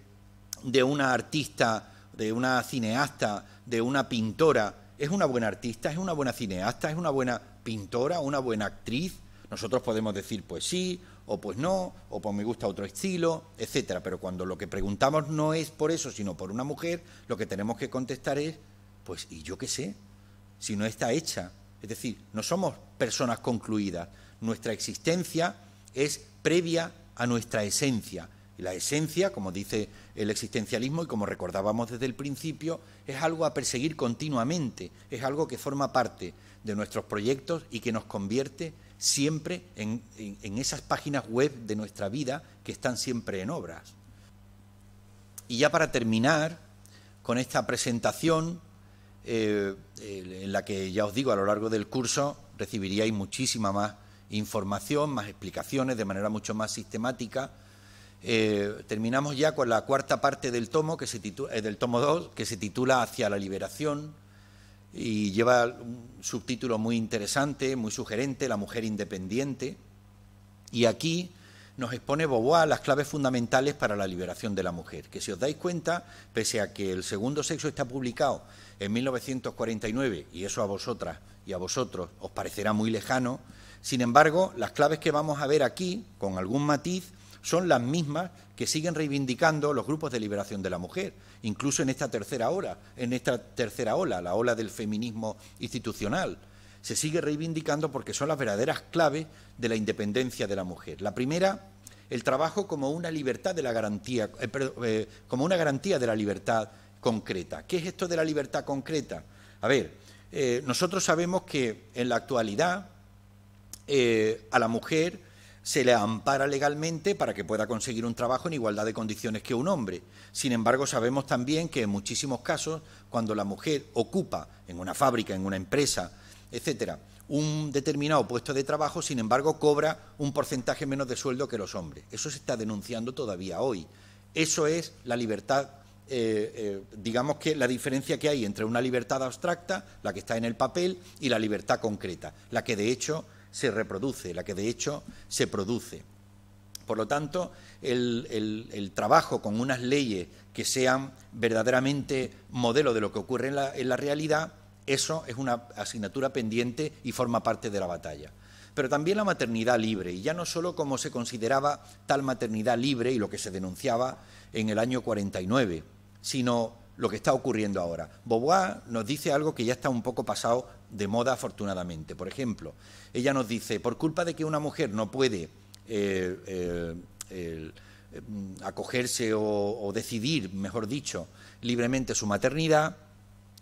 de una artista, de una cineasta, de una pintora, es una buena artista, es una buena cineasta, es una buena pintora, una buena actriz, nosotros podemos decir, pues sí, o pues no, o pues me gusta otro estilo, etcétera. Pero cuando lo que preguntamos no es por eso, sino por una mujer, lo que tenemos que contestar es, pues, ¿y yo qué sé? Si no está hecha. Es decir, no somos personas concluidas. Nuestra existencia es previa a nuestra esencia. Y la esencia, como dice el existencialismo y como recordábamos desde el principio, es algo a perseguir continuamente, es algo que forma parte de nuestros proyectos y que nos convierte siempre en, esas páginas web de nuestra vida que están siempre en obras. Y ya para terminar con esta presentación, eh, en la que ya os digo, a lo largo del curso recibiríais muchísima más información, más explicaciones de manera mucho más sistemática. Eh, terminamos ya con la cuarta parte del tomo, que se titula, eh, del tomo 2, que se titula Hacia la liberación, y lleva un subtítulo muy interesante, muy sugerente, La mujer independiente. Y aquí nos expone Beauvoir las claves fundamentales para la liberación de la mujer, que si os dais cuenta, pese a que el segundo sexo está publicado en 1949, y eso a vosotras y a vosotros os parecerá muy lejano, sin embargo, las claves que vamos a ver aquí, con algún matiz, son las mismas que siguen reivindicando los grupos de liberación de la mujer incluso en esta tercera ola, en esta tercera ola, la ola del feminismo institucional. Se sigue reivindicando porque son las verdaderas claves de la independencia de la mujer. La primera, el trabajo como una libertad de la garantía, eh, eh, como una garantía de la libertad concreta. ¿Qué es esto de la libertad concreta? A ver, eh, nosotros sabemos que en la actualidad a la mujer se le ampara legalmente para que pueda conseguir un trabajo en igualdad de condiciones que un hombre. Sin embargo, sabemos también que en muchísimos casos, cuando la mujer ocupa en una fábrica, en una empresa, etcétera, un determinado puesto de trabajo, sin embargo, cobra un porcentaje menos de sueldo que los hombres. Eso se está denunciando todavía hoy. Eso es la libertad eh, eh, digamos que la diferencia que hay entre una libertad abstracta, la que está en el papel, y la libertad concreta, la que de hecho se reproduce, la que de hecho se produce. Por lo tanto, el, trabajo con unas leyes que sean verdaderamente modelo de lo que ocurre en la, realidad, eso es una asignatura pendiente y forma parte de la batalla pero también la maternidad libre, y ya no solo como se consideraba tal maternidad libre y lo que se denunciaba en el año 49, sino lo que está ocurriendo ahora. Bobois nos dice algo que ya está un poco pasado de moda, afortunadamente. Por ejemplo, ella nos dice, por culpa de que una mujer no puede eh, eh, eh, acogerse o decidir, mejor dicho, libremente su maternidad,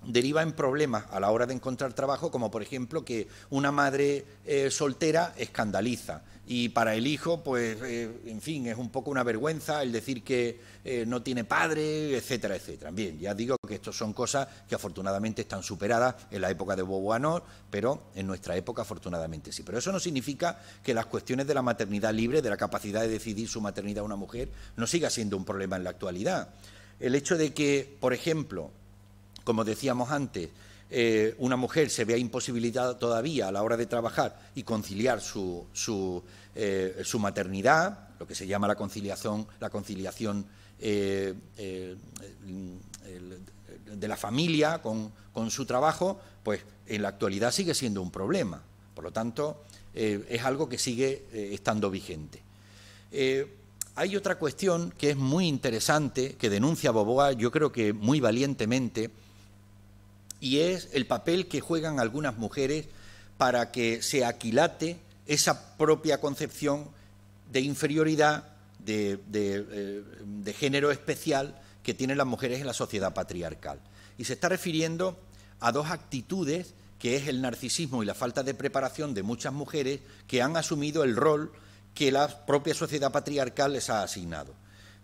deriva en problemas a la hora de encontrar trabajo, como por ejemplo que una madre eh, soltera escandaliza y para el hijo, pues, eh, en fin, es un poco una vergüenza el decir que eh, no tiene padre, etcétera, etcétera. Bien, ya digo que estas son cosas que afortunadamente están superadas en la época de Anor... pero en nuestra época afortunadamente sí. Pero eso no significa que las cuestiones de la maternidad libre, de la capacidad de decidir su maternidad a una mujer, no siga siendo un problema en la actualidad. El hecho de que, por ejemplo, como decíamos antes, eh, una mujer se vea imposibilitada todavía a la hora de trabajar y conciliar su, eh, maternidad, lo que se llama la conciliación, la conciliación eh, de la familia con, con, su trabajo, pues en la actualidad sigue siendo un problema. Por lo tanto, es algo que sigue estando vigente. hay otra cuestión que es muy interesante, que denuncia Boboa, yo creo que muy valientemente, y es el papel que juegan algunas mujeres para que se aquilate esa propia concepción de inferioridad, de, eh, de género especial que tienen las mujeres en la sociedad patriarcal. Y se está refiriendo a dos actitudes que es el narcisismo y la falta de preparación de muchas mujeres que han asumido el rol que la propia sociedad patriarcal les ha asignado.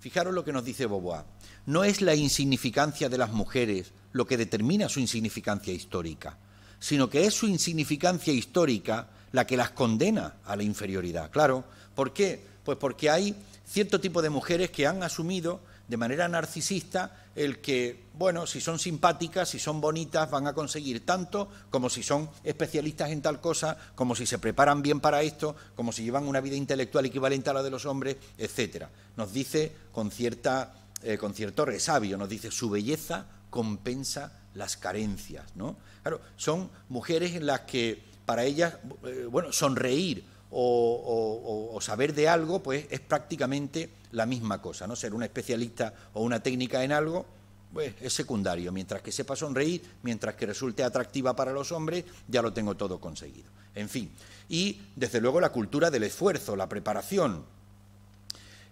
Fijaros lo que nos dice Boboá. No es la insignificancia de las mujeres lo que determina su insignificancia histórica, sino que es su insignificancia histórica la que las condena a la inferioridad. Claro, ¿por qué? Pues porque hay cierto tipo de mujeres que han asumido de manera narcisista el que, bueno, si son simpáticas, si son bonitas, van a conseguir tanto como si son especialistas en tal cosa, como si se preparan bien para esto, como si llevan una vida intelectual equivalente a la de los hombres, etcétera. Nos dice con, cierta, eh, con cierto resabio, nos dice su belleza compensa las carencias, ¿no? Claro, son mujeres en las que para ellas, eh, bueno, sonreír, o, saber de algo, pues es prácticamente la misma cosa, ¿no? Ser un especialista o una técnica en algo, pues es secundario. Mientras que sepa sonreír, mientras que resulte atractiva para los hombres, ya lo tengo todo conseguido. En fin. Y, desde luego, la cultura del esfuerzo, la preparación.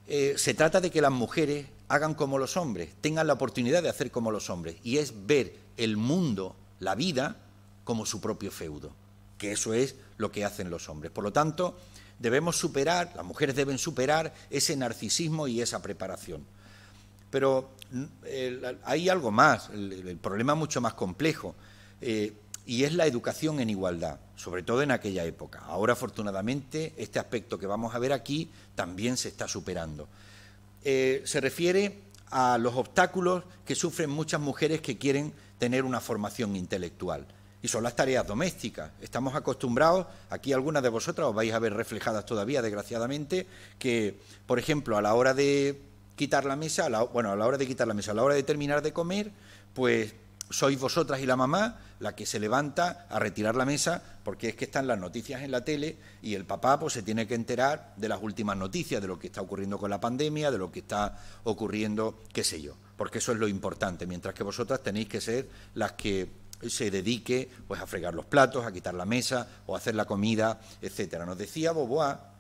Eh, se trata de que las mujeres hagan como los hombres, tengan la oportunidad de hacer como los hombres, y es ver el mundo, la vida, como su propio feudo, que eso es lo que hacen los hombres. Por lo tanto, debemos superar, las mujeres deben superar ese narcisismo y esa preparación. Pero mm, hay algo más, el, problema problema mucho más complejo, eh, y es la educación en igualdad, sobre todo en aquella época. Ahora, afortunadamente, este aspecto que vamos a ver aquí también se está superando. Eh, se refiere a los obstáculos que sufren muchas mujeres que quieren tener una formación intelectual y son las tareas domésticas. Estamos acostumbrados, aquí algunas de vosotras os vais a ver reflejadas todavía, desgraciadamente, que, por ejemplo, a la hora de quitar la mesa, bueno, a la hora de quitar la mesa, a la hora de terminar de comer, pues sois vosotras y la mamá la que se levanta a retirar la mesa porque es que están las noticias en la tele y el papá pues se tiene que enterar de las últimas noticias, de lo que está ocurriendo con la pandemia, de lo que está ocurriendo, qué sé yo, porque eso es lo importante, mientras que vosotras tenéis que ser las que se dedique pues, a fregar los platos, a quitar la mesa o a hacer la comida, etcétera. Nos decía Boboá,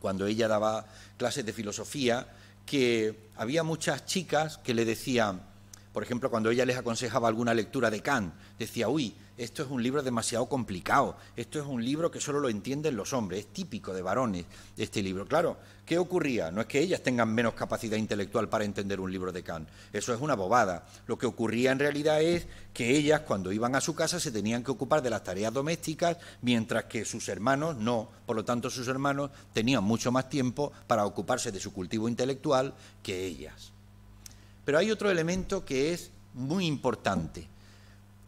cuando ella daba clases de filosofía, que había muchas chicas que le decían, por ejemplo, cuando ella les aconsejaba alguna lectura de Kant, decía, uy, esto es un libro demasiado complicado, esto es un libro que solo lo entienden los hombres, es típico de varones este libro. Claro, ¿qué ocurría? No es que ellas tengan menos capacidad intelectual para entender un libro de Kant, eso es una bobada. Lo que ocurría en realidad es que ellas cuando iban a su casa se tenían que ocupar de las tareas domésticas, mientras que sus hermanos no, por lo tanto sus hermanos tenían mucho más tiempo para ocuparse de su cultivo intelectual que ellas. Pero hay otro elemento que es muy importante.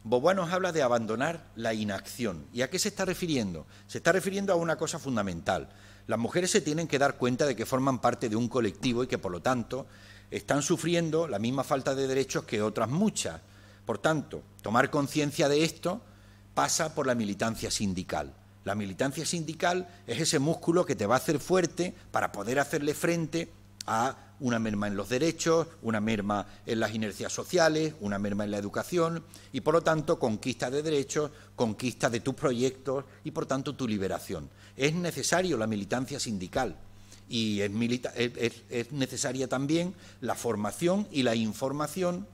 Boboá nos habla de abandonar la inacción. ¿Y a qué se está refiriendo? Se está refiriendo a una cosa fundamental. Las mujeres se tienen que dar cuenta de que forman parte de un colectivo y que, por lo tanto, están sufriendo la misma falta de derechos que otras muchas. Por tanto, tomar conciencia de esto pasa por la militancia sindical. La militancia sindical es ese músculo que te va a hacer fuerte para poder hacerle frente a una merma en los derechos, una merma en las inercias sociales, una merma en la educación y, por lo tanto, conquista de derechos, conquista de tus proyectos y, por tanto, tu liberación. Es necesario la militancia sindical y es, necesaria también la formación y la información,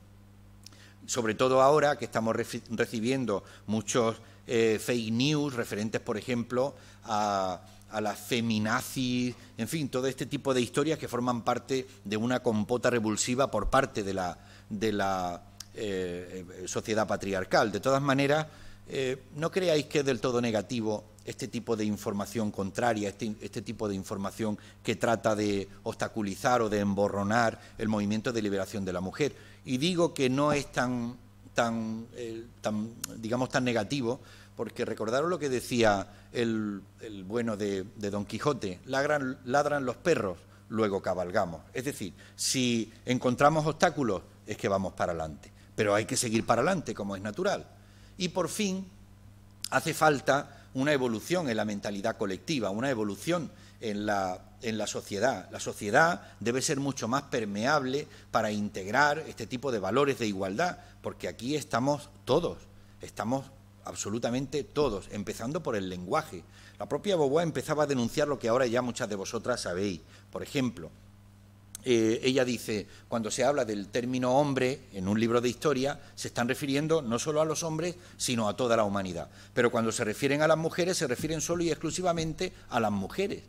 sobre todo ahora que estamos recibiendo muchos eh, fake news referentes, por ejemplo, a a la feminazi, en fin, todo este tipo de historias que forman parte de una compota revulsiva por parte de la, de la eh, eh, sociedad patriarcal. De todas maneras, eh, no creáis que es del todo negativo este tipo de información contraria, este, este, tipo de información que trata de obstaculizar o de emborronar el movimiento de liberación de la mujer. Y digo que no es tan, tan, tan digamos, tan negativo porque recordaron lo que decía el, bueno de, Don Quijote, ladran, los perros, luego cabalgamos. Es decir, si encontramos obstáculos, es que vamos para adelante, pero hay que seguir para adelante, como es natural. Y por fin, hace falta una evolución en la mentalidad colectiva, una evolución en la, en la, sociedad. La sociedad debe ser mucho más permeable para integrar este tipo de valores de igualdad, porque aquí estamos todos, estamos absolutamente todos, empezando por el lenguaje. La propia Boboa empezaba a denunciar lo que ahora ya muchas de vosotras sabéis. Por ejemplo, eh, ella dice, cuando se habla del término hombre en un libro de historia, se están refiriendo no solo a los hombres, sino a toda la humanidad. Pero cuando se refieren a las mujeres, se refieren solo y exclusivamente a las mujeres.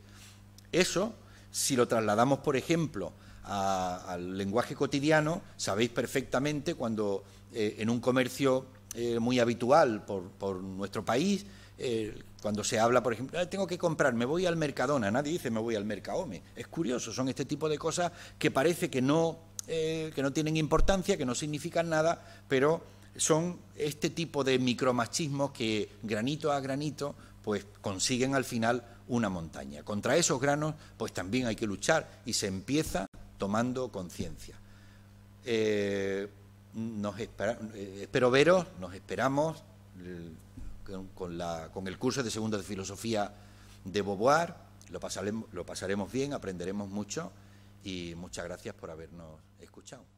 Eso, si lo trasladamos, por ejemplo, al lenguaje cotidiano, sabéis perfectamente cuando eh, en un comercio eh, muy habitual por, nuestro país. Eh, cuando se habla, por ejemplo, ah, tengo que comprar, me voy al Mercadona, nadie dice me voy al Mercaome. Es curioso, son este tipo de cosas que parece que no, eh, que no tienen importancia, que no significan nada, pero son este tipo de micromachismos que granito a granito pues consiguen al final una montaña. Contra esos granos pues también hay que luchar y se empieza tomando conciencia nos espera, eh, espero veros, nos esperamos eh, con, la, con, el curso de segundo de filosofía de Beauvoir, lo pasaremos, lo pasaremos bien, aprenderemos mucho y muchas gracias por habernos escuchado.